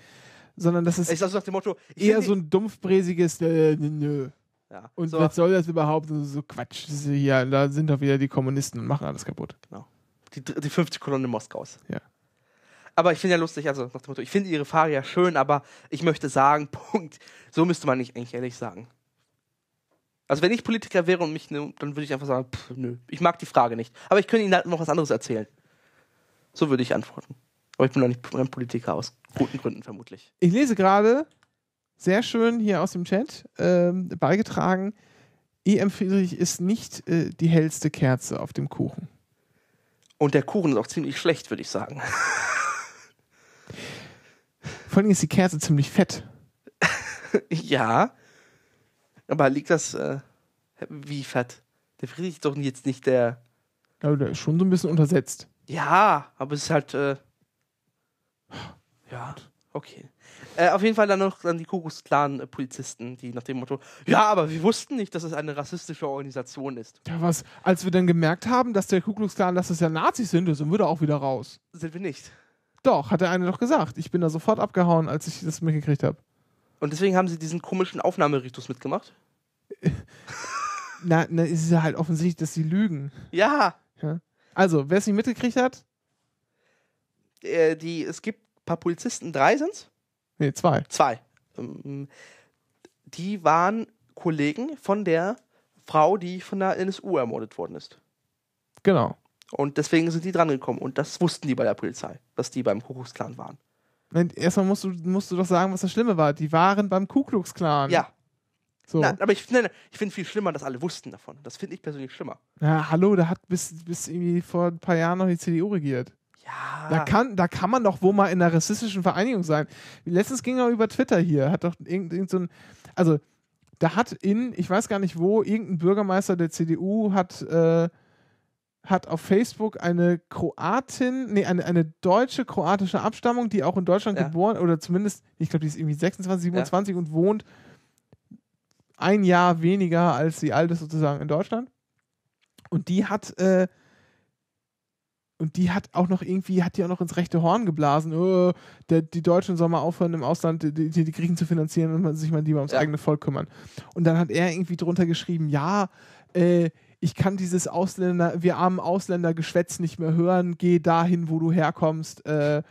sondern das ist ich nach dem Motto, eher so ein dumpfbräsiges äh, äh nö. Ja. Und so. was soll das überhaupt? So, so Quatsch. Hier, da sind doch wieder die Kommunisten und machen alles kaputt. Genau. Die, die fünfte Kolonne Moskaus. Ja. Aber ich finde ja lustig, also nach dem Motto, ich finde ihre Fahrer ja schön, aber ich möchte sagen, [laughs] Punkt. So müsste man nicht eigentlich ehrlich sagen. Also wenn ich Politiker wäre und mich, nimmt, dann würde ich einfach sagen, pff, nö, ich mag die Frage nicht. Aber ich könnte Ihnen halt noch was anderes erzählen. So würde ich antworten. Aber ich bin noch nicht ein Politiker aus guten Gründen vermutlich. Ich lese gerade sehr schön hier aus dem Chat ähm, beigetragen. E.M. Friedrich ist nicht äh, die hellste Kerze auf dem Kuchen. Und der Kuchen ist auch ziemlich schlecht, würde ich sagen. [laughs] Vor allem ist die Kerze ziemlich fett. [laughs] ja. Aber liegt das äh, wie fett? Der Friedrich ist doch jetzt nicht der. Ja, der ist schon so ein bisschen untersetzt. Ja, aber es ist halt. Äh, ja, okay. Äh, auf jeden Fall dann noch dann die Kuckucksclan-Polizisten, die nach dem Motto: Ja, aber wir wussten nicht, dass es eine rassistische Organisation ist. Ja, was? Als wir dann gemerkt haben, dass der Kuckucksclan, dass es ja Nazis sind, sind wir da auch wieder raus. Sind wir nicht. Doch, hat der eine doch gesagt. Ich bin da sofort abgehauen, als ich das mitgekriegt habe. Und deswegen haben sie diesen komischen Aufnahmeritus mitgemacht? [laughs] na, na, ist ja halt offensichtlich, dass sie lügen. Ja. ja. Also, wer es nicht mitgekriegt hat? Äh, die, es gibt ein paar Polizisten, drei sind es? Nee, zwei. Zwei. Ähm, die waren Kollegen von der Frau, die von der NSU ermordet worden ist. Genau. Und deswegen sind die drangekommen. Und das wussten die bei der Polizei, dass die beim Kuckucksklan waren. Erstmal musst du, musst du doch sagen, was das Schlimme war. Die waren beim Ku Klux Klan. Ja. So. Nein, aber ich, nein, ich finde viel schlimmer, dass alle wussten davon. Das finde ich persönlich schlimmer. Ja, hallo, da hat bis, bis irgendwie vor ein paar Jahren noch die CDU regiert. Ja. Da kann, da kann man doch wohl mal in einer rassistischen Vereinigung sein. Letztens ging er über Twitter hier, hat doch irgend, irgend so ein, also da hat in, ich weiß gar nicht wo, irgendein Bürgermeister der CDU hat äh, hat auf Facebook eine Kroatin, nee, eine, eine deutsche kroatische Abstammung, die auch in Deutschland ja. geboren oder zumindest, ich glaube, die ist irgendwie 26, 27 ja. und wohnt ein Jahr weniger als sie alt ist sozusagen in Deutschland. Und die hat äh, und die hat auch noch irgendwie, hat die auch noch ins rechte Horn geblasen. Oh, der, die Deutschen sollen mal aufhören, im Ausland die, die, die Griechen zu finanzieren und sich mal lieber ums ja. eigene Volk kümmern. Und dann hat er irgendwie drunter geschrieben, ja, äh, ich kann dieses Ausländer, wir armen Ausländergeschwätz nicht mehr hören, geh dahin, wo du herkommst äh,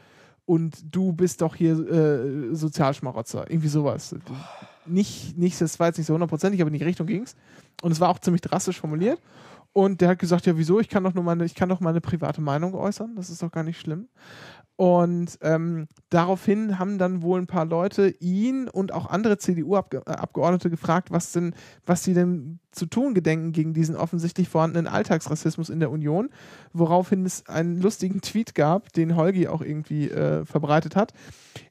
und du bist doch hier äh, Sozialschmarotzer. Irgendwie sowas. Nicht, nicht, das war jetzt nicht so hundertprozentig, aber in die Richtung ging es. Und es war auch ziemlich drastisch formuliert. Und der hat gesagt, ja, wieso? Ich kann doch nur meine, ich kann doch meine private Meinung äußern. Das ist doch gar nicht schlimm. Und ähm, daraufhin haben dann wohl ein paar Leute ihn und auch andere CDU-Abgeordnete äh, gefragt, was denn, was sie denn zu tun gedenken gegen diesen offensichtlich vorhandenen Alltagsrassismus in der Union, woraufhin es einen lustigen Tweet gab, den Holgi auch irgendwie äh, verbreitet hat,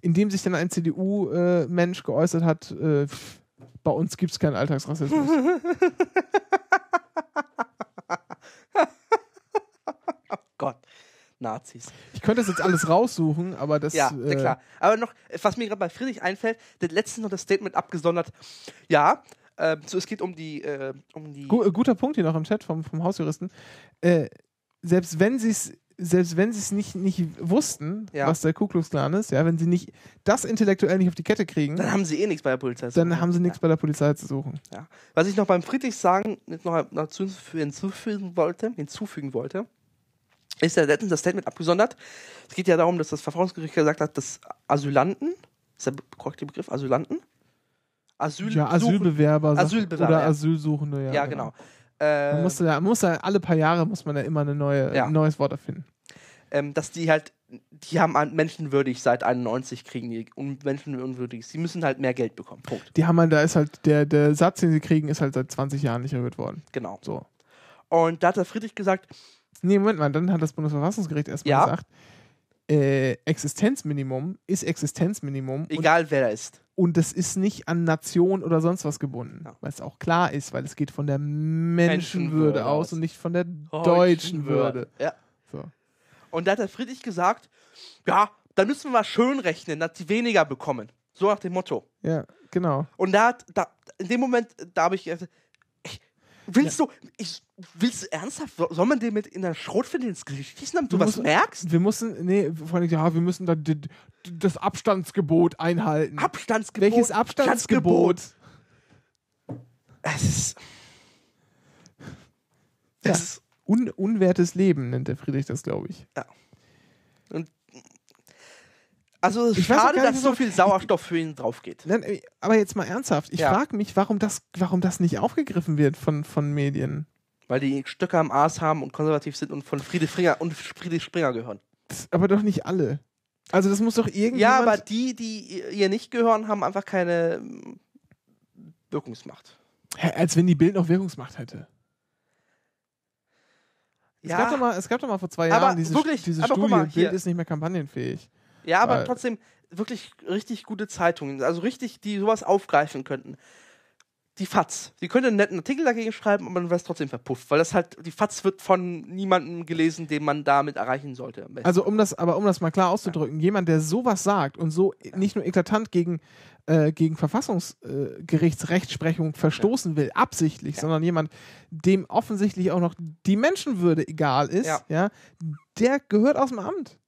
in dem sich dann ein CDU-Mensch äh, geäußert hat, äh, bei uns gibt es keinen Alltagsrassismus. [laughs] Nazis. Ich könnte das jetzt alles raussuchen, aber das. Ja, äh, klar. Aber noch, was mir gerade bei Friedrich einfällt, der letzte noch das Statement abgesondert. Ja, äh, so, es geht um die. Äh, um die G äh, guter Punkt hier noch im Chat vom, vom Hausjuristen. Äh, selbst wenn sie es selbst wenn sie es nicht, nicht wussten, ja. was der Ku Klux Klan ist, ja, wenn sie nicht das intellektuell nicht auf die Kette kriegen, dann haben sie eh nichts bei der Polizei zu suchen. Dann haben sie nichts ja. bei der Polizei zu suchen. Ja. Was ich noch beim Friedrich sagen, noch, noch hinzufügen wollte, hinzufügen wollte, ist ja letztens das Statement abgesondert. Es geht ja darum, dass das Verfassungsgericht gesagt hat, dass Asylanten, ist der korrekte Begriff, Asylanten? Asyl ja, Asylbewerber, Asylbewerber oder ja. Asylsuchende, ja. Ja, genau. genau. man, muss ähm, ja, man muss ja, alle paar Jahre muss man ja immer eine neue, ja. ein neues Wort erfinden. Ähm, dass die halt, die haben menschenwürdig seit 91 kriegen die un menschenunwürdig. Sie müssen halt mehr Geld bekommen. Punkt. Die haben halt, da ist halt, der, der Satz, den sie kriegen, ist halt seit 20 Jahren nicht erhöht worden. Genau. So. Und da hat der Friedrich gesagt, Nee, Moment mal, dann hat das Bundesverfassungsgericht erstmal ja. gesagt, äh, Existenzminimum ist Existenzminimum. Egal und, wer da ist. Und das ist nicht an Nation oder sonst was gebunden, ja. weil es auch klar ist, weil es geht von der Menschenwürde, Menschenwürde aus, und nicht von der deutschen Würde. Ja. So. Und da hat der Friedrich gesagt, ja, dann müssen wir mal schön rechnen, dass sie weniger bekommen. So nach dem Motto. Ja, genau. Und da hat, da, in dem Moment, da habe ich, gesagt, Willst ja. du, ich, willst du ernsthaft, soll man dir mit in der Schrotflinte ins Gesicht schießen, damit wir du müssen, was merkst? Wir müssen, nee, Freunde, ja, wir müssen dann die, die, das Abstandsgebot einhalten. Abstandsgebot? Welches Abstandsgebot? Es ist. Das ja. ist un, unwertes Leben nennt der Friedrich das, glaube ich. Ja. Und also es ist schade, nicht, dass so viel Sauerstoff für ihn drauf geht. Nein, äh, aber jetzt mal ernsthaft, ich ja. frage mich, warum das, warum das nicht aufgegriffen wird von, von Medien. Weil die Stöcke am Arsch haben und konservativ sind und von Friedrich Springer und Friede Springer gehören. Das, aber doch nicht alle. Also das muss doch irgendwie. Ja, aber die, die ihr nicht gehören, haben einfach keine hm, Wirkungsmacht. Hä, als wenn die Bild noch Wirkungsmacht hätte. Ja. Es, gab doch mal, es gab doch mal vor zwei Jahren aber diese, wirklich, diese aber Studie, mal, Bild ist nicht mehr kampagnenfähig. Ja, aber Weil. trotzdem wirklich richtig gute Zeitungen, also richtig, die sowas aufgreifen könnten die FAZ. Die könnte einen netten Artikel dagegen schreiben, aber dann wäre es trotzdem verpufft, weil das halt, die FAZ wird von niemandem gelesen, den man damit erreichen sollte. Also um das, aber um das mal klar auszudrücken, ja. jemand, der sowas sagt und so ja. nicht nur eklatant gegen, äh, gegen Verfassungsgerichtsrechtsprechung äh, verstoßen ja. will, absichtlich, sondern jemand, dem offensichtlich auch noch die Menschenwürde egal ist, ja. der gehört aus dem Amt.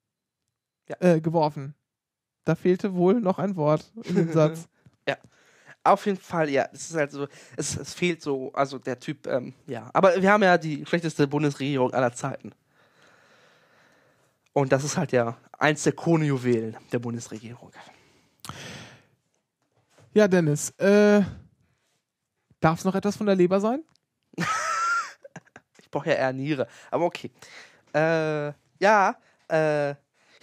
Ja. Äh, geworfen. Da fehlte wohl noch ein Wort in dem Satz. [laughs] ja. Auf jeden Fall, ja. Es ist halt so, es, es fehlt so, also der Typ, ähm, ja. Aber wir haben ja die schlechteste Bundesregierung aller Zeiten. Und das ist halt ja eins der Kronjuwelen der Bundesregierung. Ja, Dennis, äh, darf es noch etwas von der Leber sein? [laughs] ich brauche ja eher Niere, aber okay. Äh, ja, äh,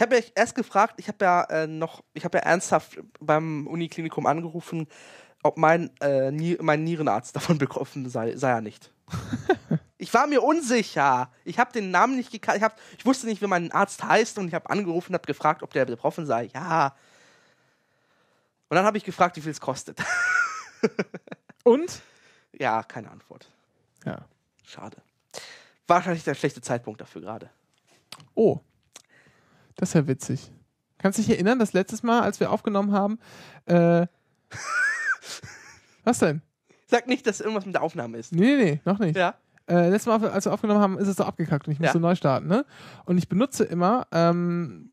ich habe ja erst gefragt, ich habe ja äh, noch, ich habe ja ernsthaft beim Uniklinikum angerufen, ob mein, äh, Nier, mein Nierenarzt davon [laughs] betroffen sei, sei er nicht. [laughs] ich war mir unsicher. Ich habe den Namen nicht gekannt. Ich, ich wusste nicht, wie mein Arzt heißt und ich habe angerufen habe gefragt, ob der betroffen sei. Ja. Und dann habe ich gefragt, wie viel es kostet. [laughs] und? Ja, keine Antwort. Ja. Schade. Wahrscheinlich der schlechte Zeitpunkt dafür gerade. Oh. Das ist ja witzig. Kannst du dich erinnern, dass letztes Mal, als wir aufgenommen haben, äh, [laughs] was denn? Sag nicht, dass irgendwas mit der Aufnahme ist. Nee, nee, nee noch nicht. Ja. Äh, letztes Mal, als wir aufgenommen haben, ist es so abgekackt und ich musste ja. neu starten. Ne? Und ich benutze immer, ähm,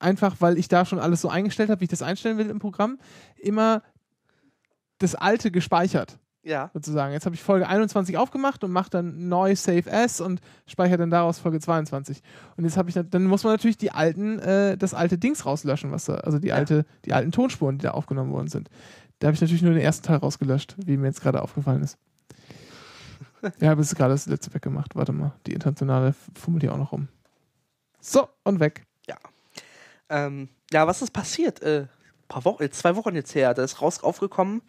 einfach weil ich da schon alles so eingestellt habe, wie ich das einstellen will im Programm, immer das alte gespeichert. Ja. Sozusagen. Jetzt habe ich Folge 21 aufgemacht und mache dann neu Save S und speichere dann daraus Folge 22. Und jetzt habe ich dann, muss man natürlich die alten, äh, das alte Dings rauslöschen, was da, also die ja. alte, die alten Tonspuren, die da aufgenommen worden sind. Da habe ich natürlich nur den ersten Teil rausgelöscht, wie mir jetzt gerade aufgefallen ist. [laughs] ja, habe jetzt gerade das letzte weggemacht. Warte mal, die internationale fummelt hier auch noch rum. So, und weg. Ja. Ähm, ja, was ist passiert? Äh, paar Wochen, zwei Wochen jetzt her. Da ist raus aufgekommen,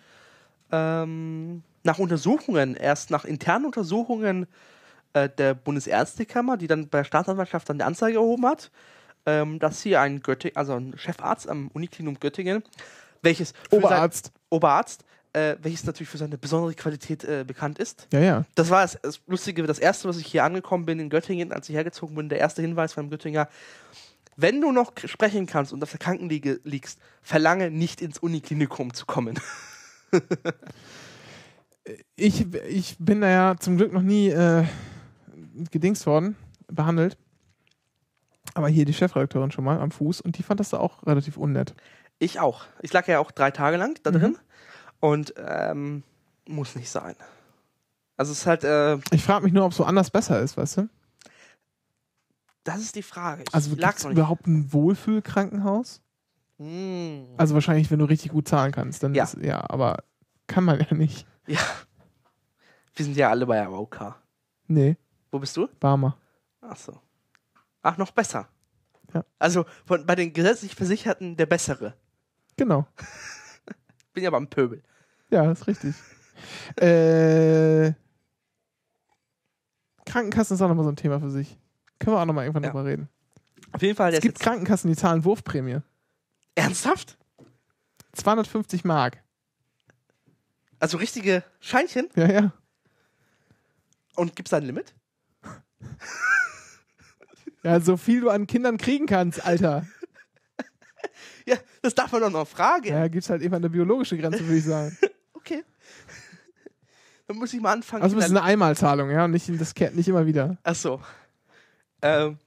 ähm, nach Untersuchungen, erst nach internen Untersuchungen äh, der Bundesärztekammer, die dann bei der Staatsanwaltschaft dann eine Anzeige erhoben hat, ähm, dass hier ein Göttingen, also ein Chefarzt am Uniklinikum Göttingen, welches Oberarzt, Oberarzt äh, welches natürlich für seine besondere Qualität äh, bekannt ist. Ja, ja. Das war das, das, Lustige, das erste, was ich hier angekommen bin in Göttingen, als ich hergezogen bin, der erste Hinweis beim Göttinger. Wenn du noch sprechen kannst und auf der Krankenliege liegst, verlange nicht ins Uniklinikum zu kommen. [laughs] [laughs] ich, ich bin da ja zum Glück noch nie äh, gedings worden, behandelt. Aber hier die Chefredakteurin schon mal am Fuß und die fand das da auch relativ unnett. Ich auch. Ich lag ja auch drei Tage lang da drin mhm. und ähm, muss nicht sein. Also es ist halt. Äh, ich frage mich nur, ob es so anders besser ist, weißt du? Das ist die Frage. Ich also gibt es überhaupt ein Wohlfühlkrankenhaus? Mm. Also wahrscheinlich, wenn du richtig gut zahlen kannst, dann ja. Ist, ja, aber kann man ja nicht. Ja. Wir sind ja alle bei Arauca. Nee. Wo bist du? Barmer. Ach so. Ach, noch besser. Ja. Also von, bei den gesetzlich Versicherten der Bessere. Genau. [laughs] Bin ja beim Pöbel. Ja, ist richtig. [laughs] äh, Krankenkassen ist auch nochmal so ein Thema für sich. Können wir auch nochmal irgendwann ja. drüber reden. Auf jeden Fall. Es gibt Krankenkassen, die zahlen Wurfprämie. Ernsthaft? 250 Mark. Also richtige Scheinchen? Ja, ja. Und gibt es da ein Limit? [laughs] ja, so viel du an Kindern kriegen kannst, Alter. [laughs] ja, das darf man doch noch fragen. Ja, gibt es halt eben eine biologische Grenze, würde ich sagen. [laughs] okay. Dann muss ich mal anfangen. Also, es ist eine Einmalzahlung, ja, und nicht, das kehrt nicht immer wieder. Ach so. Ähm.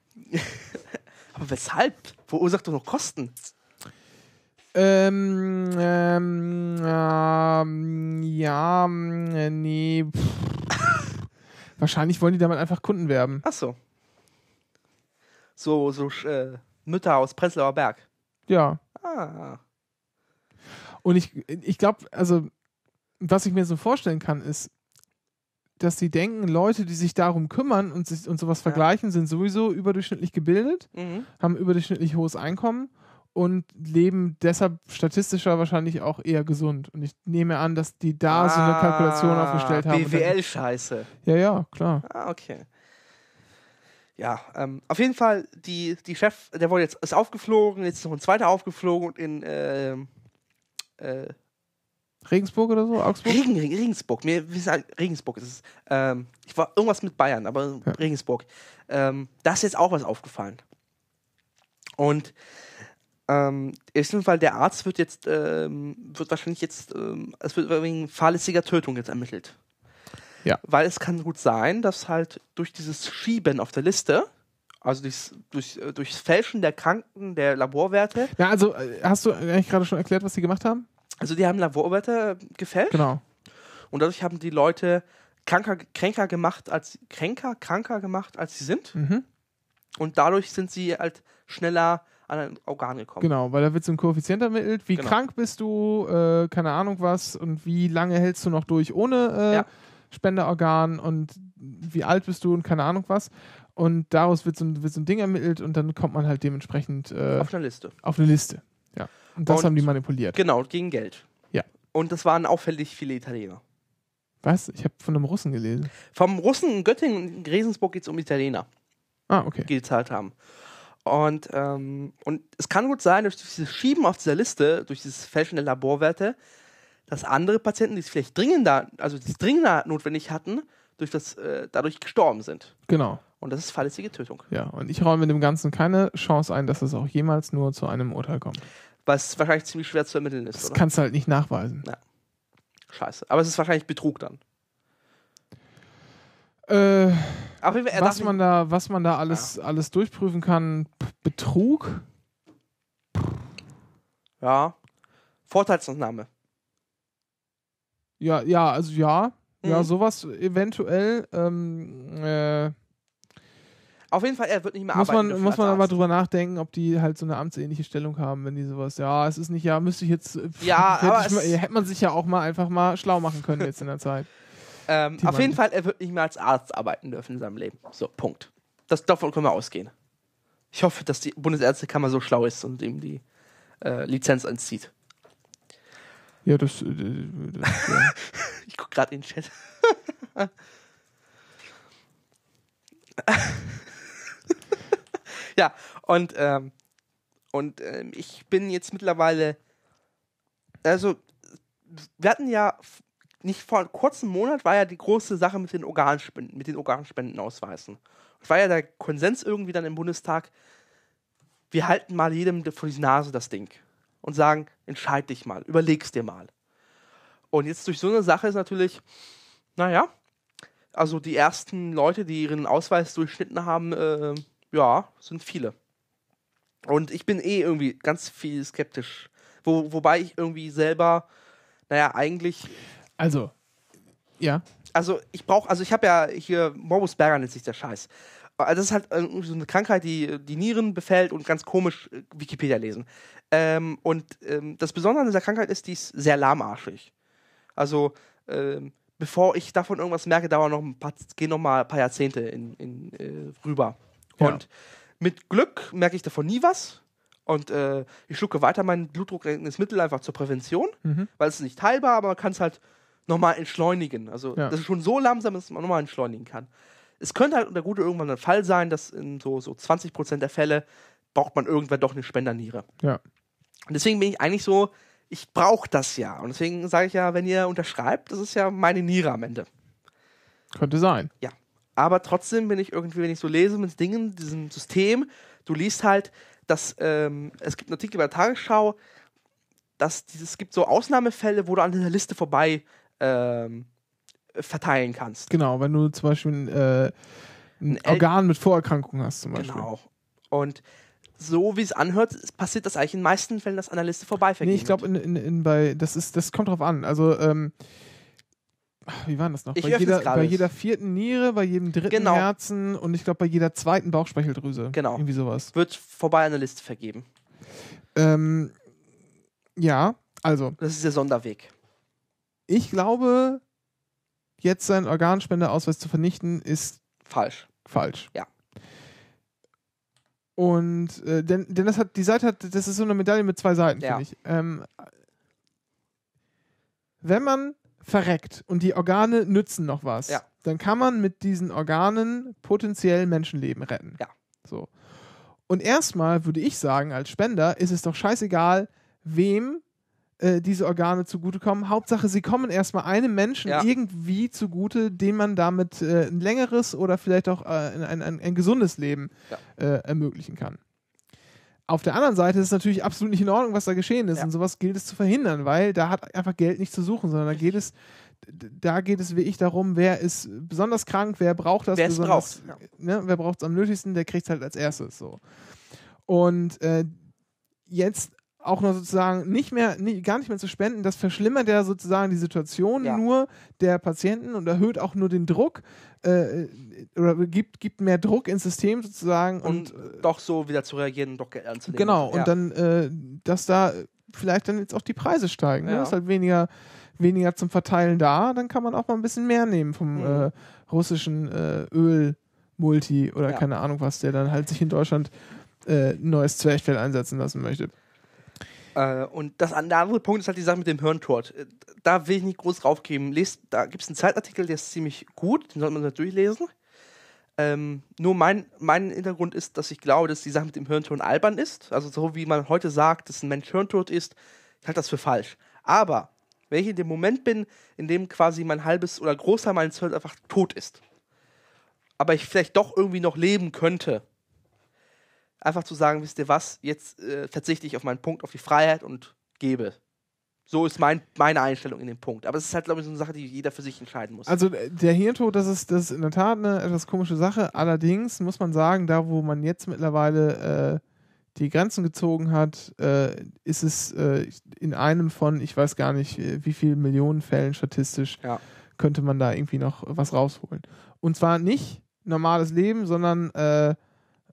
Aber weshalb? Verursacht doch noch Kosten. Ähm, ähm, ähm ja, äh, nee. Wahrscheinlich wollen die damit einfach Kunden werben. Ach so. So, so äh, Mütter aus Prenzlauer Berg. Ja. Ah. Und ich, ich glaube, also, was ich mir so vorstellen kann, ist, dass sie denken, Leute, die sich darum kümmern und, sich, und sowas ja. vergleichen, sind sowieso überdurchschnittlich gebildet, mhm. haben überdurchschnittlich hohes Einkommen und leben deshalb statistischer wahrscheinlich auch eher gesund. Und ich nehme an, dass die da ah, so eine Kalkulation ah, aufgestellt haben. BWL-Scheiße. Ja, ja, klar. Ah, okay. Ja, ähm, auf jeden Fall, die, die Chef, der wurde jetzt, ist aufgeflogen, jetzt ist noch ein zweiter aufgeflogen und in äh, äh, Regensburg oder so? Augsburg? Regen, Regen, Regensburg. Mir, wir sagen, Regensburg ist es. Ähm, ich war irgendwas mit Bayern, aber ja. Regensburg. Ähm, da ist jetzt auch was aufgefallen. Und ähm, Im ersten Fall, der Arzt wird jetzt, ähm, wird wahrscheinlich jetzt, ähm, es wird wegen fahrlässiger Tötung jetzt ermittelt. Ja. Weil es kann gut sein, dass halt durch dieses Schieben auf der Liste, also durchs, durch, äh, durchs Fälschen der Kranken, der Laborwerte. Ja, also äh, hast du eigentlich gerade schon erklärt, was sie gemacht haben? Also die haben Laborwerte äh, gefälscht. Genau. Und dadurch haben die Leute kranker, kränker gemacht als kränker, kranker gemacht als sie sind. Mhm. Und dadurch sind sie halt schneller an ein Organ gekommen. Genau, weil da wird so ein Koeffizient ermittelt, wie genau. krank bist du, äh, keine Ahnung was, und wie lange hältst du noch durch ohne äh, ja. Spenderorgan und wie alt bist du und keine Ahnung was. Und daraus wird so, ein, wird so ein Ding ermittelt und dann kommt man halt dementsprechend äh, auf eine Liste. Auf eine Liste, ja. Und das und haben die manipuliert. Genau, gegen Geld. Ja. Und das waren auffällig viele Italiener. Was? Ich habe von einem Russen gelesen. Vom Russen in Göttingen und in Gresensburg geht es um Italiener. Ah, okay. Die gezahlt haben. Und, ähm, und es kann gut sein, durch dieses Schieben auf dieser Liste, durch dieses Fälschen der Laborwerte, dass andere Patienten, die es vielleicht dringender, also die es dringender notwendig hatten, durch das, äh, dadurch gestorben sind. Genau. Und das ist fahrlässige Tötung. Ja, und ich räume dem Ganzen keine Chance ein, dass es auch jemals nur zu einem Urteil kommt. Was wahrscheinlich ziemlich schwer zu ermitteln ist. Das oder? kannst du halt nicht nachweisen. Ja. Scheiße. Aber es ist wahrscheinlich Betrug dann. Äh, Ach, was, man da, was man da alles, ja. alles durchprüfen kann. P Betrug. Ja. Vorteilsentnahme. Ja, ja, also ja. Mhm. Ja, sowas eventuell. Ähm, äh, Auf jeden Fall, er wird nicht mehr muss arbeiten. Man, muss man aber drüber nachdenken, ob die halt so eine amtsähnliche Stellung haben, wenn die sowas. Ja, es ist nicht, ja, müsste ich jetzt. Ja, [laughs] aber. Ich, hätte man sich ja auch mal einfach mal schlau machen können jetzt in der Zeit. Ähm, auf jeden Fall, er wird nicht mehr als Arzt arbeiten dürfen in seinem Leben. So, Punkt. Das, davon können wir ausgehen. Ich hoffe, dass die Bundesärztekammer so schlau ist und ihm die äh, Lizenz entzieht. Ja, das. Äh, das ja. [laughs] ich gucke gerade in den Chat. [laughs] ja, und, ähm, und ähm, ich bin jetzt mittlerweile. Also, wir hatten ja nicht vor kurzem Monat war ja die große Sache mit den Organspenden, mit den Organspendenausweisen. Und war ja der Konsens irgendwie dann im Bundestag, wir halten mal jedem vor die Nase das Ding und sagen, entscheid dich mal, überleg's dir mal. Und jetzt durch so eine Sache ist natürlich, naja, also die ersten Leute, die ihren Ausweis durchschnitten haben, äh, ja, sind viele. Und ich bin eh irgendwie ganz viel skeptisch. Wo, wobei ich irgendwie selber, naja, eigentlich also, ja. Also ich brauche, also ich habe ja hier Morbus Berger nennt sich der Scheiß. Also das ist halt äh, so eine Krankheit, die die Nieren befällt und ganz komisch äh, Wikipedia lesen. Ähm, und ähm, das Besondere an dieser Krankheit ist, die ist sehr lahmarschig. Also ähm, bevor ich davon irgendwas merke, dauern noch ein paar, gehen noch mal ein paar Jahrzehnte in, in, äh, rüber. Ja. Und mit Glück merke ich davon nie was. Und äh, ich schlucke weiter mein blutdrucksenkendes Mittel einfach zur Prävention, mhm. weil es ist nicht heilbar, aber man kann es halt nochmal entschleunigen. Also, ja. dass es schon so langsam ist, dass man nochmal entschleunigen kann. Es könnte halt unter Gute irgendwann ein Fall sein, dass in so, so 20% der Fälle braucht man irgendwann doch eine Spenderniere. Ja. Und deswegen bin ich eigentlich so, ich brauche das ja. Und deswegen sage ich ja, wenn ihr unterschreibt, das ist ja meine Niere am Ende. Könnte sein. Ja. Aber trotzdem bin ich irgendwie, wenn ich so lese mit Dingen, diesem System, du liest halt, dass ähm, es gibt einen Artikel bei der Tagesschau, dass es gibt so Ausnahmefälle, wo du an dieser Liste vorbei ähm, verteilen kannst. Genau, wenn du zum Beispiel äh, ein, ein, Organ mit Vorerkrankung hast zum Beispiel. Genau. Und so wie es anhört, passiert das eigentlich in den meisten Fällen, dass an der Liste vorbeifällt. Nee, ich glaube, in, in, in, bei das ist, das kommt drauf an. Also, ähm, wie war das noch? Bei jeder, bei jeder, vierten Niere, bei jedem dritten genau. Herzen und ich glaube bei jeder zweiten Bauchspeicheldrüse. Genau. Irgendwie sowas. Wird vorbei an der Liste vergeben. Ähm, ja, also. Das ist der Sonderweg. Ich glaube, jetzt seinen Organspendeausweis zu vernichten, ist falsch. Falsch. Ja. Und äh, denn, denn das hat, die Seite hat, das ist so eine Medaille mit zwei Seiten, ja. finde ich. Ähm, wenn man verreckt und die Organe nützen noch was, ja. dann kann man mit diesen Organen potenziell Menschenleben retten. Ja. So. Und erstmal würde ich sagen, als Spender ist es doch scheißegal, wem äh, diese Organe zugutekommen. Hauptsache, sie kommen erstmal einem Menschen ja. irgendwie zugute, den man damit äh, ein längeres oder vielleicht auch äh, ein, ein, ein, gesundes Leben ja. Äh, ermöglichen kann. Auf der anderen Seite ist es natürlich absolut nicht in Ordnung, was da geschehen ist. Ja. Und sowas gilt es zu verhindern, weil da hat einfach Geld nicht zu suchen, sondern da geht es, da geht es wie ich darum, wer ist besonders krank, wer braucht das besonders. Braucht. Ne, wer braucht es am nötigsten, der kriegt es halt als erstes so. Und äh, jetzt auch noch sozusagen nicht mehr, nee, gar nicht mehr zu spenden, das verschlimmert ja sozusagen die Situation ja. nur der Patienten und erhöht auch nur den Druck äh, äh oder gibt, gibt mehr Druck ins System sozusagen. Und, und äh, doch so wieder zu reagieren, doch ernst zu nehmen. Genau, ja. und dann, äh, dass da vielleicht dann jetzt auch die Preise steigen. Ne? Ja. Ne? Ist halt weniger, weniger zum Verteilen da, dann kann man auch mal ein bisschen mehr nehmen vom mhm. Äh, russischen Öl-Multi oder keine Ahnung was, der dann halt sich in Deutschland ein neues Zwerchfell einsetzen lassen möchte. Äh, und das andere Punkt ist halt die Sache mit dem Hirntod. Äh, da will ich nicht groß raufgeben. Lest, da gibt es einen Zeitartikel, der ist ziemlich gut, den sollte man natürlich lesen. Ähm, nur mein, mein Hintergrund ist, dass ich glaube, dass die Sache mit dem Hirntod albern ist. Also so wie man heute sagt, dass ein Mensch Hirntod ist, ich halte das für falsch. Aber wenn ich in dem Moment bin, in dem quasi mein halbes oder Großteil meines Hirns einfach tot ist, aber ich vielleicht doch irgendwie noch leben könnte, einfach zu sagen, wisst ihr was, jetzt äh, verzichte ich auf meinen Punkt, auf die Freiheit und gebe. So ist mein, meine Einstellung in dem Punkt. Aber es ist halt, glaube ich, so eine Sache, die jeder für sich entscheiden muss. Also äh, der Hirntod, das ist, das ist in der Tat eine etwas komische Sache. Allerdings muss man sagen, da wo man jetzt mittlerweile äh, die Grenzen gezogen hat, äh, ist es äh, in einem von, ich weiß gar nicht, äh, wie viele Millionen Fällen statistisch, ja. könnte man da irgendwie noch was rausholen. Und zwar nicht normales Leben, sondern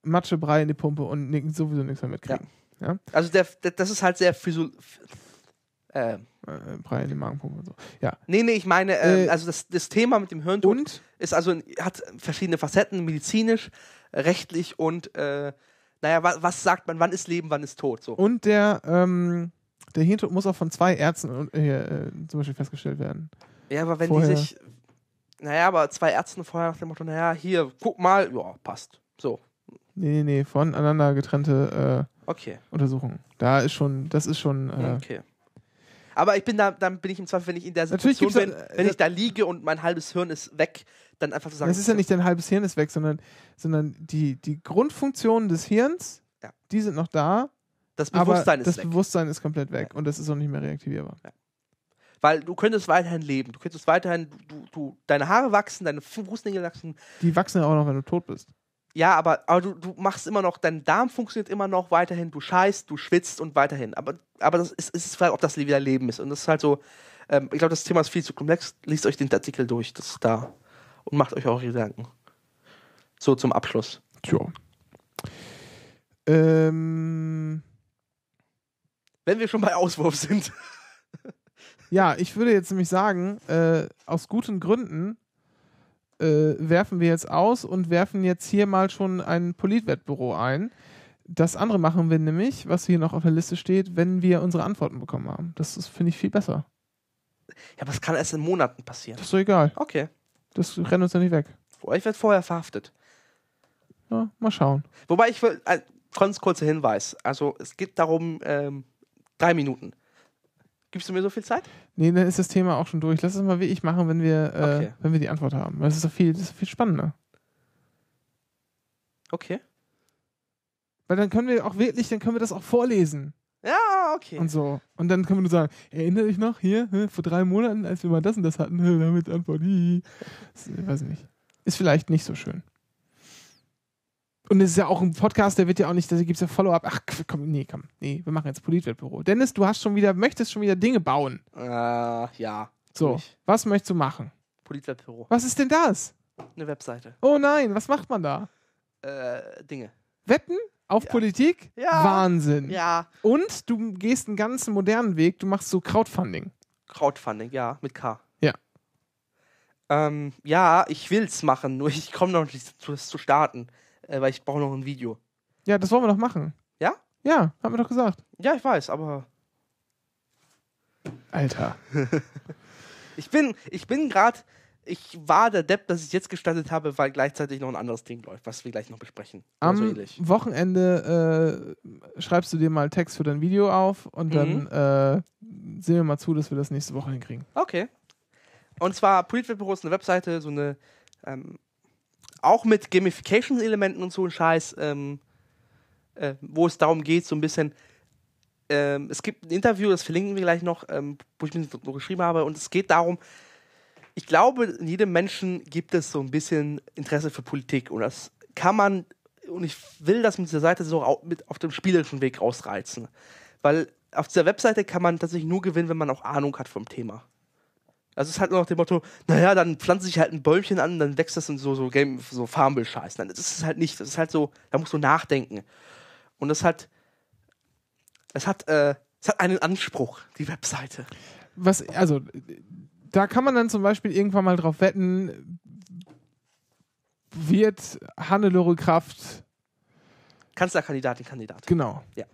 Matschebrei in die Pumpe und sowieso nichts mehr mitkriegen. Ja. ja? Also der, der, das ist halt sehr physio äh, äh, Brei in die Magenpumpe und so. Ja. Nee, nee, ich meine, äh, äh, also das, das Thema mit dem Hirntod und? ist also hat verschiedene Facetten, medizinisch, rechtlich und äh, naja, was, was sagt man, wann ist Leben, wann ist Tod? So. Und der, ähm, der Hirntod muss auch von zwei Ärzten äh, äh, zum Beispiel festgestellt werden. Ja, aber wenn vorher. die sich, naja, aber zwei Ärzte vorher nach dem Motto, naja, hier, guck mal, ja, passt. So, Nee, nee, nee, voneinander getrennte äh, okay. Untersuchungen. Da ist schon, das ist schon. Äh, okay. Aber ich bin da, dann bin ich im Zweifel, wenn ich in der Situation bin, da, wenn äh, ich da liege und mein halbes Hirn ist weg, dann einfach zu so sagen. Das ist ja nicht dein halbes Hirn ist weg, sondern, sondern die, die Grundfunktionen des Hirns, ja. die sind noch da. Das Bewusstsein aber ist das weg. Bewusstsein ist komplett weg ja. und das ist auch nicht mehr reaktivierbar. Ja. Weil du könntest weiterhin leben, du könntest weiterhin, du, du, deine Haare wachsen, deine Fußnägel wachsen. Die wachsen ja auch noch, wenn du tot bist. Ja, aber, aber du, du machst immer noch, dein Darm funktioniert immer noch weiterhin, du scheißt, du schwitzt und weiterhin. Aber, aber das ist, ist vielleicht, ob das wieder Leben ist. Und das ist halt so, ähm, ich glaube, das Thema ist viel zu komplex. Liest euch den Artikel durch, das ist da. Und macht euch auch Gedanken. So zum Abschluss. Tja. Ähm. Wenn wir schon bei Auswurf sind. ja, ich würde jetzt nämlich sagen, äh, aus guten Gründen äh, werfen wir jetzt aus und werfen jetzt hier mal schon ein Politwettbüro ein. Das andere machen wir nämlich, was hier noch auf der Liste steht, wenn wir unsere Antworten bekommen haben. Das finde ich viel besser. Ja, aber es kann erst in Monaten passieren. Das ist doch egal. Okay. Das rennt uns ja nicht weg. ich werde vorher verhaftet. Ja, mal schauen. Wobei ich will, äh, ganz kurzer Hinweis. Also es geht darum, ähm, drei Minuten. Gibst du mir so viel Zeit? Nee, dann ist das Thema auch schon durch. Lass es mal wie ich machen, wenn wir, äh, okay. wenn wir die Antwort haben. das ist doch viel, das ist viel spannender. Okay. Weil dann können wir auch wirklich, dann können wir das auch vorlesen. Ja, okay. Und so. Und dann können wir nur sagen, erinnere dich noch hier, vor drei Monaten, als wir mal das und das hatten, [laughs] damit Antwort. Ich weiß nicht. Ist vielleicht nicht so schön. Und es ist ja auch ein Podcast, der wird ja auch nicht, da gibt es ja Follow-up. Ach, komm, nee, komm, nee, wir machen jetzt Politwettbüro. Dennis, du hast schon wieder, möchtest schon wieder Dinge bauen. Äh, ja. So, ich. was möchtest du machen? Politwettbüro. Was ist denn das? Eine Webseite. Oh nein, was macht man da? Äh, Dinge. Wetten? Auf ja. Politik? Ja. Wahnsinn. Ja. Und du gehst einen ganz modernen Weg, du machst so Crowdfunding. Crowdfunding, ja, mit K. Ja. Ähm, ja, ich will's machen, nur ich komme noch nicht zu, zu starten äh, weil ich brauche noch ein Video. Ja, das wollen wir doch machen. Ja? Ja, haben wir doch gesagt. Ja, ich weiß, aber. Alter. [laughs] ich bin, ich bin gerade, ich war der Depp, dass ich jetzt gestattet habe, weil gleichzeitig noch ein anderes Ding läuft, was wir gleich noch besprechen. Am so Wochenende äh, schreibst du dir mal Text für dein Video auf und mhm. dann äh, sehen wir mal zu, dass wir das nächste Woche hinkriegen. Okay. Und zwar, Politwettbüro ist eine Webseite, so eine ähm, auch mit Gamification-Elementen und so ein Scheiß, ähm, äh, wo es darum geht, so ein bisschen. Ähm, es gibt ein Interview, das verlinken wir gleich noch, ähm, wo ich mir das noch geschrieben habe, und es geht darum, ich glaube, in jedem Menschen gibt es so ein bisschen Interesse für Politik und das kann man, und ich will das mit dieser Seite so mit auf dem spielerischen Weg rausreizen, weil auf dieser Webseite kann man tatsächlich nur gewinnen, wenn man auch Ahnung hat vom Thema. Also es ist halt nur noch dem Motto, naja, dann pflanze ich halt ein Bäumchen an, dann wächst das in so, so Game, so Farmville-Scheiß. Nein, das ist es halt nicht. Das ist halt so, da musst du nachdenken. Und das hat, es hat, äh, es hat einen Anspruch, die Webseite. Was, also, da kann man dann zum Beispiel irgendwann mal drauf wetten, wird Hannelore Kraft Kanzlerkandidatin, Kandidatin. Genau. Ja.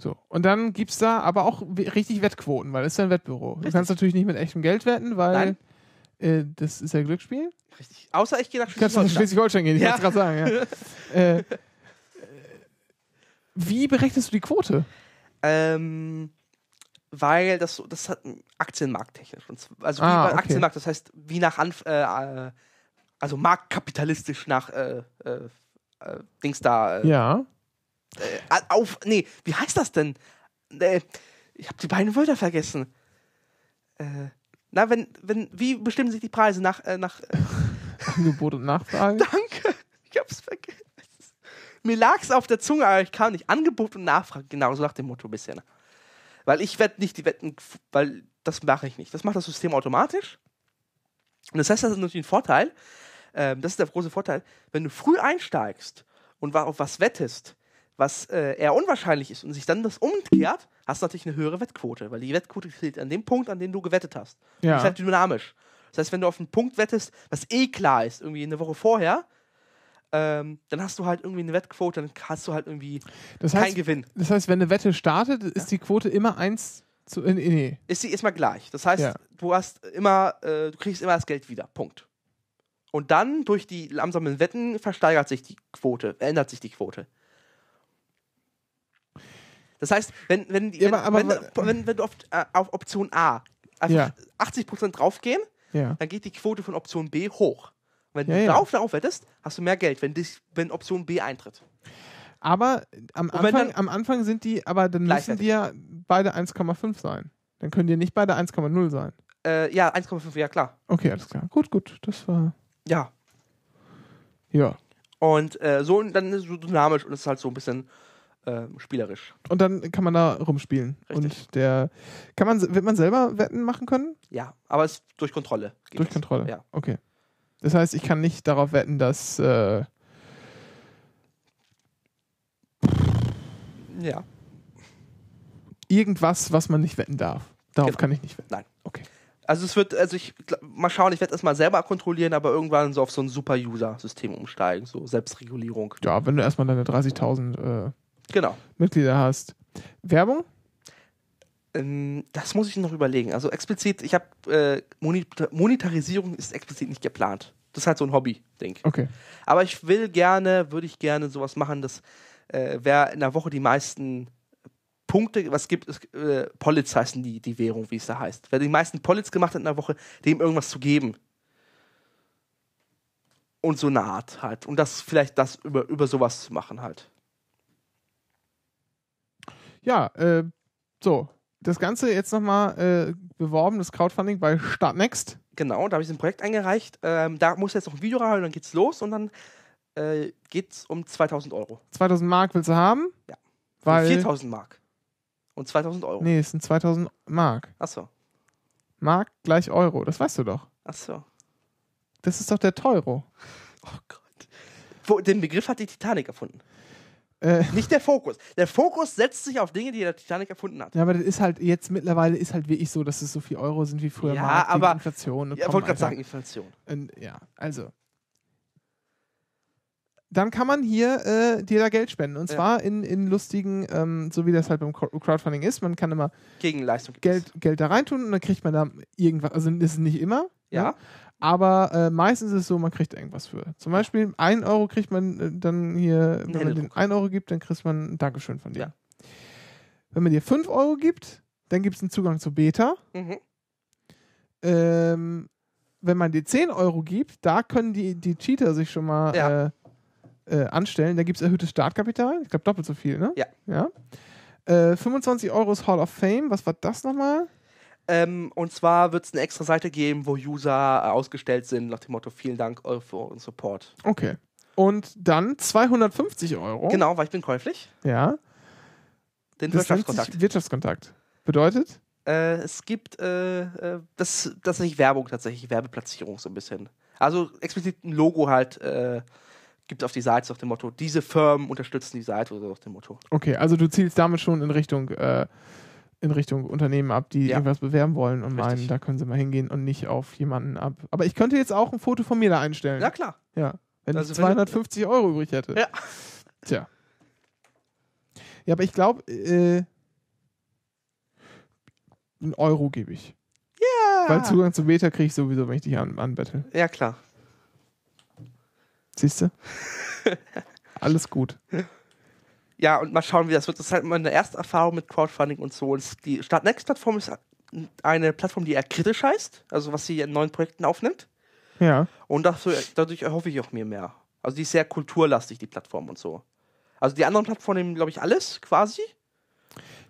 So. Und dann gibt es da aber auch richtig Wettquoten, weil es ist ja ein Wettbüro. Richtig. Du kannst natürlich nicht mit echtem Geld wetten, weil äh, das ist ja Glücksspiel. Richtig. Außer ich gehe nach Schleswig-Holstein. Kannst nach Schleswig-Holstein gehen, ich ja. wollte gerade sagen, ja. [laughs] äh, wie berechnest du die Quote? Ähm, weil das, das hat aktienmarkttechnisch. Also ah, okay. Aktienmarkt, das heißt, wie nach Anf äh, äh also marktkapitalistisch nach äh, äh, Dings da. ja äh, äh, auf. Nee, wie heißt das denn? Äh, ich habe die beiden Wörter vergessen. Äh, na, wenn, wenn, wie bestimmen sich die Preise nach, äh, nach äh, [laughs] Angebot und Nachfrage? Danke, ich hab's vergessen. Mir lag's auf der Zunge, aber ich kann nicht. Angebot und Nachfrage, genau so nach dem Motto bisschen. Weil ich werde nicht die Wetten, weil das mache ich nicht. Das macht das System automatisch. Und das heißt, das ist natürlich ein Vorteil. Ähm, das ist der große Vorteil. Wenn du früh einsteigst und auf was wettest, was äh, eher unwahrscheinlich ist und sich dann das umkehrt, hast du natürlich eine höhere Wettquote, weil die Wettquote zählt an dem Punkt, an dem du gewettet hast. Ja. Das ist halt dynamisch. Das heißt, wenn du auf einen Punkt wettest, was eh klar ist, irgendwie eine Woche vorher, ähm, dann hast du halt irgendwie eine Wettquote, dann hast du halt irgendwie das heißt, keinen Gewinn. Das heißt, wenn eine Wette startet, ist ja. die Quote immer eins zu. Nee, äh, nee. Ist sie erstmal gleich. Das heißt, ja. du hast immer, äh, du kriegst immer das Geld wieder. Punkt. Und dann durch die langsamen Wetten versteigert sich die Quote, ändert sich die Quote. Das heißt, wenn, wenn, ja, wenn, aber, aber, wenn, wenn, du auf, äh, auf Option A einfach ja. 80% draufgehen, ja. dann geht die Quote von Option B hoch. Wenn du darauf darauf wettest, hast du mehr Geld, wenn, dich, wenn Option B eintritt. Aber am Anfang, dann, am Anfang sind die, aber dann müssen die ja beide 1,5 sein. Dann können die nicht beide 1,0 sein. Äh, ja, 1,5, ja klar. Okay, alles klar. Gut, gut, das war. Ja. Ja. Und äh, so, dann ist es so dynamisch und es ist halt so ein bisschen ähm, spielerisch. Und dann kann man da rumspielen. Richtig. Und der kann man, wird man selber Wetten machen können? Ja, aber es durch Kontrolle. Geht durch Kontrolle. Ja. Okay. Das heißt, ich kann nicht darauf wetten, dass äh ja irgendwas, was man nicht wetten darf. Darauf genau. kann ich nicht wetten. Nein. Okay. Also es wird, also ich mal schauen, ich werde es erstmal selber kontrollieren, aber irgendwann so auf so ein Super-User-System umsteigen, so Selbstregulierung. Ja, wenn du erstmal deine 30.000 äh, genau. Mitglieder hast. Werbung? Ähm, das muss ich noch überlegen. Also explizit, ich habe äh, Monita Monetarisierung ist explizit nicht geplant. Das ist halt so ein Hobby, denke ich. Okay. Aber ich will gerne, würde ich gerne sowas machen, dass äh, wer in der Woche die meisten Punkte, was gibt es, äh, Pollits heißen die, die Währung, wie es da heißt. Wer die meisten Pollits gemacht hat in der Woche, dem irgendwas zu geben. Und so eine Art halt. Und das vielleicht das über, über sowas zu machen halt. Ja, äh, so. Das Ganze jetzt nochmal äh, beworben, das Crowdfunding bei Startnext. Genau, da habe ich ein Projekt eingereicht. Ähm, da muss jetzt noch ein Video rein, dann geht's los und dann äh, es um 2000 Euro. 2000 Mark willst du haben? Ja. Weil 4000 Mark. Und 2000 Euro. Nee, es sind 2000 Mark. Achso. Mark gleich Euro, das weißt du doch. Achso. Das ist doch der Teuro. Oh Gott. Wo, den Begriff hat die Titanic erfunden. Äh. Nicht der Fokus. Der Fokus setzt sich auf Dinge, die der Titanic erfunden hat. Ja, aber das ist halt jetzt mittlerweile ist halt wirklich so, dass es so viel Euro sind wie früher. Ja, Markt, aber Inflation. Ne? Ja, ich wollte gerade sagen Inflation. Und, ja, also dann kann man hier äh, dir da Geld spenden. Und zwar in, in lustigen, ähm, so wie das halt beim Crowdfunding ist, man kann immer Gegenleistung Geld, Geld da reintun und dann kriegt man da irgendwas, also das ist nicht immer. Ne? Ja. Ne? Aber äh, meistens ist es so, man kriegt irgendwas für. Zum Beispiel 1 Euro kriegt man äh, dann hier, wenn man den 1 Euro gibt, dann kriegt man ein Dankeschön von dir. Ja. Wenn man dir 5 Euro gibt, dann gibt es einen Zugang zu Beta. Mhm. Ähm, wenn man dir 10 Euro gibt, da können die, die Cheater sich schon mal ja. äh, äh anstellen. Da gibt es erhöhtes Startkapital. Ich glaube, doppelt so viel, ne? Ja. ja. 25 äh, Euro ist Hall of Fame. Was war das nochmal? Ähm, und zwar wird es eine extra Seite geben, wo User äh, ausgestellt sind, nach dem Motto: Vielen Dank äh, für euren Support. Okay. Und dann 250 Euro. Genau, weil ich bin käuflich. Ja. Den das Wirtschaftskontakt. Wirtschaftskontakt. Bedeutet? Äh, es gibt, äh, äh, das, das ist tatsächlich Werbung, tatsächlich Werbeplatzierung so ein bisschen. Also explizit ein Logo halt gibt auf die Seite nach dem Motto, diese Firmen unterstützen die Seite oder so nach dem Motto. Okay, also du zielst damit schon in Richtung äh, in Richtung Unternehmen ab, die ja. irgendwas bewerben wollen und Richtig. meinen, da können sie mal hingehen und nicht auf jemanden ab. Aber ich könnte jetzt auch ein Foto von mir da einstellen. Ja, klar. Ja. Wenn also, ich 250 wenn, Euro übrig hätte. Ja. Tja. Ja, aber ich glaube, äh, einen Euro gebe ich. Ja. Yeah. Weil Zugang zu Beta kriege ich sowieso, wenn ich dich an, anbettel. Ja, klar. Siehst du? [laughs] Alles gut. Ja. Ja, und mal schauen, wie das wird. Das ist halt meine Ersterfahrung mit Crowdfunding und so. Und die Startnext-Plattform ist eine Plattform, die eher kritisch heißt, also was sie in neuen Projekten aufnimmt. Ja. Und dazu, dadurch erhoffe ich auch mir mehr. Also die ist sehr kulturlastig, die Plattform und so. Also die anderen Plattformen nehmen, glaube ich, alles quasi.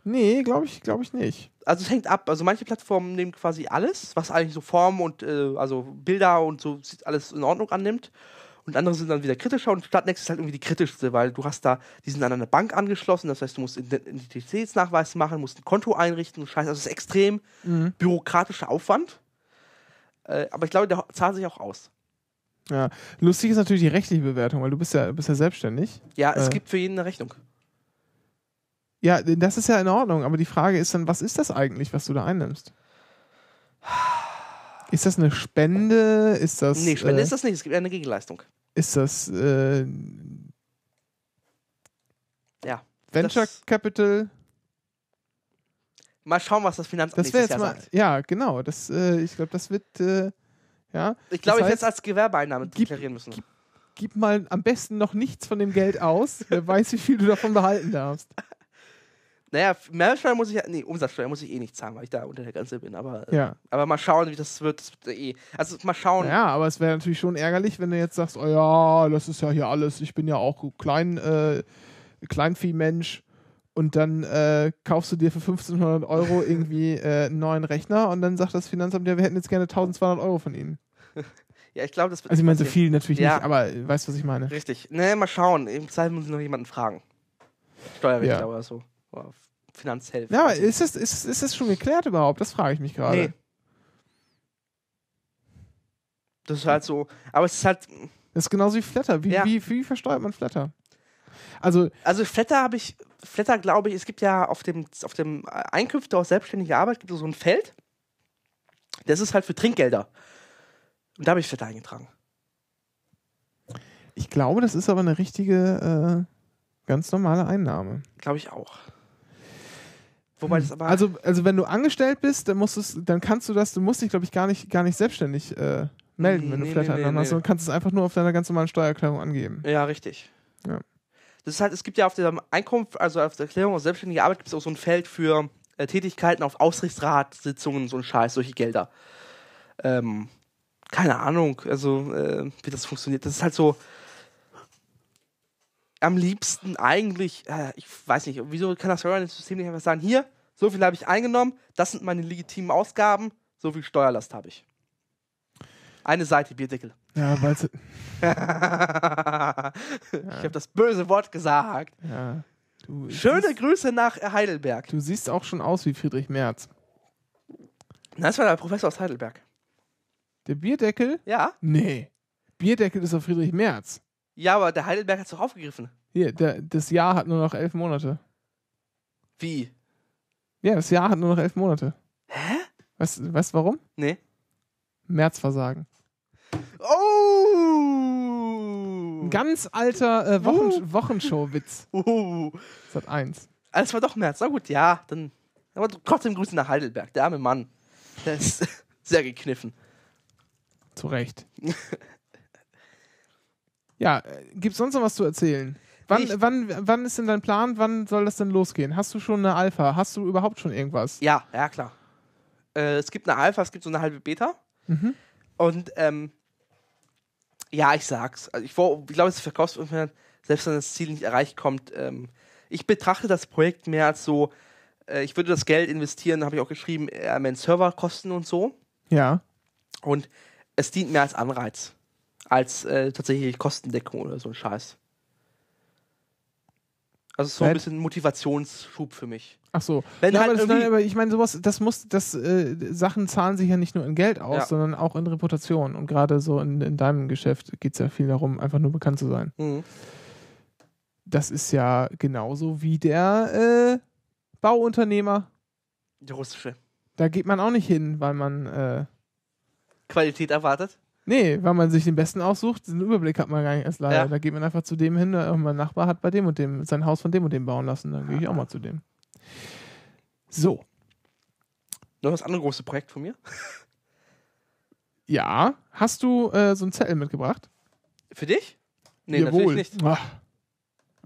Nee, glaube ich, glaube ich nicht. Also es hängt ab. Also manche Plattformen nehmen quasi alles, was eigentlich so Form und äh, also Bilder und so alles in Ordnung annimmt und andere sind dann wieder kritischer und Plattnext ist halt irgendwie die kritischste, weil du hast da, die sind an eine Bank angeschlossen, das heißt, du musst Identitätsnachweis machen, musst ein Konto einrichten und scheiße, also es ist extrem mhm. bürokratischer Aufwand. Äh, aber ich glaube, der zahlt sich auch aus. Ja, lustig ist natürlich die rechtliche Bewertung, weil du bist ja, bist ja selbstständig. Ja, es äh. gibt für jeden eine Rechnung. Ja, das ist ja in Ordnung, aber die Frage ist dann, was ist das eigentlich, was du da einnimmst? Ist das eine Spende? Ist das. Nee, Spende äh, ist das nicht. Es gibt eine Gegenleistung ist das äh, ja, Venture das Capital. Mal schauen, was das Finanzamt das nächstes Jahr mal, sagt. Ja, genau. Das, äh, ich glaube, das wird äh, ja. Ich glaube, ich werde es als Gewerbeeinnahme deklarieren müssen. Gib, gib, mal am besten noch nichts von dem Geld aus. Wer weiß, wie viel du davon behalten darfst. [laughs] Naja, Mehrwertsteuer muss ich nee, Umsatzsteuer muss ich eh nicht zahlen, weil ich da unter der Grenze bin. Aber, äh, ja. aber mal schauen, wie das wird. eh. Also mal schauen. Ja, naja, aber es wäre natürlich schon ärgerlich, wenn du jetzt sagst, oh ja, das ist ja hier alles, ich bin ja auch klein, äh, Kleinviehmensch und dann äh, kaufst du dir für 1500 Euro irgendwie äh, einen neuen Rechner und dann sagt das Finanzamt, ja, wir hätten jetzt gerne 1200 Euro von Ihnen. [laughs] Ja, ich glaube, das wird. Also, ich meine, so viel natürlich ja. nicht, aber weißt du, was ich meine? Richtig. Ne, mal schauen. Im Zweifel muss ich noch jemanden fragen. Steuerrechtler ja. oder so. Äh, Finanzhilfe. Ja, aber ist das, ist, ist das schon geklärt überhaupt? Das frage ich mich gerade. Nee. Das ist halt so, aber es ist halt. Das ist genauso wie Flatter. Wie, ja. wie, wie versteuert man Flatter? Also, also Flatter habe ich, Flatter glaube ich, es gibt ja auf dem, auf dem Einkünfte aus selbstständiger Arbeit gibt es so ein Feld. Das ist halt für Trinkgelder. Und da habe ich Flatter eingetragen. Ich glaube, das ist aber eine richtige, äh, ganz normale Einnahme. Glaube ich auch. Wobei hm. das aber. Also, also wenn du angestellt bist, dann musst dann kannst du das, du musst dich, glaube ich, gar nicht, gar nicht selbstständig äh, melden, nee, wenn du nee, Flatter nee, nee, hast. Du kannst es einfach nur auf deiner ganz normalen Steuererklärung angeben. Ja, richtig. Ja. Das ist halt, es gibt ja auf der Einkunft, also auf der Erklärung auf selbstständige Arbeit gibt es auch so ein Feld für äh, Tätigkeiten auf Ausrichtsratssitzungen, so ein Scheiß, solche Gelder. Ähm, keine Ahnung, also äh, wie das funktioniert. Das ist halt so, am liebsten eigentlich, äh, ich weiß nicht, wieso kann das Steuerungssystem nicht einfach sagen, hier, so viel habe ich eingenommen, das sind meine legitimen Ausgaben, so viel Steuerlast habe ich. Eine Seite, Bierdeckel. Ja, weil [laughs] Ich habe das böse Wort gesagt. Ja. Du, Schöne siehst, Grüße nach äh, Heidelberg. Du siehst auch schon aus wie Friedrich Merz. Das war der Professor aus Heidelberg. Der Bierdeckel? Ja. Nee. Bierdeckel ist auf Friedrich Merz. Ja, aber der Heidelberg hat es doch aufgegriffen. Hier, der, das Jahr hat nur noch elf Monate. Wie? Ja, das Jahr hat nur noch elf Monate. Hä? Weißt du weißt warum? Nee. Märzversagen. Oh! Ein ganz alter äh, uh. Wochen uh. Wochenshow-Witz. [laughs] Uh. Das hat eins. Ah, war doch März. Na gut, ja, dann. Aber trotzdem Grüße nach Heidelberg. Der arme Mann. Der ist [laughs] sehr gekniffen. Zu Recht. [laughs] Ja, äh, gibt es sonst noch was zu erzählen? Wann, wann, wann ist denn dein Plan? Wann soll das denn losgehen? Hast du schon eine Alpha? Hast du überhaupt schon irgendwas? Ja, ja, klar. Äh, es gibt eine Alpha, es gibt so eine halbe Beta. Mhm. Und ähm, ja, ich sag's. Also ich, ich glaube, es ist verkaufsunfähig, selbst wenn das Ziel nicht erreicht kommt. Ähm, ich betrachte das Projekt mehr als so, äh, ich würde das Geld investieren, habe ich auch geschrieben, eher äh, meinen Serverkosten und so. Ja. Und es dient mehr als Anreiz als äh, tatsächlich Kostendeckung oder so ein Scheiß. Also so ein bisschen Motivationsschub für mich. Ach so. Wenn ja, halt aber, das, nein, aber ich meine, sowas, das muss, das äh, Sachen zahlen sich ja nicht nur in Geld aus, ja. sondern auch in Reputation. Und gerade so in, in deinem Geschäft geht es ja viel darum, einfach nur bekannt zu sein. Mhm. Das ist ja genauso wie der äh, Bauunternehmer. Der russische. Da geht man auch nicht hin, weil man äh, Qualität erwartet. Nee, weil man sich den Besten aussucht, den Überblick hat man gar nicht erst leider. Ja. Da geht man einfach zu dem hin, der äh, mein Nachbar hat bei dem und dem sein Haus von dem und dem bauen lassen. Dann gehe ich auch mal zu dem. So. Noch das andere große Projekt von mir? ja. Hast du äh, so einen Zettel mitgebracht? Für dich? Nee, Jawohl. natürlich nicht. Ach.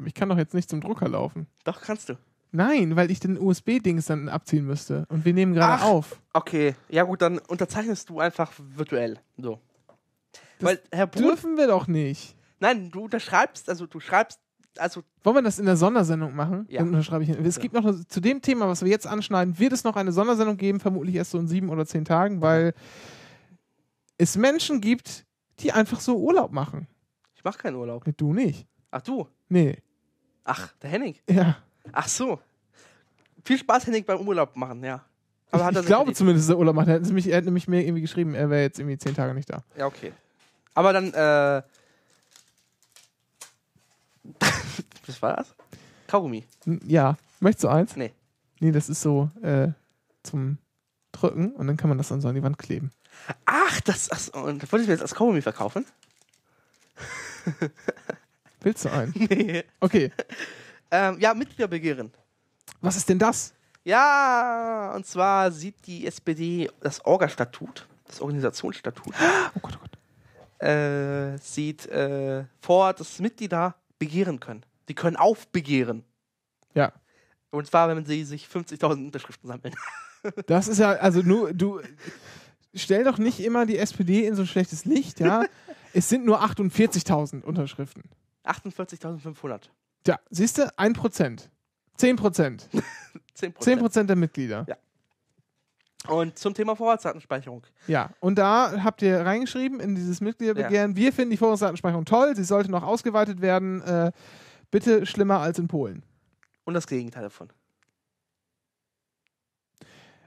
Ich kann doch jetzt nicht zum Drucker laufen. Doch, kannst du. Nein, weil ich den USB-Dings dann abziehen müsste. Und wir nehmen gerade auf. Okay, ja gut, dann unterzeichnest du einfach virtuell. So. Weil Herr Brun dürfen wir doch nicht. Nein, du unterschreibst, also du schreibst, also. Wollen wir das in der Sondersendung machen? Ja. Dann unterschreibe ich. Es gibt noch zu dem Thema, was wir jetzt anschneiden, wird es noch eine Sondersendung geben, vermutlich erst so in sieben oder zehn Tagen, weil es Menschen gibt, die einfach so Urlaub machen. Ich mache keinen Urlaub. Du nicht. Ach du? Nee. Ach, der Henning? Ja. Ach so. Viel Spaß, Henning, beim Urlaub machen, ja. Aber ich, ich glaube zumindest, dass er Urlaub macht. Er hat er hat nämlich mir irgendwie geschrieben, er wäre jetzt irgendwie zehn Tage nicht da. Ja, okay. Aber dann, äh. [laughs] Was war das? Kaugummi. Ja. Möchtest du eins? Nee. Nee, das ist so äh, zum Drücken und dann kann man das dann so an die Wand kleben. Ach, das. Ach, und wollte ich mir jetzt als Kaugummi verkaufen? [laughs] Willst du einen? Nee. Okay. ähm, ja, Mitgliederbegehren. Was ist denn das? Ja, und zwar sieht die SPD das Orga-Statut, das Organisationsstatut. [gasps] Oh Gott, oh Gott äh, sieht äh, vor, dass Mitglieder begehren können. Die können aufbegehren. Ja. Und zwar, wenn sie sich 50.000 Unterschriften sammeln. [laughs] Das ist ja, also nur, du stell doch nicht immer die SPD in so ein schlechtes Licht, ja? [laughs] es sind nur 48.000 Unterschriften. 48.500. Ja, siehst du, 1%. 10%. 10%. 10% der Mitglieder. Ja. Und zum Thema Vorratsdatenspeicherung. Ja, und da habt ihr reingeschrieben in dieses Mitgliederbegehren, ja. wir finden die Vorratsdatenspeicherung toll, sie sollte noch ausgeweitet werden. Äh, bitte schlimmer als in Polen. Und das Gegenteil davon.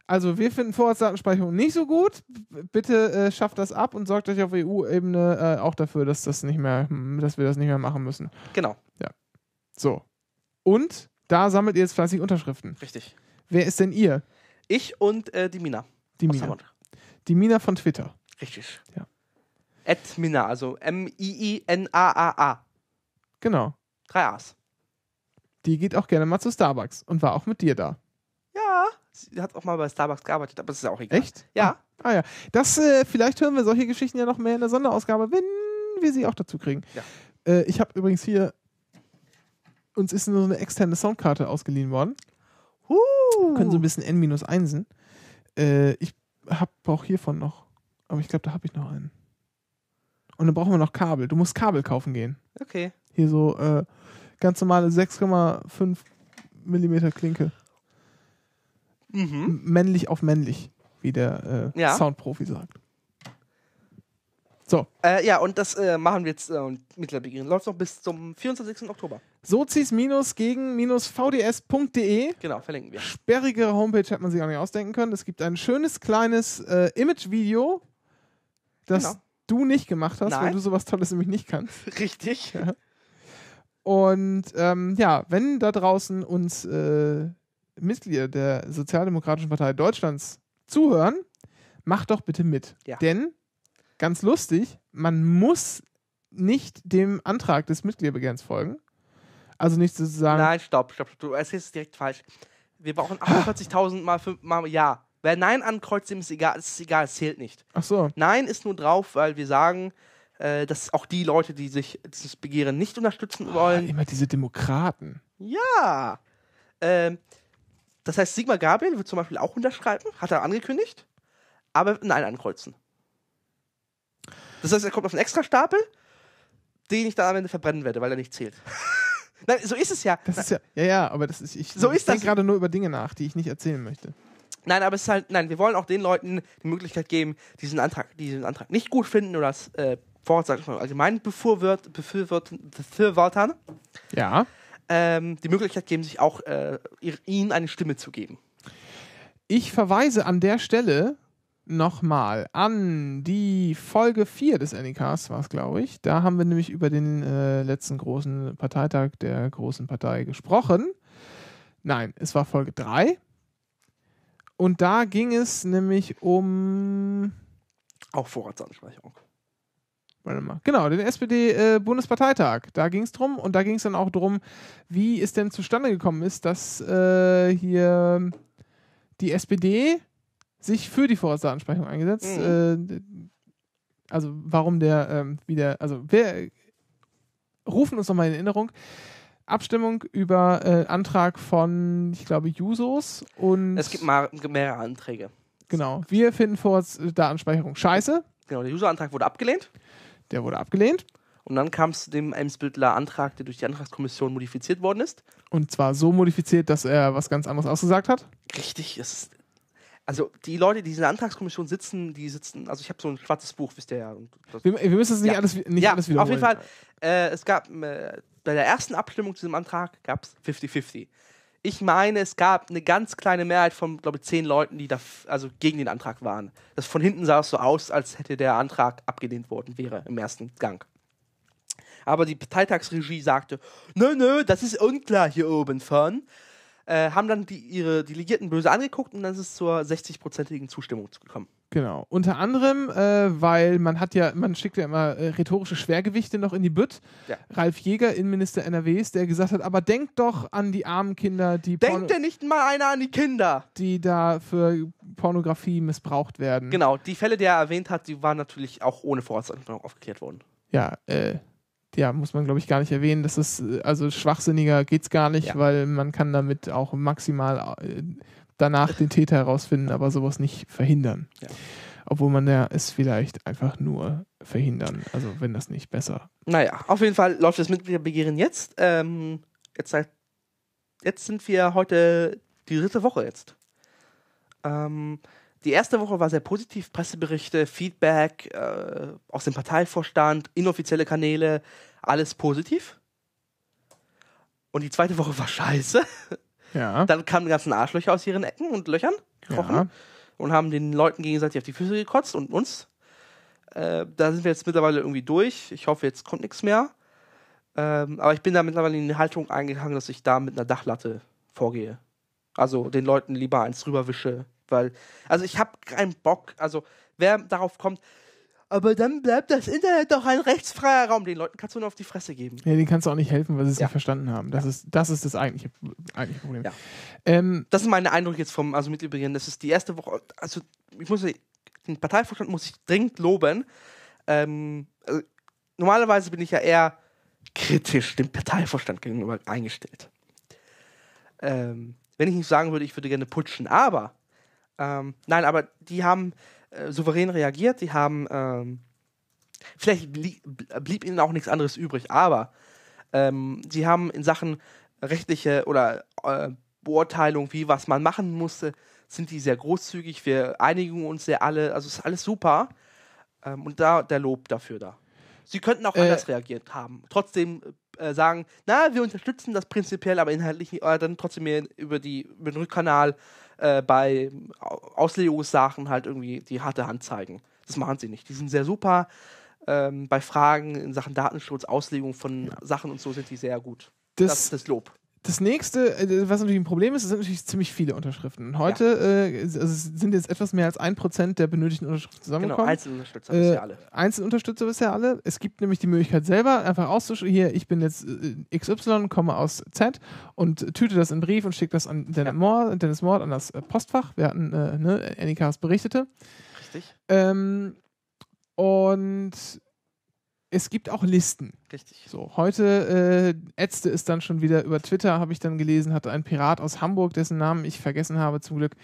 Also wir finden Vorratsdatenspeicherung nicht so gut. Bitte äh, schafft das ab und sorgt euch auf EU-Ebene äh, auch dafür, dass das nicht mehr, hm, dass wir das nicht mehr machen müssen. Genau. Ja. So. Und da sammelt ihr jetzt fleißig Unterschriften. Richtig. Wer ist denn ihr? Ich und äh, die Mina. Die Mina. Die Mina von Twitter. Richtig. Ja. At Mina, also M-I-I-N-A-A-A. Genau. Drei A's. Die geht auch gerne mal zu Starbucks und war auch mit dir da. Ja, sie hat auch mal bei Starbucks gearbeitet, aber es ist auch egal. Echt? Ja. Ah, ah ja. Das, äh, vielleicht hören wir solche Geschichten ja noch mehr in der Sonderausgabe, wenn wir sie auch dazu kriegen. Ja. Äh, ich habe übrigens hier, uns ist nur so eine externe Soundkarte ausgeliehen worden. Huh. Können so ein bisschen N minus einsen. Äh, ich hab, brauch hiervon noch. Aber ich glaube, da habe ich noch einen. Und dann brauchen wir noch Kabel. Du musst Kabel kaufen gehen. Okay. Hier so äh, ganz normale 6,5 Millimeter Klinke. Mhm. Männlich auf männlich, wie der äh, ja. Soundprofi sagt. So. Äh, ja, und das äh, machen wir jetzt äh, mit Labigin. Läuft noch bis zum 24. Oktober. Sozis gegen vds.de. Genau, verlinken wir. Sperrigere Homepage hat man sich auch nicht ausdenken können. Es gibt ein schönes kleines äh, Image-Video, das genau. du nicht gemacht hast, Nein. weil du sowas Tolles nämlich nicht kannst. [laughs] Richtig. Ja. Und ähm, ja, wenn da draußen uns äh, Mitglieder der Sozialdemokratischen Partei Deutschlands zuhören, mach doch bitte mit. Ja. Denn, ganz lustig, man muss nicht dem Antrag des Mitgliederbegehrens folgen. Also nichts zu sagen. Nein, stopp, stopp, stopp. Es ist direkt falsch. Wir brauchen 48.000 mal 5 mal ja. Wer Nein ankreuzt, dem ist egal, es ist egal, zählt nicht. Ach so. Nein ist nur drauf, weil wir sagen, äh, dass auch die Leute, die sich dieses Begehren nicht unterstützen ah, wollen. Oh, immer diese Demokraten. Ja. Ähm, das heißt, Sigmar Gabriel wird zum Beispiel auch unterschreiben, hat er angekündigt, aber Nein ankreuzen. Das heißt, er kommt auf einen extra Stapel, den ich dann am Ende verbrennen werde, weil er nicht zählt. [laughs] Nein, so ist es ja. Das ist ja, ja, ja, aber das ist, ich, so ich denke gerade nur über Dinge nach, die ich nicht erzählen möchte. Nein, aber es ist halt, nein, wir wollen auch den Leuten die Möglichkeit geben, diesen Antrag, diesen Antrag nicht gut finden oder das äh, Vorratsdatenspeicherung allgemein befürworten, ja. Ähm, die Möglichkeit geben, sich auch äh, ihnen eine Stimme zu geben. Ich verweise an der Stelle nochmal an die Folge 4 des NEKs, war es, glaube ich. Da haben wir nämlich über den äh, letzten großen Parteitag der großen Partei gesprochen. Nein, es war Folge 3. Und da ging es nämlich um. Auch Vorratsansprechung. Warte mal. Genau, den SPD-Bundesparteitag. Äh, da ging es drum und da ging es dann auch drum, wie es denn zustande gekommen ist, dass äh, hier die SPD sich für die Vorratsdatenspeicherung eingesetzt. Mhm. Äh, also warum der ähm, der, also wir rufen uns nochmal in Erinnerung. Abstimmung über äh, Antrag von, ich glaube, Jusos und. Es gibt mehrere Anträge. Genau. Wir finden Vorratsdatenspeicherung scheiße. Genau, der User-Antrag wurde abgelehnt. Der wurde abgelehnt. Und dann kam es zu dem Emsbildler Antrag, der durch die Antragskommission modifiziert worden ist. Und zwar so modifiziert, dass er was ganz anderes ausgesagt hat. Richtig, es ist also die Leute, die in der Antragskommission sitzen, die sitzen, also ich habe so ein schwarzes Buch, wisst ihr ja. Wir, wir, müssen es nicht, ja. alles, nicht ja, alles wiederholen. Auf jeden Fall, äh, es gab, äh, bei der ersten Abstimmung zu diesem Antrag gab es 50-50. Ich meine, es gab eine ganz kleine Mehrheit von, glaube ich, zehn Leuten, die da, also gegen den Antrag waren. Das von hinten sah es so aus, als hätte der Antrag abgelehnt worden wäre im ersten Gang. Aber die Parteitagsregie sagte, nö, nö, das ist unklar hier oben von. Äh, haben dann die, ihre Delegierten böse angeguckt und dann ist es zur 60-prozentigen Zustimmung gekommen. Genau. Unter anderem, äh, weil man hat ja, man schickt ja immer äh, rhetorische Schwergewichte noch in die Bütt. Ja. Ralf Jäger, Innenminister NRWs, der gesagt hat, aber denkt doch an die armen Kinder, die Denkt denn nicht mal einer an die Kinder? Die da für Pornografie missbraucht werden. Genau, die Fälle, die er erwähnt hat, die waren natürlich auch ohne Voraussetzung aufgeklärt worden. Ja, äh, ja, muss man glaube ich gar nicht erwähnen, das ist, äh, also schwachsinniger geht es gar nicht, ja. weil man kann damit auch maximal äh, danach den Täter herausfinden, aber sowas nicht verhindern. Ja. Obwohl man ja es vielleicht einfach nur verhindern, also wenn das nicht besser. Naja, auf jeden Fall läuft das Mitgliederbegehren jetzt. Ähm, jetzt, seit, jetzt sind wir heute die dritte Woche jetzt. Ähm, die erste Woche war sehr positiv. Presseberichte, Feedback äh, aus dem Parteivorstand, inoffizielle Kanäle, alles positiv. Und die zweite Woche war scheiße. Ja. Dann kamen die ganzen Arschlöcher aus ihren Ecken und Löchern gekrochen ja. und haben den Leuten gegenseitig auf die Füße gekotzt und uns. Äh, da sind wir jetzt mittlerweile irgendwie durch. Ich hoffe, jetzt kommt nichts mehr. Ähm, aber ich bin da mittlerweile in die Haltung eingegangen, dass ich da mit einer Dachlatte vorgehe. Also den Leuten lieber eins rüberwische, weil, also ich habe keinen Bock, also wer darauf kommt, aber dann bleibt das Internet doch ein rechtsfreier Raum. Den Leuten kannst du nur auf die Fresse geben. Ja, den kannst du auch nicht helfen, weil sie es ja. nicht verstanden haben. Das, ja. ist, das ist das eigentliche, eigentliche Problem. Ja. Ähm, das ist meine Eindruck jetzt vom, also mit übrigens, das ist die erste Woche, also ich muss, den Parteivorstand muss ich dringend loben. Ähm, also, normalerweise bin ich ja eher kritisch dem Parteivorstand gegenüber eingestellt. Ähm, wenn ich nicht sagen würde, ich würde gerne putschen, aber ähm, nein, aber die haben äh, souverän reagiert, die haben. Ähm, vielleicht blieb, ihnen auch nichts anderes übrig, aber ähm, sie haben in Sachen rechtliche oder äh, Beurteilung, wie was man machen musste, sind die sehr großzügig. Wir einigen uns sehr alle, also ist alles super. Ähm, und da der Lob dafür da. Sie könnten auch äh, anders reagiert haben. Trotzdem äh, sagen, na, wir unterstützen das prinzipiell, aber inhaltlich äh, dann trotzdem mehr über, die, über den Rückkanal äh, bei Auslegungssachen halt irgendwie die harte Hand zeigen. Das machen sie nicht. Die sind sehr super. Ähm, bei Fragen in Sachen Datenschutz, Auslegung von ja. Sachen und so sind die sehr gut. Das, das ist das Lob. Das nächste, äh, was natürlich ein Problem ist, sind natürlich ziemlich viele Unterschriften. Und heute ja. äh, also sind jetzt etwas mehr als ein Prozent der benötigten Unterschriften genau, zusammengekommen. Genau, Einzelunterstützer äh, bisher alle. Einzelunterstützer bisher alle. Es gibt nämlich die Möglichkeit selber einfach auszuschreiben, hier, ich bin jetzt äh, XY, komme aus Z und tüte das in Brief und schicke das an Dennis, ja. Moore, Dennis Moore an das äh, Postfach. Wir hatten, äh, ne, Annie Cars berichtete. Richtig. Ähm, und es gibt auch Listen. Richtig. So, heute äh, ätzte es dann schon wieder über Twitter, habe ich dann gelesen, hat ein Pirat aus Hamburg, dessen Namen ich vergessen habe, zum Glück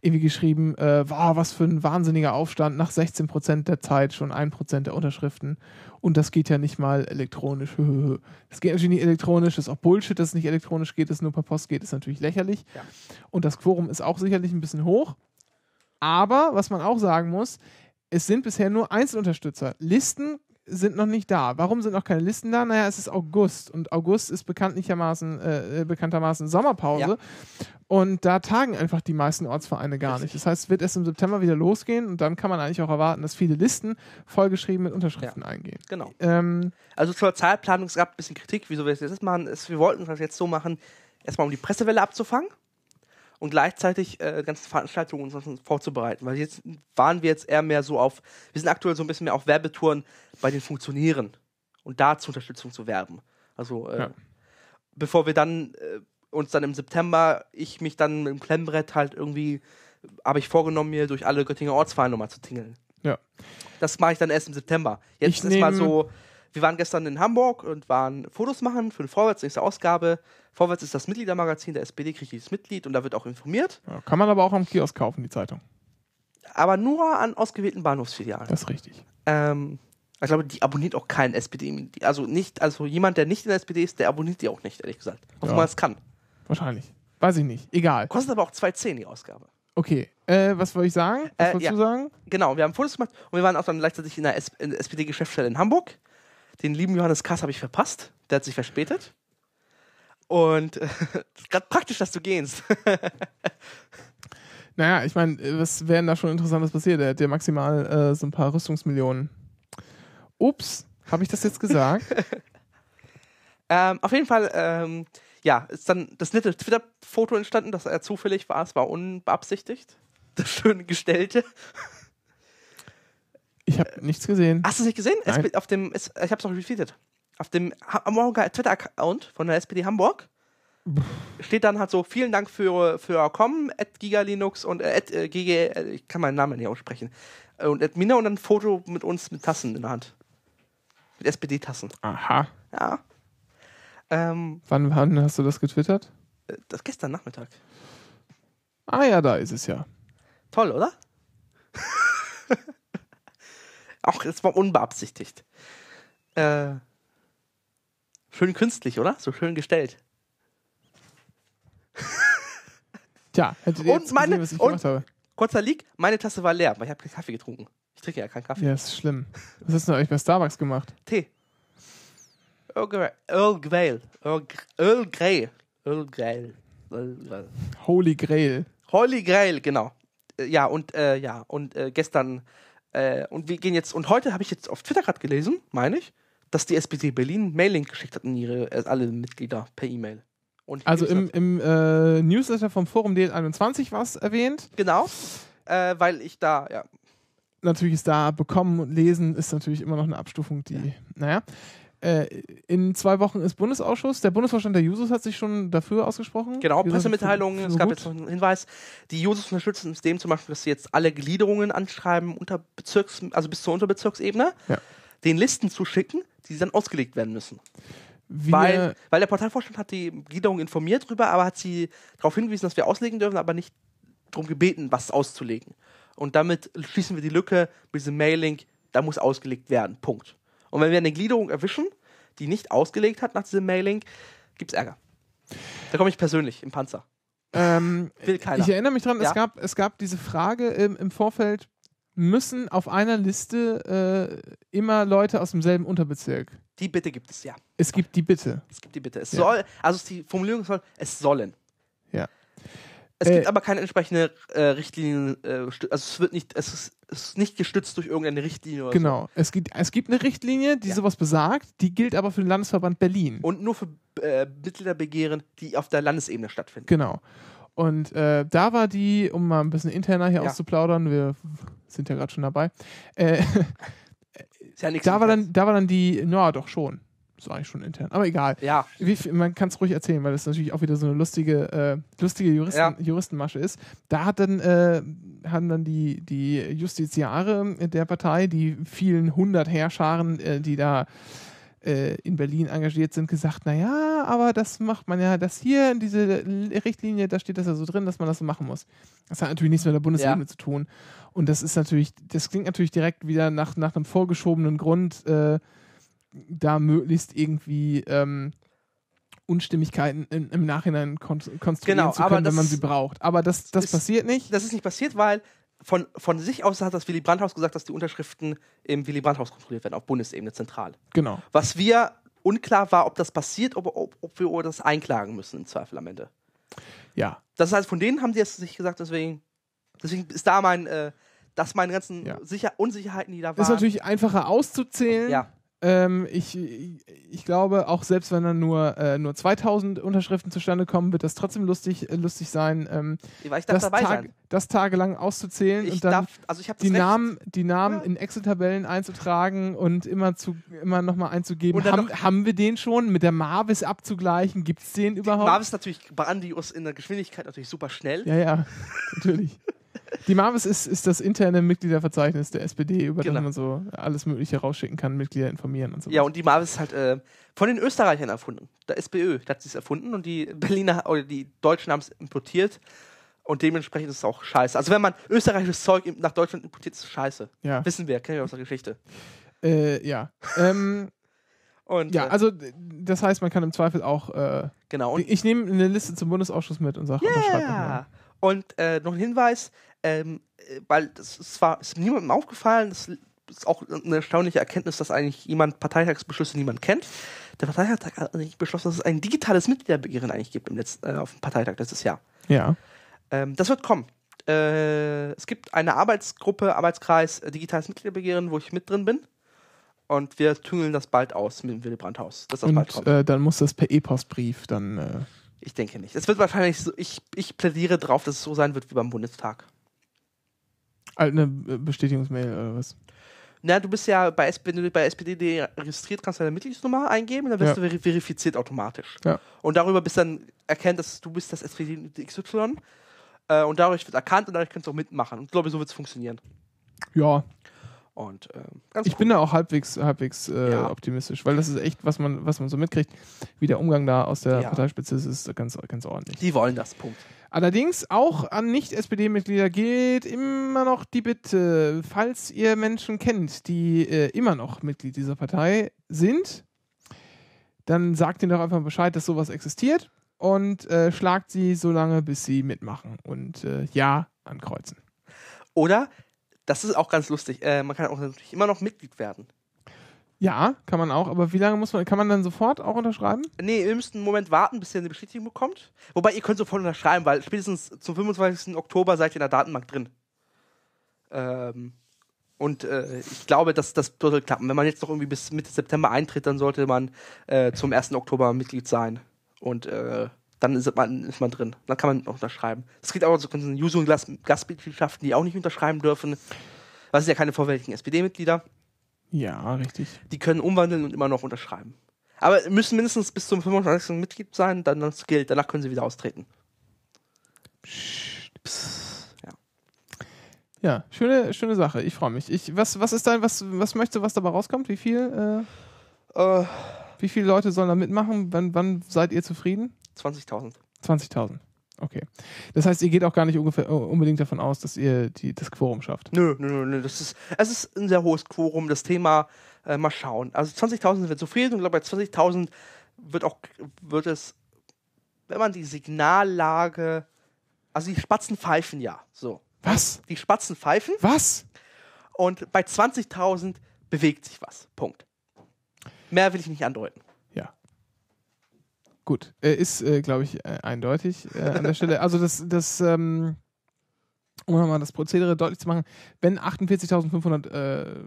irgendwie geschrieben, äh, wow, was für ein wahnsinniger Aufstand, nach 16% Prozent der Zeit schon 1% der Unterschriften und das geht ja nicht mal elektronisch. [laughs] Das geht natürlich nicht elektronisch, das ist auch Bullshit, dass es nicht elektronisch geht, dass es nur per Post geht, ist natürlich lächerlich ja. und das Quorum ist auch sicherlich ein bisschen hoch, aber was man auch sagen muss, es sind bisher nur Einzelunterstützer. Listen sind noch nicht da. Warum sind noch keine Listen da? Naja, es ist August und August ist bekanntlichermaßen, äh, äh, bekanntermaßen Sommerpause. Ja. Und da tagen einfach die meisten Ortsvereine gar nicht. Das heißt, es wird erst im September wieder losgehen und dann kann man eigentlich auch erwarten, dass viele Listen vollgeschrieben mit Unterschriften ja. eingehen. Genau. Ähm, also zur Zahlplanung, es gab ein bisschen Kritik, wieso wir das jetzt machen. wir wollten das jetzt so machen, erstmal um die Pressewelle abzufangen und gleichzeitig äh, ganze Veranstaltungen und uns vorzubereiten. Weil jetzt waren wir jetzt eher mehr so auf, wir sind aktuell so ein bisschen mehr auf Werbetouren bei den Funktionären und da zur Unterstützung zu werben. Also äh, ja. bevor wir dann äh, uns dann im September, ich mich dann mit dem Klemmbrett halt irgendwie, habe ich vorgenommen, mir durch alle Göttinger Ortsvereine nochmal zu tingeln. Ja. Das mache ich dann erst im September. Jetzt ich ist mal so wir waren gestern in Hamburg und waren Fotos machen für den Vorwärts, nächste Ausgabe. Vorwärts ist das Mitgliedermagazin der SPD, kriegt jedes Mitglied und da wird auch informiert. Ja, kann man aber auch am Kiosk kaufen, die Zeitung. Aber nur an ausgewählten Bahnhofsfilialen. Das ist richtig. Ähm, ich glaube, die abonniert auch keinen SPD. Also nicht, also jemand, der nicht in der SPD ist, der abonniert die auch nicht, ehrlich gesagt. Obwohl ja. man es kann. Wahrscheinlich. Weiß ich nicht. Egal. Kostet aber auch 2,10 die Ausgabe. Okay. Äh, was wollte ich sagen? Was äh, wolltest ja. du sagen? Genau, wir haben Fotos gemacht und wir waren auch dann gleichzeitig in der, der SPD-Geschäftsstelle in Hamburg den lieben Johannes Kass habe ich verpasst. Der hat sich verspätet. Und äh, [laughs] gerade praktisch, dass du gehst. [laughs] naja, ich meine, was wäre denn da schon Interessantes passiert? Der hat ja maximal äh, so ein paar Rüstungsmillionen. Ups, habe ich das jetzt gesagt? [laughs] ähm, auf jeden Fall, ähm, ja, ist dann das nette Twitter-Foto entstanden, dass er zufällig war. Es war unbeabsichtigt. Das schöne Gestellte. Ich habe äh, nichts gesehen. Hast du es nicht gesehen? Nein. auf dem, es, ich habe es auch retweetet. Auf dem Hamburger Twitter-Account von der SPD Hamburg Pff. steht dann halt so, vielen Dank für, für Kommen, at GigaLinux und äh, at äh, GG, äh, ich kann meinen Namen nicht aussprechen, äh, und at Mina und dann ein Foto mit uns mit Tassen in der Hand. Mit SPD-Tassen. Aha. Ja. Ähm, wann, wann hast du das getwittert? Das gestern Nachmittag. Ah ja, da ist es ja. Toll, oder? [laughs] Auch es war unbeabsichtigt. Äh, schön künstlich, oder? So schön gestellt. Tja, hätte und jetzt meine, gesehen, was ich und, habe. Kurzer Leak, meine Tasse war leer, weil ich habe keinen Kaffee getrunken. Ich trinke ja keinen Kaffee. Ja, ist schlimm. Was hast du denn eigentlich bei Starbucks gemacht? Tee. Earl Grey. Earl Grey. Earl Grey. Earl Grey. Holy Grail. Holy Grail, genau. Äh, ja, und äh, ja, und äh, gestern äh, und wir gehen jetzt, und heute habe ich jetzt auf Twitter gerade gelesen, meine ich, dass die SPD Berlin Mailing geschickt hat an ihre, äh, alle Mitglieder per E-Mail. also im, im äh, Newsletter vom Forum DL21 war es erwähnt. Genau, äh, weil ich da, ja. Natürlich ist da bekommen und lesen ist natürlich immer noch eine Abstufung, die, ja. naja äh, in zwei Wochen ist Bundesausschuss. Der Bundesvorstand der Jusos hat sich schon dafür ausgesprochen. Genau, Pressemitteilungen. Es gab jetzt noch einen Hinweis. Die Jusos unterstützen es dem zum Beispiel, dass sie jetzt alle Gliederungen anschreiben, unter Bezirks, also bis zur Unterbezirksebene, ja. den Listen zu schicken, die dann ausgelegt werden müssen. weil, weil der Parteivorstand hat die Gliederung informiert darüber, aber hat sie darauf hingewiesen, dass wir auslegen dürfen, aber nicht darum gebeten, was auszulegen. Und damit schließen wir die Lücke mit diesem Mailing, da muss ausgelegt werden. Punkt. Und wenn wir eine Gliederung erwischen, die nicht ausgelegt hat nach diesem Mailing, gibt es Ärger. Da komme ich persönlich im Panzer. Ähm, Will keiner. Ich erinnere mich dran, ja? es, gab, es gab diese Frage im, im Vorfeld, müssen auf einer Liste äh, immer Leute aus demselben Unterbezirk? Die Bitte gibt es, ja. Es gibt die Bitte. Es gibt die Bitte. Es ja. soll, also die Formulierung soll, es sollen. Ja. Es äh, gibt aber keine entsprechende äh, Richtlinie, äh, also es wird nicht, es ist, es ist, nicht gestützt durch irgendeine Richtlinie oder Genau. So. Es gibt, es gibt eine Richtlinie, die ja. sowas besagt, die gilt aber für den Landesverband Berlin. Und nur für äh, Mitgliederbegehren, die auf der Landesebene stattfinden. Genau. Und äh, da war die, um mal ein bisschen interner hier ja. auszuplaudern, wir sind ja gerade schon dabei. Äh, [laughs] ja da, war dann, da war dann die, na no, doch schon ist eigentlich schon intern. Aber egal. Ja. Wie, man kann es ruhig erzählen, weil das natürlich auch wieder so eine lustige, äh, lustige Juristen, ja. Juristenmasche ist. Da hat dann, äh, haben dann die, die Justiziare der Partei, die vielen hundert Herrscharen, äh, die da äh, in Berlin engagiert sind, gesagt, naja, aber das macht man ja, das hier in diese Richtlinie, da steht das ja so drin, dass man das so machen muss. Das hat natürlich nichts mit der Bundesebene ja. zu tun. Und das ist natürlich, das klingt natürlich direkt wieder nach, nach einem vorgeschobenen Grund, äh, da möglichst irgendwie ähm, Unstimmigkeiten im, im Nachhinein kon konstruieren genau, zu können, wenn man sie braucht. Aber das, das ist, passiert nicht. Das ist nicht passiert, weil von, von sich aus hat das Willy Brandt-Haus gesagt, dass die Unterschriften im Willy Brandt-Haus kontrolliert werden, auf Bundesebene zentral. Genau. Was wir unklar war, ob das passiert, ob, ob, ob wir das einklagen müssen im Zweifel am Ende. Ja. Das heißt, von denen haben sie es sich gesagt, deswegen, deswegen ist da mein, äh, das meine ganzen ja. Sicher Unsicherheiten, die da waren. Ist natürlich einfacher auszuzählen. Ja. Ähm, ich, ich glaube, auch selbst wenn dann nur, äh, nur 2000 Unterschriften zustande kommen, wird das trotzdem lustig, äh, lustig sein, ähm, das, Tag, sein. das tagelang auszuzählen ich und dann darf, also die, Namen, die Namen ja. in Excel-Tabellen einzutragen und immer, zu, immer nochmal einzugeben. Haben, noch haben wir den schon? Mit der Marvis abzugleichen? Gibt es den überhaupt? Die Marvis natürlich, Brandius in der Geschwindigkeit natürlich super schnell. Ja, ja, [laughs] natürlich. Die Marvis ist, ist das interne Mitgliederverzeichnis der SPD, über genau. das man so alles Mögliche rausschicken kann, Mitglieder informieren und so. Ja, und die Marvis ist halt äh, von den Österreichern erfunden. Der SPÖ hat sie es erfunden und die Berliner oder die Deutschen haben es importiert. Und dementsprechend ist es auch scheiße. Also, wenn man österreichisches Zeug nach Deutschland importiert, ist es scheiße. Ja. Wissen wir, kennen wir aus der Geschichte. Äh, ja. ähm, [laughs] und, ja, äh, also das heißt, man kann im Zweifel auch. Äh, genau. ich nehme eine Liste zum Bundesausschuss mit und sage, yeah. unterschreibt nochmal. Und äh, noch ein Hinweis, ähm, äh, weil es zwar ist niemandem aufgefallen, es ist auch eine erstaunliche Erkenntnis, dass eigentlich jemand Parteitagsbeschlüsse niemand kennt. Der Parteitag hat eigentlich beschlossen, dass es ein digitales Mitgliederbegehren eigentlich gibt im letzten, äh, auf dem Parteitag letztes Jahr. Ja. Ähm, das wird kommen. Äh, es gibt eine Arbeitsgruppe, Arbeitskreis äh, Digitales Mitgliederbegehren, wo ich mit drin bin. Und wir tüngeln das bald aus mit dem Willy Brandt Haus. Und äh, dann muss das per E-Postbrief dann. Äh, ich denke nicht. Es wird wahrscheinlich so, ich, ich plädiere drauf, dass es so sein wird wie beim Bundestag. Also eine äh, Bestätigungsmail oder was? Na, du bist ja bei, SP, wenn du bei SPD registriert, kannst du deine Mitgliedsnummer eingeben und dann wirst ja. du verifiziert automatisch. Ja. Und darüber bist dann erkennt, dass du bist das SPD XY. Äh, und dadurch wird erkannt und dadurch kannst du auch mitmachen. Und ich glaube, so wird es funktionieren. Ja. Und, äh, ich cool. bin da auch halbwegs, halbwegs äh, ja. optimistisch, weil das ist echt, was man, was man so mitkriegt, wie der Umgang da aus der ja. Parteispitze ist, ist ganz, ganz ordentlich. Die wollen das, Punkt. Allerdings auch an Nicht-SPD-Mitglieder gilt immer noch die Bitte, falls ihr Menschen kennt, die äh, immer noch Mitglied dieser Partei sind, dann sagt ihnen doch einfach Bescheid, dass sowas existiert und äh, schlagt sie so lange, bis sie mitmachen und äh, Ja ankreuzen. Oder das ist auch ganz lustig. Äh, man kann auch natürlich immer noch Mitglied werden. Ja, kann man auch, aber wie lange muss man, kann man dann sofort auch unterschreiben? Nee, ihr müsst einen Moment warten, bis ihr eine Bestätigung bekommt. Wobei, ihr könnt sofort unterschreiben, weil spätestens zum 25. Oktober seid ihr in der Datenbank drin. Ähm, und äh, ich glaube, dass das wird klappen. Wenn man jetzt noch irgendwie bis Mitte September eintritt, dann sollte man äh, zum 1. Oktober Mitglied sein. Und äh, dann ist man, ist man drin. Dann kann man unterschreiben. Es gibt auch so User- und Gastmitgliedschaften, die auch nicht unterschreiben dürfen. Was sind ja keine vorwärtigen SPD-Mitglieder. Ja, richtig. Die können umwandeln und immer noch unterschreiben. Aber müssen mindestens bis zum 25. Mitglied sein, dann das gilt. Danach können sie wieder austreten. Psst, psst. Ja. ja, schöne, schöne Sache. Ich freue mich. Ich, was, was ist dein, was, was möchtest du, was dabei rauskommt? Wie viel? Äh, äh, wie viele Leute sollen da mitmachen? Wann, wann seid ihr zufrieden? 20.000. 20.000. Okay. Das heißt, ihr geht auch gar nicht ungefähr, äh, unbedingt davon aus, dass ihr die, das Quorum schafft. Nö, nö, nö. Das ist, es ist ein sehr hohes Quorum. Das Thema, äh, mal schauen. Also 20.000 sind wir zufrieden und glaube, bei 20.000 wird wird es, wenn man die Signallage, also die Spatzen pfeifen ja, so. Was? Die Spatzen pfeifen. Was? Und bei 20.000 bewegt sich was. Punkt. Mehr will ich nicht andeuten. Gut, ist, äh, glaube ich, äh, eindeutig äh, an der Stelle. Also das, das ähm, um nochmal das Prozedere deutlich zu machen, wenn 48.500 äh,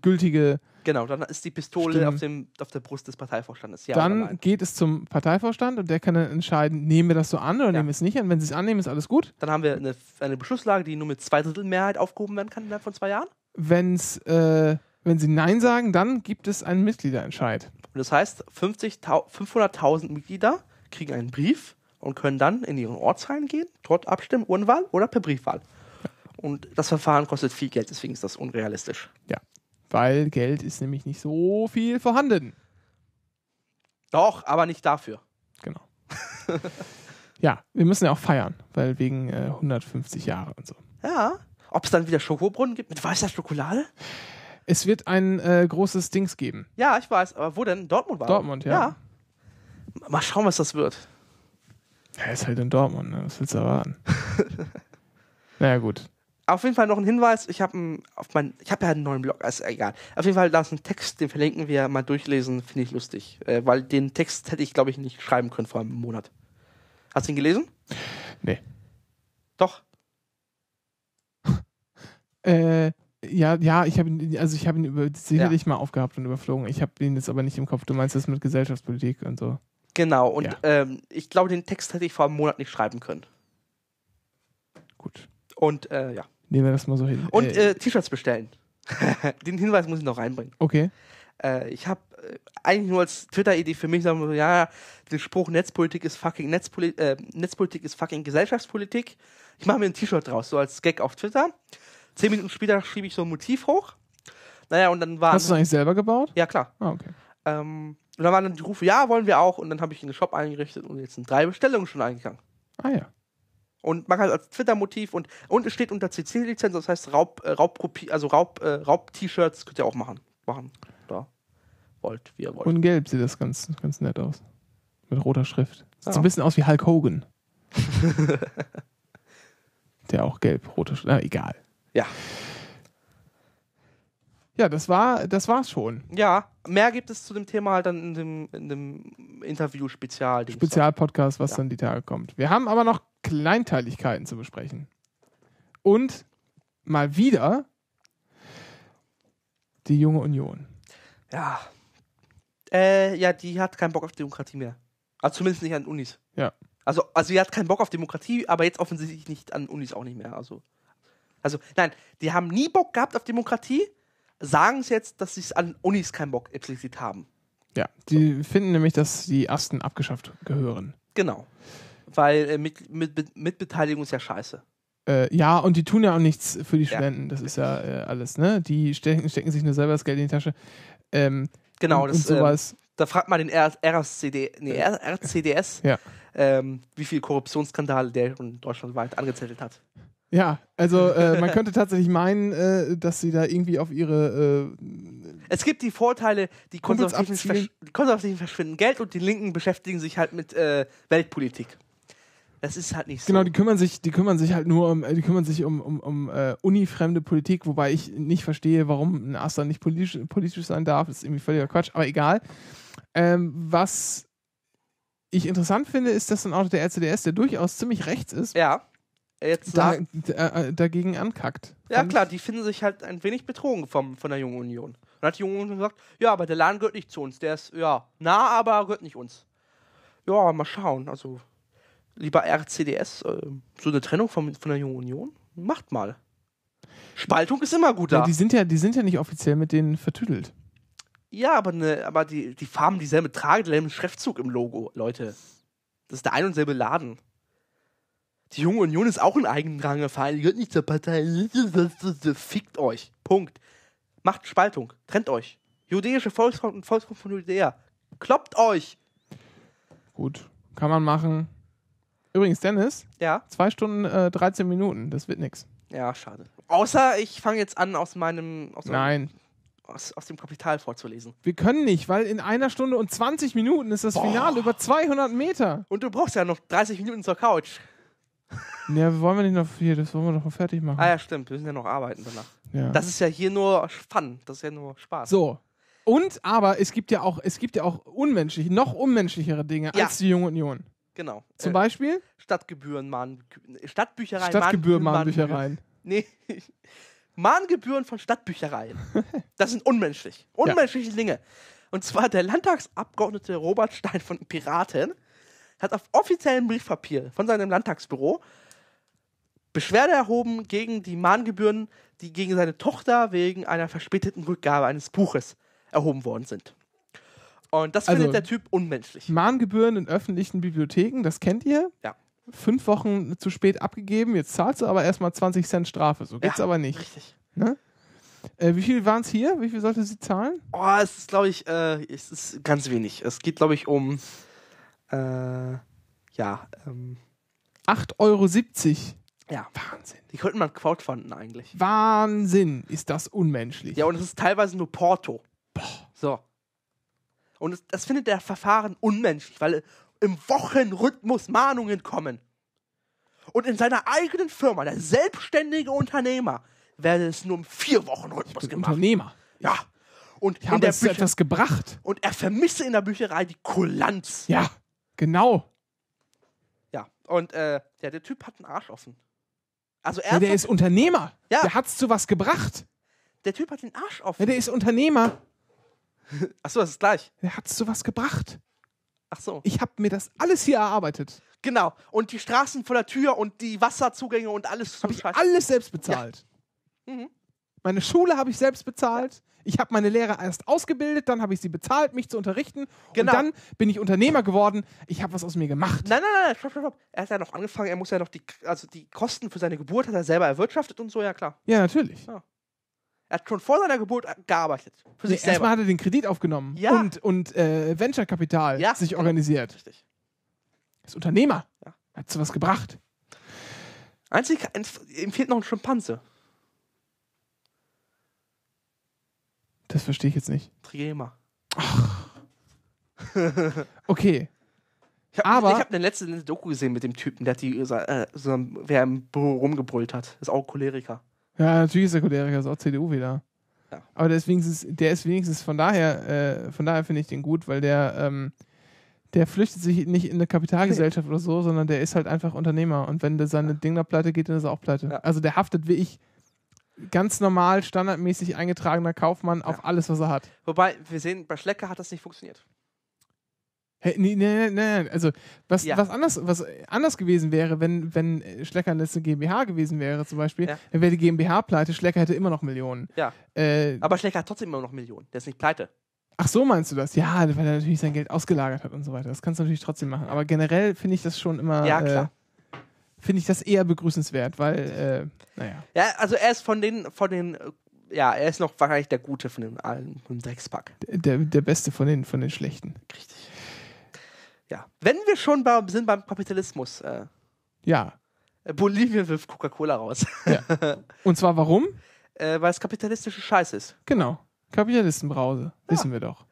gültige Genau, dann ist die Pistole auf, dem, auf der Brust des Parteivorstandes. Ja dann geht es zum Parteivorstand und der kann dann entscheiden, nehmen wir das so an oder ja. nehmen wir es nicht an. Wenn sie es annehmen, ist alles gut. Dann haben wir eine, eine Beschlusslage, die nur mit zwei Drittel Mehrheit aufgehoben werden kann innerhalb von zwei Jahren. Wenn's, äh, wenn sie Nein sagen, dann gibt es einen Mitgliederentscheid. Und das heißt, 500.000 Mitglieder kriegen einen Brief und können dann in ihren Ortsheim gehen, dort abstimmen, Urnwahl oder per Briefwahl. Und das Verfahren kostet viel Geld, deswegen ist das unrealistisch. Ja, weil Geld ist nämlich nicht so viel vorhanden. Doch, aber nicht dafür. Genau. [laughs] ja, wir müssen ja auch feiern, weil wegen äh, 150 Jahre und so. Ja. Ob es dann wieder Schokobrunnen gibt mit weißer Schokolade? Es wird ein äh, großes Dings geben. Ja, ich weiß. Aber wo denn? Dortmund war Dortmund, ja. ja. Mal schauen, was das wird. Ja, ist halt in Dortmund, ne? Was willst du erwarten? [laughs] naja, gut. Auf jeden Fall noch ein Hinweis. Ich habe hab ja einen neuen Blog, also egal. Auf jeden Fall, da ist ein Text, den verlinken wir mal durchlesen, finde ich lustig. Äh, weil den Text hätte ich, glaube ich, nicht schreiben können vor einem Monat. Hast du ihn gelesen? Nee. Doch. [laughs] äh, ja, ja, ich habe ihn, also ich habe ihn über, sicherlich ja. mal aufgehabt und überflogen. Ich habe ihn jetzt aber nicht im Kopf. Du meinst das mit Gesellschaftspolitik und so. Genau, und ja. ähm, ich glaube, den Text hätte ich vor einem Monat nicht schreiben können. Gut. Und äh, ja. Nehmen wir das mal so hin. Und äh, äh, T-Shirts bestellen. [laughs] den Hinweis muss ich noch reinbringen. Okay. Äh, ich habe äh, eigentlich nur als Twitter-Idee für mich sagen, ja, den Spruch Netzpolitik ist fucking Netzpoli äh, Netzpolitik ist fucking Gesellschaftspolitik. Ich mache mir ein T-Shirt draus, so als Gag auf Twitter. Zehn Minuten später schrieb ich so ein Motiv hoch. Naja, und dann war. Hast du es eigentlich selber gebaut? Ja, klar. Ah, okay. Ähm, und dann waren dann die Rufe, ja, wollen wir auch. Und dann habe ich einen Shop eingerichtet und jetzt sind drei Bestellungen schon eingegangen. Ah ja. Und man kann als Twitter-Motiv und, und es steht unter CC-Lizenz, das heißt Raub, äh, Raubkopie, also Raub, äh, Raub-T-Shirts könnt ihr auch machen. Machen. Da. Wollt, wie ihr wollt. Und gelb sieht das ganz, ganz nett aus. Mit roter Schrift. Sieht ah. so ein bisschen aus wie Hulk Hogan. [laughs] Der auch gelb, rote Schrift. Na, egal. Ja. Ja, das war das war's schon. Ja, mehr gibt es zu dem Thema halt dann in dem, in dem Interview-Spezial. Spezialpodcast, was ja. dann die Tage kommt. Wir haben aber noch Kleinteiligkeiten zu besprechen. Und mal wieder die junge Union. Ja. Äh, ja, die hat keinen Bock auf Demokratie mehr. Also zumindest nicht an Unis. Ja. Also, also sie hat keinen Bock auf Demokratie, aber jetzt offensichtlich nicht an Unis auch nicht mehr. Also. Also, nein, die haben nie Bock gehabt auf Demokratie, sagen es jetzt, dass sie es an Unis keinen Bock explizit haben. Ja, die so. finden nämlich, dass die Asten abgeschafft gehören. Genau. Weil äh, mit, mit, Mitbeteiligung ist ja scheiße. Äh, ja, und die tun ja auch nichts für die ja. Das ist ja äh, alles, ne? Die stecken, stecken, sich nur selber das Geld in die Tasche. Ähm, genau, und, das ist ähm, sowas. Ähm, da fragt man den RCD, nee, RCDS, ja. ähm, wie viel Korruptionsskandale der schon deutschlandweit angezettelt hat. Ja, also äh, man könnte tatsächlich meinen, äh, dass sie da irgendwie auf ihre. Äh, es gibt die Vorteile, die Konservativen, die Konservativen verschwinden Geld und die Linken beschäftigen sich halt mit äh, Weltpolitik. Das ist halt nicht genau, so. Genau, die kümmern sich, die kümmern sich halt nur um, äh, die kümmern sich um, um, um äh, unifremde Politik, wobei ich nicht verstehe, warum ein Aster nicht politisch, politisch sein darf. Das ist irgendwie völliger Quatsch, aber egal. Ähm, was ich interessant finde, ist, dass ein Autor der RCDS, der durchaus ziemlich rechts ist. Ja jetzt da, äh, äh, dagegen ankackt. Ja klar, die finden sich halt ein wenig betrogen vom, von der Jungen Union. dann hat die Jungen Union gesagt, ja, aber der Laden gehört nicht zu uns. Der ist, ja, nah, aber gehört nicht uns. Ja, mal schauen. Also, lieber RCDS, äh, so eine Trennung von, von der Jungen Union, macht mal. Spaltung ist immer gut da. Ja, die sind ja, die sind ja nicht offiziell mit denen vertüdelt. Ja, aber, ne, aber die, die Farben dieselbe Trage, dieselben Schriftzug im Logo, Leute. Das ist der ein und selbe Laden. Die junge Union ist auch ein eigener Verein, die gehört nicht zur Partei. Fickt euch. Punkt. Macht Spaltung. Trennt euch. Judäische Volksfront und Volksfront von Judäa. Kloppt euch. Gut. Kann man machen. Übrigens, Dennis. Ja. Zwei Stunden, äh, 13 Minuten. Das wird nichts. Ja, schade. Außer ich fange jetzt an, aus meinem. Aus Nein. Aus, aus, dem Kapital vorzulesen. Wir können nicht, weil in einer Stunde und 20 Minuten ist das Boah. Finale über 200 Meter. Und du brauchst ja noch 30 Minuten zur Couch. [laughs] Ja, wollen wir nicht noch hier, das wollen wir doch noch fertig machen. Ah ja, stimmt, wir müssen ja noch arbeiten danach. Ja. Das ist ja hier nur Fun, das ist ja nur Spaß. So. Und aber es gibt ja auch, es gibt ja auch unmenschliche, noch unmenschlichere Dinge ja. als die Junge Union. Genau. Zum äh, Beispiel? Stadtgebühren, Mahn, Stadtbüchereien. Stadtgebühren, Mahnbüchereien. Nee. [laughs] Mahngebühren von Stadtbüchereien. Das sind unmenschlich. Unmenschliche ja. Dinge. Und zwar der Landtagsabgeordnete Robert Stein von Piraten hat auf offiziellem Briefpapier von seinem Landtagsbüro Beschwerde erhoben gegen die Mahngebühren, die gegen seine Tochter wegen einer verspäteten Rückgabe eines Buches erhoben worden sind. Und das also, findet der Typ unmenschlich. Mahngebühren in öffentlichen Bibliotheken, das kennt ihr? Ja. Fünf Wochen zu spät abgegeben, jetzt zahlst du aber erstmal 20 Cent Strafe. So geht's ja, aber nicht. Richtig. Ne? Äh, wie viel waren es hier? Wie viel sollte sie zahlen? Oh, es ist, glaube ich, äh, es ist ganz wenig. Es geht, glaube ich, um äh, ja. Ähm, 8,70 Euro. Ja. Wahnsinn. Die könnten man crowdfunden eigentlich. Wahnsinn, ist das unmenschlich. Ja, und es ist teilweise nur Porto. Boah. So. Und das, das findet der Verfahren unmenschlich, weil im Wochenrhythmus Mahnungen kommen. Und in seiner eigenen Firma, der selbstständige Unternehmer, werde es nur im vier Wochen Rhythmus gemacht. Unternehmer. Ja. Und ich in habe der es Bücher etwas gebracht. Und er vermisse in der Bücherei die Kulanz. Ja. Genau. Ja, und äh, ja, der Typ hat einen Arsch offen. Also er ja, der ist Unternehmer. Ja. Der hat's zu was gebracht. Der Typ hat den Arsch offen. Ja, der ist Unternehmer. [laughs] Achso, das ist gleich. Der hat's zu was gebracht. Ach so. Ich habe mir das alles hier erarbeitet. Genau. Und die Straßen vor der Tür und die Wasserzugänge und alles. Habe ich alles selbst bezahlt. Ja. Mhm. Meine Schule habe ich selbst bezahlt. Ich habe meine Lehrer erst ausgebildet, dann habe ich sie bezahlt, mich zu unterrichten. Genau. Und dann bin ich Unternehmer geworden. Ich habe was aus mir gemacht. Nein, nein, nein, stopp, stopp, stopp. Er hat ja noch angefangen, er muss ja noch die, also die Kosten für seine Geburt hat er selber erwirtschaftet und so, ja klar. Ja, natürlich. Ja. Er hat schon vor seiner Geburt gearbeitet. Für nee, sich selber. Erstmal hat er den Kredit aufgenommen ja. und, und äh, Venture-Kapital ja. sich organisiert. Richtig. Ist Unternehmer. Ja. Hat was gebracht. Einzig, ihm fehlt noch ein Schimpanse. Das verstehe ich jetzt nicht. Trigema. Ach. okay. Ich hab, Aber ich habe eine letzte Doku gesehen mit dem Typen, der die, äh, so, äh, wer im Büro rumgebrüllt hat. Ist auch Choleriker. Ja, natürlich ist er Choleriker, ist auch CDU wieder. Ja. Aber der ist wenigstens, der ist wenigstens von daher, äh, von daher finde ich den gut, weil der, ähm, der flüchtet sich nicht in eine Kapitalgesellschaft nee. oder so, sondern der ist halt einfach Unternehmer. Und wenn der seine Dinger pleite geht, dann ist er auch pleite. Ja. Also der haftet wie ich ganz normal, standardmäßig eingetragener Kaufmann auf alles, was er hat. Wobei, wir sehen, bei Schlecker hat das nicht funktioniert. Hey, nee, nee, nee, nee, also was, ja. was, anders, was anders gewesen wäre, wenn, wenn äh, Schlecker eine GmbH gewesen wäre zum Beispiel, ja. dann wäre die GmbH pleite, Schlecker hätte immer noch Millionen. Ja. Äh, Aber Schlecker hat trotzdem immer noch Millionen, der ist nicht pleite. Ach so meinst du das? Ja, weil er natürlich sein Geld ausgelagert hat und so weiter. Das kannst du natürlich trotzdem machen. Aber generell finde ich das schon immer... Ja, klar. Äh, finde ich das eher begrüßenswert, weil, äh, naja. Ja, also er ist von den, von den, äh, ja, er ist noch wahrscheinlich der Gute von den allen, vom Dreckspack. Der, der Beste von den, von den Schlechten. Richtig. Ja. Wenn wir schon bei, sind beim Kapitalismus. Äh, ja. Äh, Bolivien wirft Coca-Cola raus. Ja. [laughs] Und zwar warum? Äh, weil es kapitalistische Scheiße ist. Genau. Kapitalistenbrause. Ja. Wissen wir doch.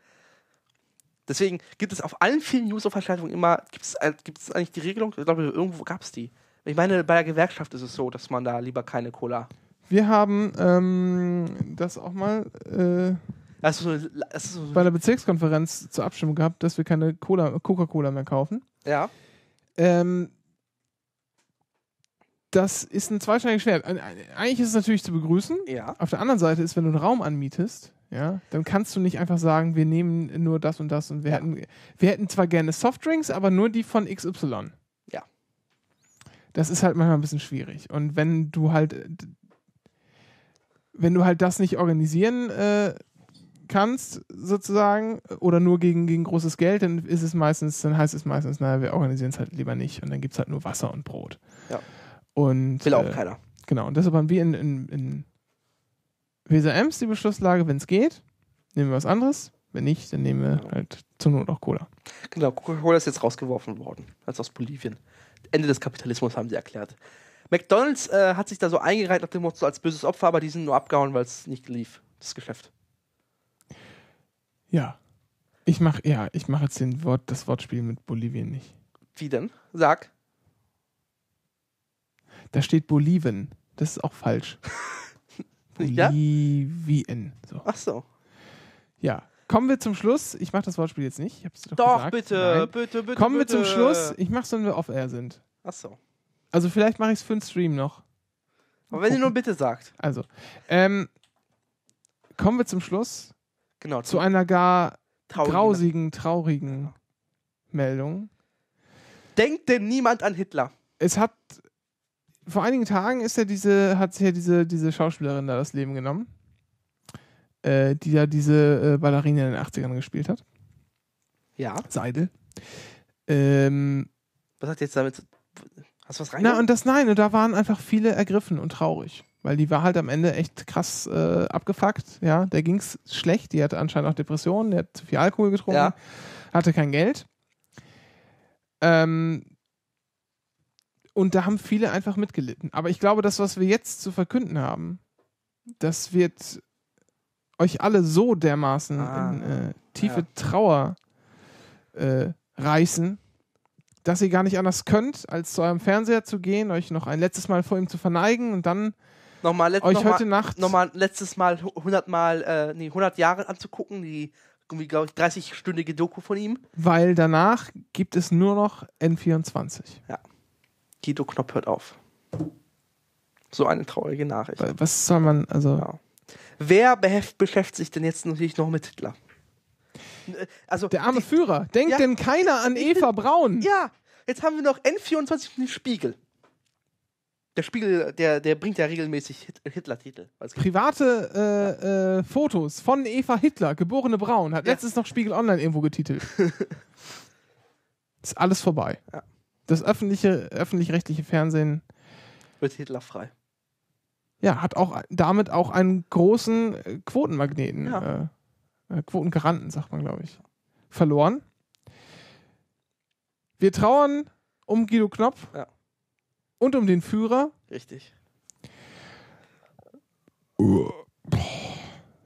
Deswegen gibt es auf allen vielen News-Veranstaltungen immer, gibt es äh, eigentlich die Regelung? Ich glaube, irgendwo gab es die. Ich meine, bei der Gewerkschaft ist es so, dass man da lieber keine Cola. Wir haben ähm, das auch mal äh, also, also, bei der Bezirkskonferenz zur Abstimmung gehabt, dass wir keine Cola, Coca-Cola mehr kaufen. Ja. Ähm, das ist ein zweischneidiges Schwert. Eigentlich ist es natürlich zu begrüßen. Ja. Auf der anderen Seite ist, wenn du einen Raum anmietest, ja, dann kannst du nicht einfach sagen, wir nehmen nur das und das und wir, ja. hätten, wir hätten zwar gerne Softdrinks, aber nur die von XY das ist halt manchmal ein bisschen schwierig. Und wenn du halt, äh, wenn du halt das nicht organisieren äh, kannst, sozusagen, oder nur gegen, gegen großes Geld, dann ist es meistens, dann heißt es meistens, naja, wir organisieren es halt lieber nicht und dann gibt es halt nur Wasser und Brot. Ja. Und, Will auch äh, keiner. Genau, und deshalb haben wir in, in, in Weser-Ems die Beschlusslage, wenn es geht, nehmen wir was anderes. Wenn nicht, dann nehmen wir genau. halt zur Not auch Cola. Genau, Coca-Cola ist jetzt rausgeworfen worden, als aus Bolivien. Ende des Kapitalismus, haben sie erklärt. McDonalds äh, hat sich da so eingereiht nach dem Motto als böses Opfer, aber die sind nur abgehauen, weil es nicht lief, das Geschäft. Ja. Ich mach, ja, ich mache jetzt den Wort, das Wortspiel mit Bolivien nicht. Wie denn? Sag. Da steht Bolivien. Das ist auch falsch. [laughs] Bolivien. Ja? So. Ach so. Ja. Kommen wir zum Schluss. Ich mache das Wortspiel jetzt nicht. Ich hab's doch, doch gesagt. bitte, bitte, bitte. Kommen bitte. wir zum Schluss. Ich mach's, wenn wir off-air sind. Ach so. Also vielleicht mache ich es für den Stream noch. Aber wenn ihr nur bitte sagt. Also. Ähm, kommen wir zum Schluss. Genau. Zu einer gar traurigen, grausigen, traurigen ja. Genau. Meldung. Denkt denn niemand an Hitler? Es hat. Vor einigen Tagen ist ja diese, hat sich ja diese, diese Schauspielerin da das Leben genommen äh, die ja diese äh, Ballerina in den 80ern gespielt hat. Ja. Seidel. Ähm, was hat jetzt damit. Hast du was rein? Na, und das nein, und da waren einfach viele ergriffen und traurig. Weil die war halt am Ende echt krass äh, abgefuckt. Ja, der ging's schlecht. Die hatte anscheinend auch Depressionen. Die hat zu viel Alkohol getrunken. Ja. Hatte kein Geld. Ähm, und da haben viele einfach mitgelitten. Aber ich glaube, das, was wir jetzt zu verkünden haben, das wird euch alle so dermaßen ah, in äh, tiefe ja. Trauer äh, reißen, dass ihr gar nicht anders könnt, als zu eurem Fernseher zu gehen, euch noch ein letztes Mal vor ihm zu verneigen und dann nochmal euch noch heute Nacht nochmal letztes Mal 100 Mal äh, nee, 100 Jahre anzugucken, die glaube ich 30-stündige Doku von ihm. Weil danach gibt es nur noch N24. Ja. Guido Knopf hört auf. So eine traurige Nachricht. Was soll man also ja wer beschäftigt sich denn jetzt natürlich noch mit Hitler? Äh, also, der arme die, Führer. Denkt ja, denn keiner an Eva Braun? Ja, jetzt haben wir noch N24 und den Spiegel. Der Spiegel, der, der bringt ja regelmäßig Hitler-Titel. Private äh, ja. äh, Fotos von Eva Hitler, geborene Braun, hat ja. letztens noch Spiegel Online irgendwo getitelt. [laughs] ist alles vorbei. Ja. Das öffentliche, öffentlich-rechtliche Fernsehen wird Hitler frei ja, hat auch damit auch einen großen äh, Quotenmagneten, ja. Äh, äh, Quotengaranten, sagt man, glaube ich, verloren. Wir trauern um Guido Knopf ja. und um den Führer. Richtig.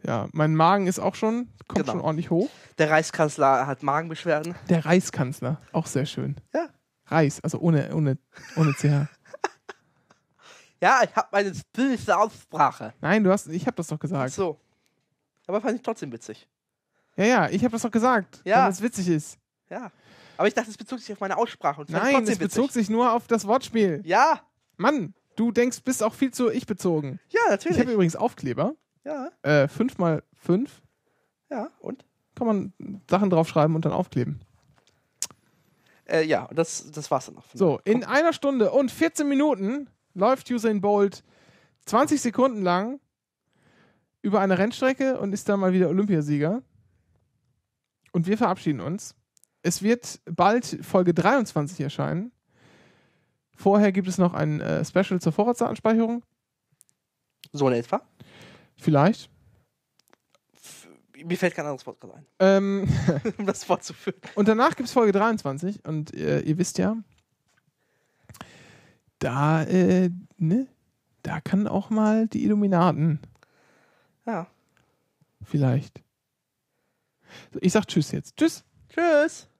Ja, mein Magen ist auch schon, kommt genau. schon ordentlich hoch. Der Reichskanzler hat Magenbeschwerden. Der Reichskanzler, auch sehr schön. Ja. Reis, also ohne, ohne, ohne CH. Ja, ich habe meine böse Aussprache. Nein, du hast, ich habe das doch gesagt. Ach so. Aber fand ich trotzdem witzig. Ja, ja, ich habe das doch gesagt, ja. weil es witzig ist. Ja. Aber ich dachte, es bezog sich auf meine Aussprache. Und Nein, es bezog sich nur auf das Wortspiel. Ja. Mann, du denkst, bist auch viel zu ich bezogen. Ja, natürlich. Ich habe übrigens Aufkleber. Ja. Äh, fünf mal fünf. Ja, und? Kann man Sachen draufschreiben und dann aufkleben. Äh, ja, das, das war's dann noch. So, in einer Stunde und 14 Minuten läuft Usain Bolt 20 Sekunden lang über eine Rennstrecke und ist dann mal wieder Olympiasieger. Und wir verabschieden uns. Es wird bald Folge 23 erscheinen. Vorher gibt es noch ein äh, Special zur Vorratsdatenspeicherung. So in etwa? Vielleicht. F mir fällt kein anderes Podcast ein. Ähm, [laughs] um das vorzuführen. Und danach gibt es Folge 23. Und äh, ihr wisst ja, da, äh, ne? Da kann auch mal die Illuminaten. Ja. Vielleicht. Ich sag Tschüss jetzt. Tschüss. Tschüss.